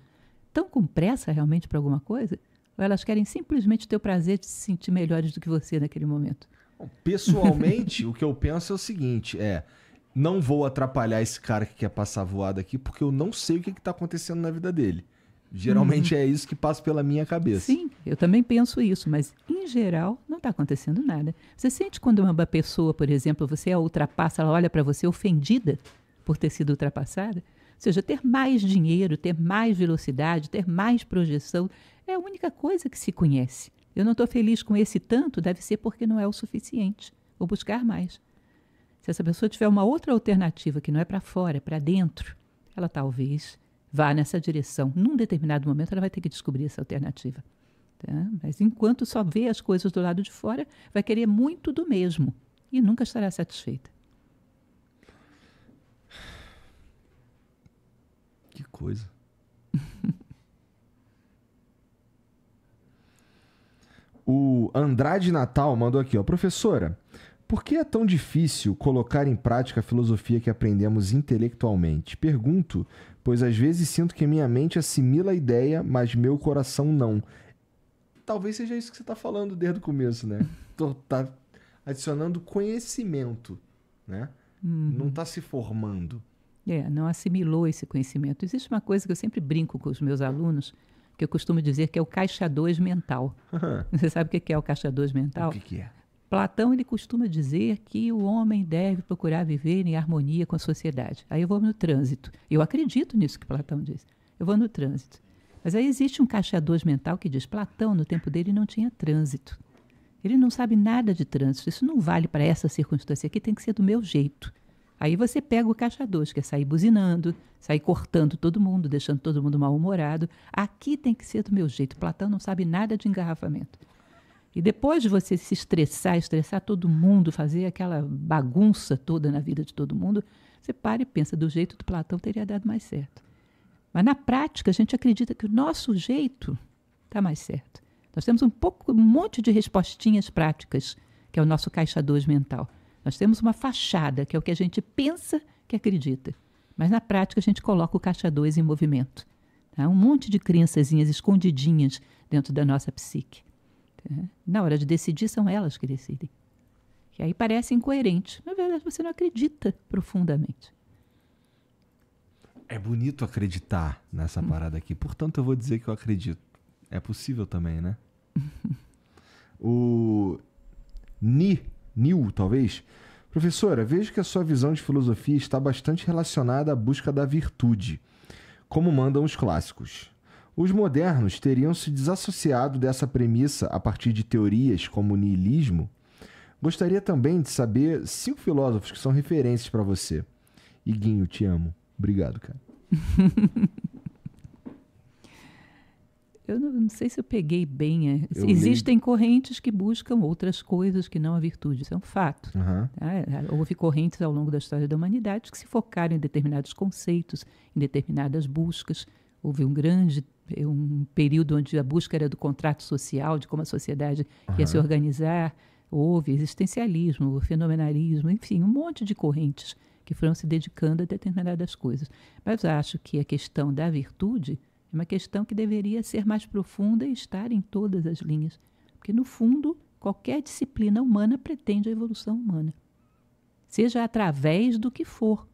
tão com pressa realmente para alguma coisa? Ou elas querem simplesmente ter o prazer de se sentir melhores do que você naquele momento? Pessoalmente, o que eu penso é o seguinte: é não vou atrapalhar esse cara que quer passar voada aqui, porque eu não sei o que está acontecendo na vida dele. Geralmente uhum. é isso que passa pela minha cabeça. Sim, eu também penso isso, mas em geral não está acontecendo nada. Você sente quando uma pessoa, por exemplo, você a ultrapassa, ela olha para você ofendida por ter sido ultrapassada? Ou seja, ter mais dinheiro, ter mais velocidade, ter mais projeção é a única coisa que se conhece. Eu não estou feliz com esse tanto, deve ser porque não é o suficiente. Vou buscar mais. Se essa pessoa tiver uma outra alternativa que não é para fora, é para dentro, ela talvez vá nessa direção. Num determinado momento, ela vai ter que descobrir essa alternativa. Tá? Mas enquanto só vê as coisas do lado de fora, vai querer muito do mesmo e nunca estará satisfeita. coisa. o Andrade Natal mandou aqui, ó. Professora, por que é tão difícil colocar em prática a filosofia que aprendemos intelectualmente? Pergunto, pois às vezes sinto que minha mente assimila a ideia, mas meu coração não. Talvez seja isso que você está falando desde o começo, né? Tô, tá adicionando conhecimento, né? Uhum. Não está se formando. É, não assimilou esse conhecimento. Existe uma coisa que eu sempre brinco com os meus alunos, que eu costumo dizer que é o caixa 2 mental. Uhum. Você sabe o que é o caixa 2 mental? O que, que é? Platão ele costuma dizer que o homem deve procurar viver em harmonia com a sociedade. Aí eu vou no trânsito. Eu acredito nisso que Platão diz. Eu vou no trânsito. Mas aí existe um caixa 2 mental que diz: Platão, no tempo dele, não tinha trânsito. Ele não sabe nada de trânsito. Isso não vale para essa circunstância aqui, tem que ser do meu jeito. Aí você pega o caixa 2, que é sair buzinando, sair cortando todo mundo, deixando todo mundo mal-humorado. Aqui tem que ser do meu jeito. Platão não sabe nada de engarrafamento. E depois de você se estressar, estressar todo mundo, fazer aquela bagunça toda na vida de todo mundo, você para e pensa, do jeito do Platão teria dado mais certo. Mas na prática, a gente acredita que o nosso jeito está mais certo. Nós temos um pouco, um monte de respostinhas práticas, que é o nosso caixa 2 mental. Nós temos uma fachada, que é o que a gente pensa que acredita. Mas na prática a gente coloca o caixa 2 em movimento. Tá? Um monte de crençazinhas escondidinhas dentro da nossa psique. Tá? Na hora de decidir, são elas que decidem. E aí parece incoerente. Na verdade, você não acredita profundamente. É bonito acreditar nessa hum. parada aqui. Portanto, eu vou dizer que eu acredito. É possível também, né? o Ni New, talvez. Professora, vejo que a sua visão de filosofia está bastante relacionada à busca da virtude, como mandam os clássicos. Os modernos teriam se desassociado dessa premissa a partir de teorias como o niilismo? Gostaria também de saber cinco filósofos que são referências para você. Iguinho, te amo. Obrigado, cara. Eu não, não sei se eu peguei bem. É, eu Existem li... correntes que buscam outras coisas que não a virtude, isso é um fato. Uhum. Houve correntes ao longo da história da humanidade que se focaram em determinados conceitos, em determinadas buscas. Houve um grande eh, um período onde a busca era do contrato social, de como a sociedade uhum. ia se organizar. Houve existencialismo, fenomenalismo, enfim, um monte de correntes que foram se dedicando a determinadas coisas. Mas acho que a questão da virtude é uma questão que deveria ser mais profunda e estar em todas as linhas. Porque, no fundo, qualquer disciplina humana pretende a evolução humana. Seja através do que for.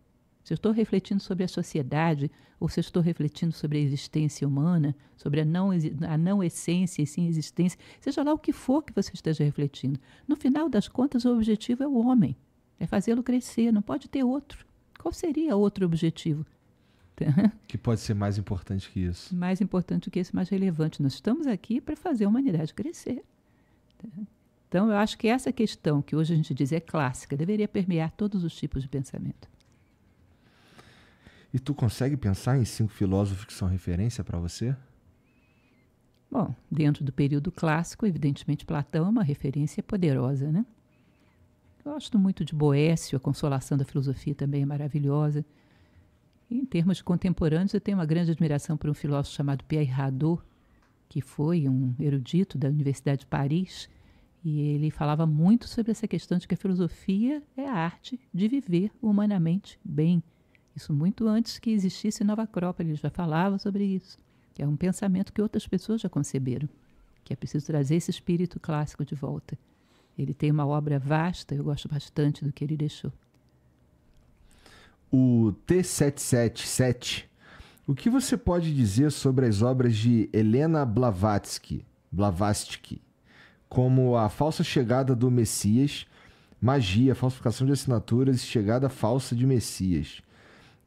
Se eu estou refletindo sobre a sociedade, ou se eu estou refletindo sobre a existência humana, sobre a não, a não essência e sim existência, seja lá o que for que você esteja refletindo. No final das contas, o objetivo é o homem, é fazê-lo crescer, não pode ter outro. Qual seria outro objetivo? Que pode ser mais importante que isso. Mais importante do que isso, mais relevante. Nós estamos aqui para fazer a humanidade crescer. Então, eu acho que essa questão, que hoje a gente diz é clássica, deveria permear todos os tipos de pensamento. E tu consegue pensar em cinco filósofos que são referência para você? Bom, dentro do período clássico, evidentemente, Platão é uma referência poderosa, né? Eu gosto muito de Boécio, a Consolação da Filosofia também é maravilhosa. Em termos contemporâneos, eu tenho uma grande admiração por um filósofo chamado Pierre Hadot, que foi um erudito da Universidade de Paris, e ele falava muito sobre essa questão de que a filosofia é a arte de viver humanamente bem. Isso muito antes que existisse Nova Acrópole, ele já falava sobre isso. Que é um pensamento que outras pessoas já conceberam, que é preciso trazer esse espírito clássico de volta. Ele tem uma obra vasta, eu gosto bastante do que ele deixou o T777. O que você pode dizer sobre as obras de Helena Blavatsky, Blavatsky como a falsa chegada do Messias, magia, falsificação de assinaturas e chegada falsa de Messias?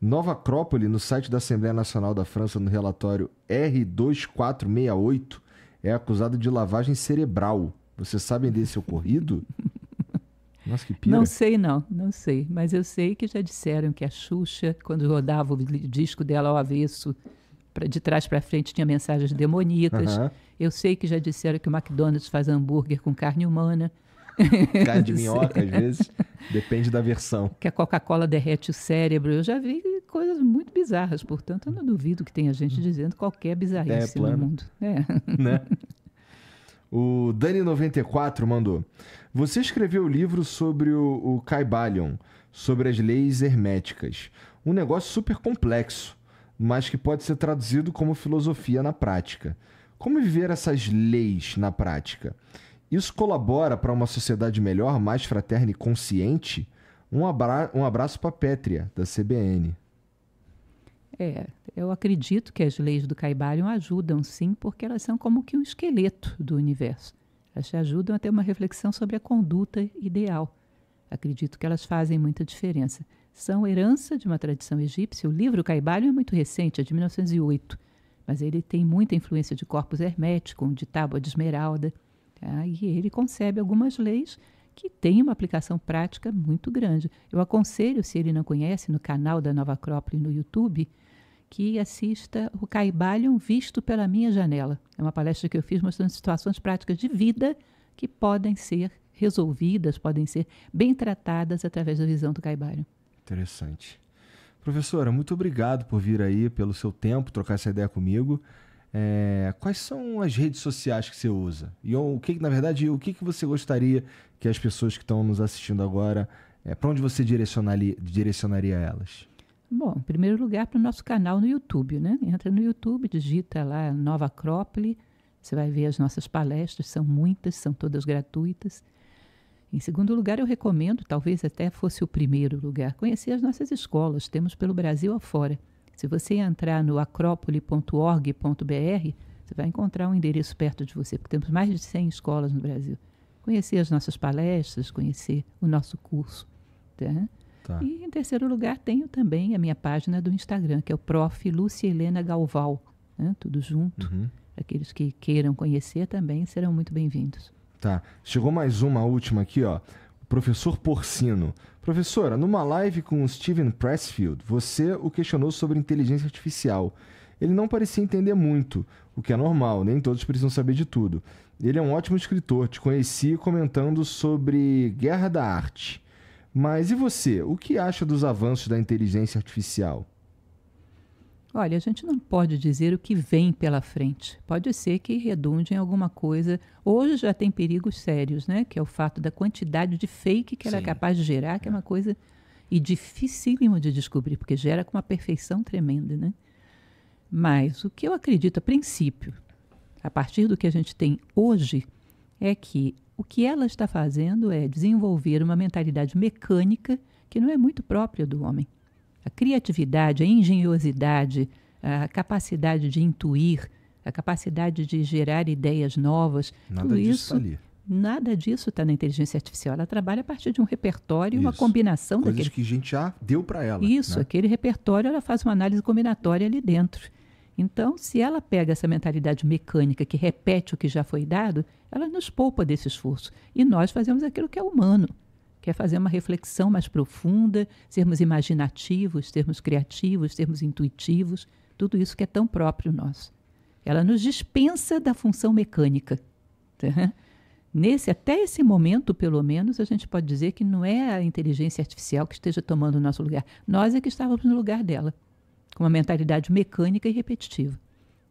Nova Acrópole, no site da Assembleia Nacional da França, no relatório R2468, é acusado de lavagem cerebral. Vocês sabem desse ocorrido? Nossa, que pira. Não sei, não, não sei. Mas eu sei que já disseram que a Xuxa, quando rodava o disco dela ao avesso, pra, de trás para frente, tinha mensagens demoníacas. Uhum. Eu sei que já disseram que o McDonald's faz hambúrguer com carne humana. Carne de minhoca, às vezes. Depende da versão. Que a Coca-Cola derrete o cérebro. Eu já vi coisas muito bizarras, portanto, eu não duvido que tenha gente dizendo qualquer bizarrice é, no mundo. É. Né? O Dani94 mandou. Você escreveu o um livro sobre o, o Caibalion, sobre as leis herméticas. Um negócio super complexo, mas que pode ser traduzido como filosofia na prática. Como viver essas leis na prática? Isso colabora para uma sociedade melhor, mais fraterna e consciente? Um, abra um abraço para a Pétria, da CBN. É, eu acredito que as leis do Caibalion ajudam sim, porque elas são como que um esqueleto do universo. Elas te ajudam a ter uma reflexão sobre a conduta ideal. Acredito que elas fazem muita diferença. São herança de uma tradição egípcia. O livro Caibalho é muito recente, é de 1908, mas ele tem muita influência de corpos herméticos, de tábua de esmeralda. Tá? E ele concebe algumas leis que têm uma aplicação prática muito grande. Eu aconselho, se ele não conhece, no canal da Nova Acrópole no YouTube, que assista o Caibalion Visto pela Minha Janela. É uma palestra que eu fiz mostrando situações práticas de vida que podem ser resolvidas, podem ser bem tratadas através da visão do Caibalion. Interessante. Professora, muito obrigado por vir aí, pelo seu tempo, trocar essa ideia comigo. É, quais são as redes sociais que você usa? E o que, na verdade, o que, você gostaria que as pessoas que estão nos assistindo agora, é, para onde você direcionaria, direcionaria elas? Bom, em primeiro lugar, para o nosso canal no YouTube, né? Entra no YouTube, digita lá Nova Acrópole, você vai ver as nossas palestras, são muitas, são todas gratuitas. Em segundo lugar, eu recomendo, talvez até fosse o primeiro lugar, conhecer as nossas escolas, temos pelo Brasil afora. Se você entrar no acrópole.org.br, você vai encontrar um endereço perto de você, porque temos mais de 100 escolas no Brasil. Conhecer as nossas palestras, conhecer o nosso curso. Tá? Tá. E em terceiro lugar, tenho também a minha página do Instagram, que é o Prof. Lúcia Helena Galval. Né? Tudo junto. Uhum. Aqueles que queiram conhecer também serão muito bem-vindos. Tá. Chegou mais uma última aqui, ó. Professor Porcino. Professora, numa live com o Steven Pressfield, você o questionou sobre inteligência artificial. Ele não parecia entender muito, o que é normal, nem todos precisam saber de tudo. Ele é um ótimo escritor, te conheci comentando sobre Guerra da Arte. Mas e você? O que acha dos avanços da inteligência artificial? Olha, a gente não pode dizer o que vem pela frente. Pode ser que redunde em alguma coisa. Hoje já tem perigos sérios, né? Que é o fato da quantidade de fake que ela é Sim. é capaz de gerar, que é, é uma coisa e dificílimo de descobrir, porque gera com uma perfeição tremenda, né? Mas o que eu acredito a princípio, a partir do que a gente tem hoje, é que o que ela está fazendo é desenvolver uma mentalidade mecânica que não é muito própria do homem. A criatividade, a engenhosidade, a capacidade de intuir, a capacidade de gerar ideias novas, nada tudo isso, tá nada disso está na inteligência artificial. Ela trabalha a partir de um repertório e uma combinação Coisas daquele que a gente já deu para ela. Isso, né? aquele repertório, ela faz uma análise combinatória ali dentro. Então, se ela pega essa mentalidade mecânica que repete o que já foi dado, ela nos poupa desse esforço. E nós fazemos aquilo que é humano, que é fazer uma reflexão mais profunda, sermos imaginativos, sermos criativos, sermos intuitivos, tudo isso que é tão próprio nosso. Ela nos dispensa da função mecânica. Tá? Nesse, até esse momento, pelo menos, a gente pode dizer que não é a inteligência artificial que esteja tomando o nosso lugar. Nós é que estávamos no lugar dela com uma mentalidade mecânica e repetitiva.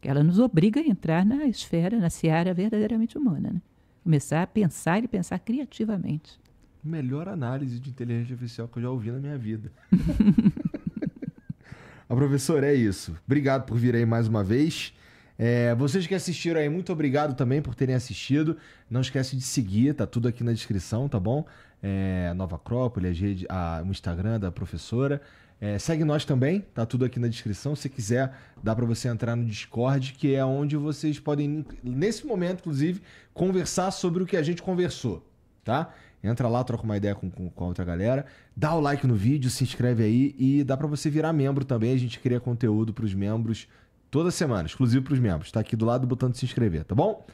Ela nos obriga a entrar na esfera, na seara verdadeiramente humana. Né? Começar a pensar e pensar criativamente. Melhor análise de inteligência artificial que eu já ouvi na minha vida. a ah, professora, é isso. Obrigado por vir aí mais uma vez. É, vocês que assistiram aí, muito obrigado também por terem assistido. Não esquece de seguir, tá tudo aqui na descrição, tá bom? É, Nova Acrópole, a, a, o Instagram da professora. É, segue nós também, tá tudo aqui na descrição. Se quiser, dá para você entrar no Discord, que é onde vocês podem, nesse momento, inclusive, conversar sobre o que a gente conversou, tá? Entra lá, troca uma ideia com, com, com a outra galera, dá o like no vídeo, se inscreve aí e dá para você virar membro também. A gente cria conteúdo para os membros toda semana, exclusivo para os membros. Tá aqui do lado o botão de se inscrever, tá bom?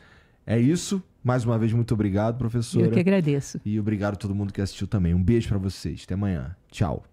É isso. Mais uma vez, muito obrigado, professor. Eu que agradeço. E obrigado a todo mundo que assistiu também. Um beijo para vocês. Até amanhã. Tchau.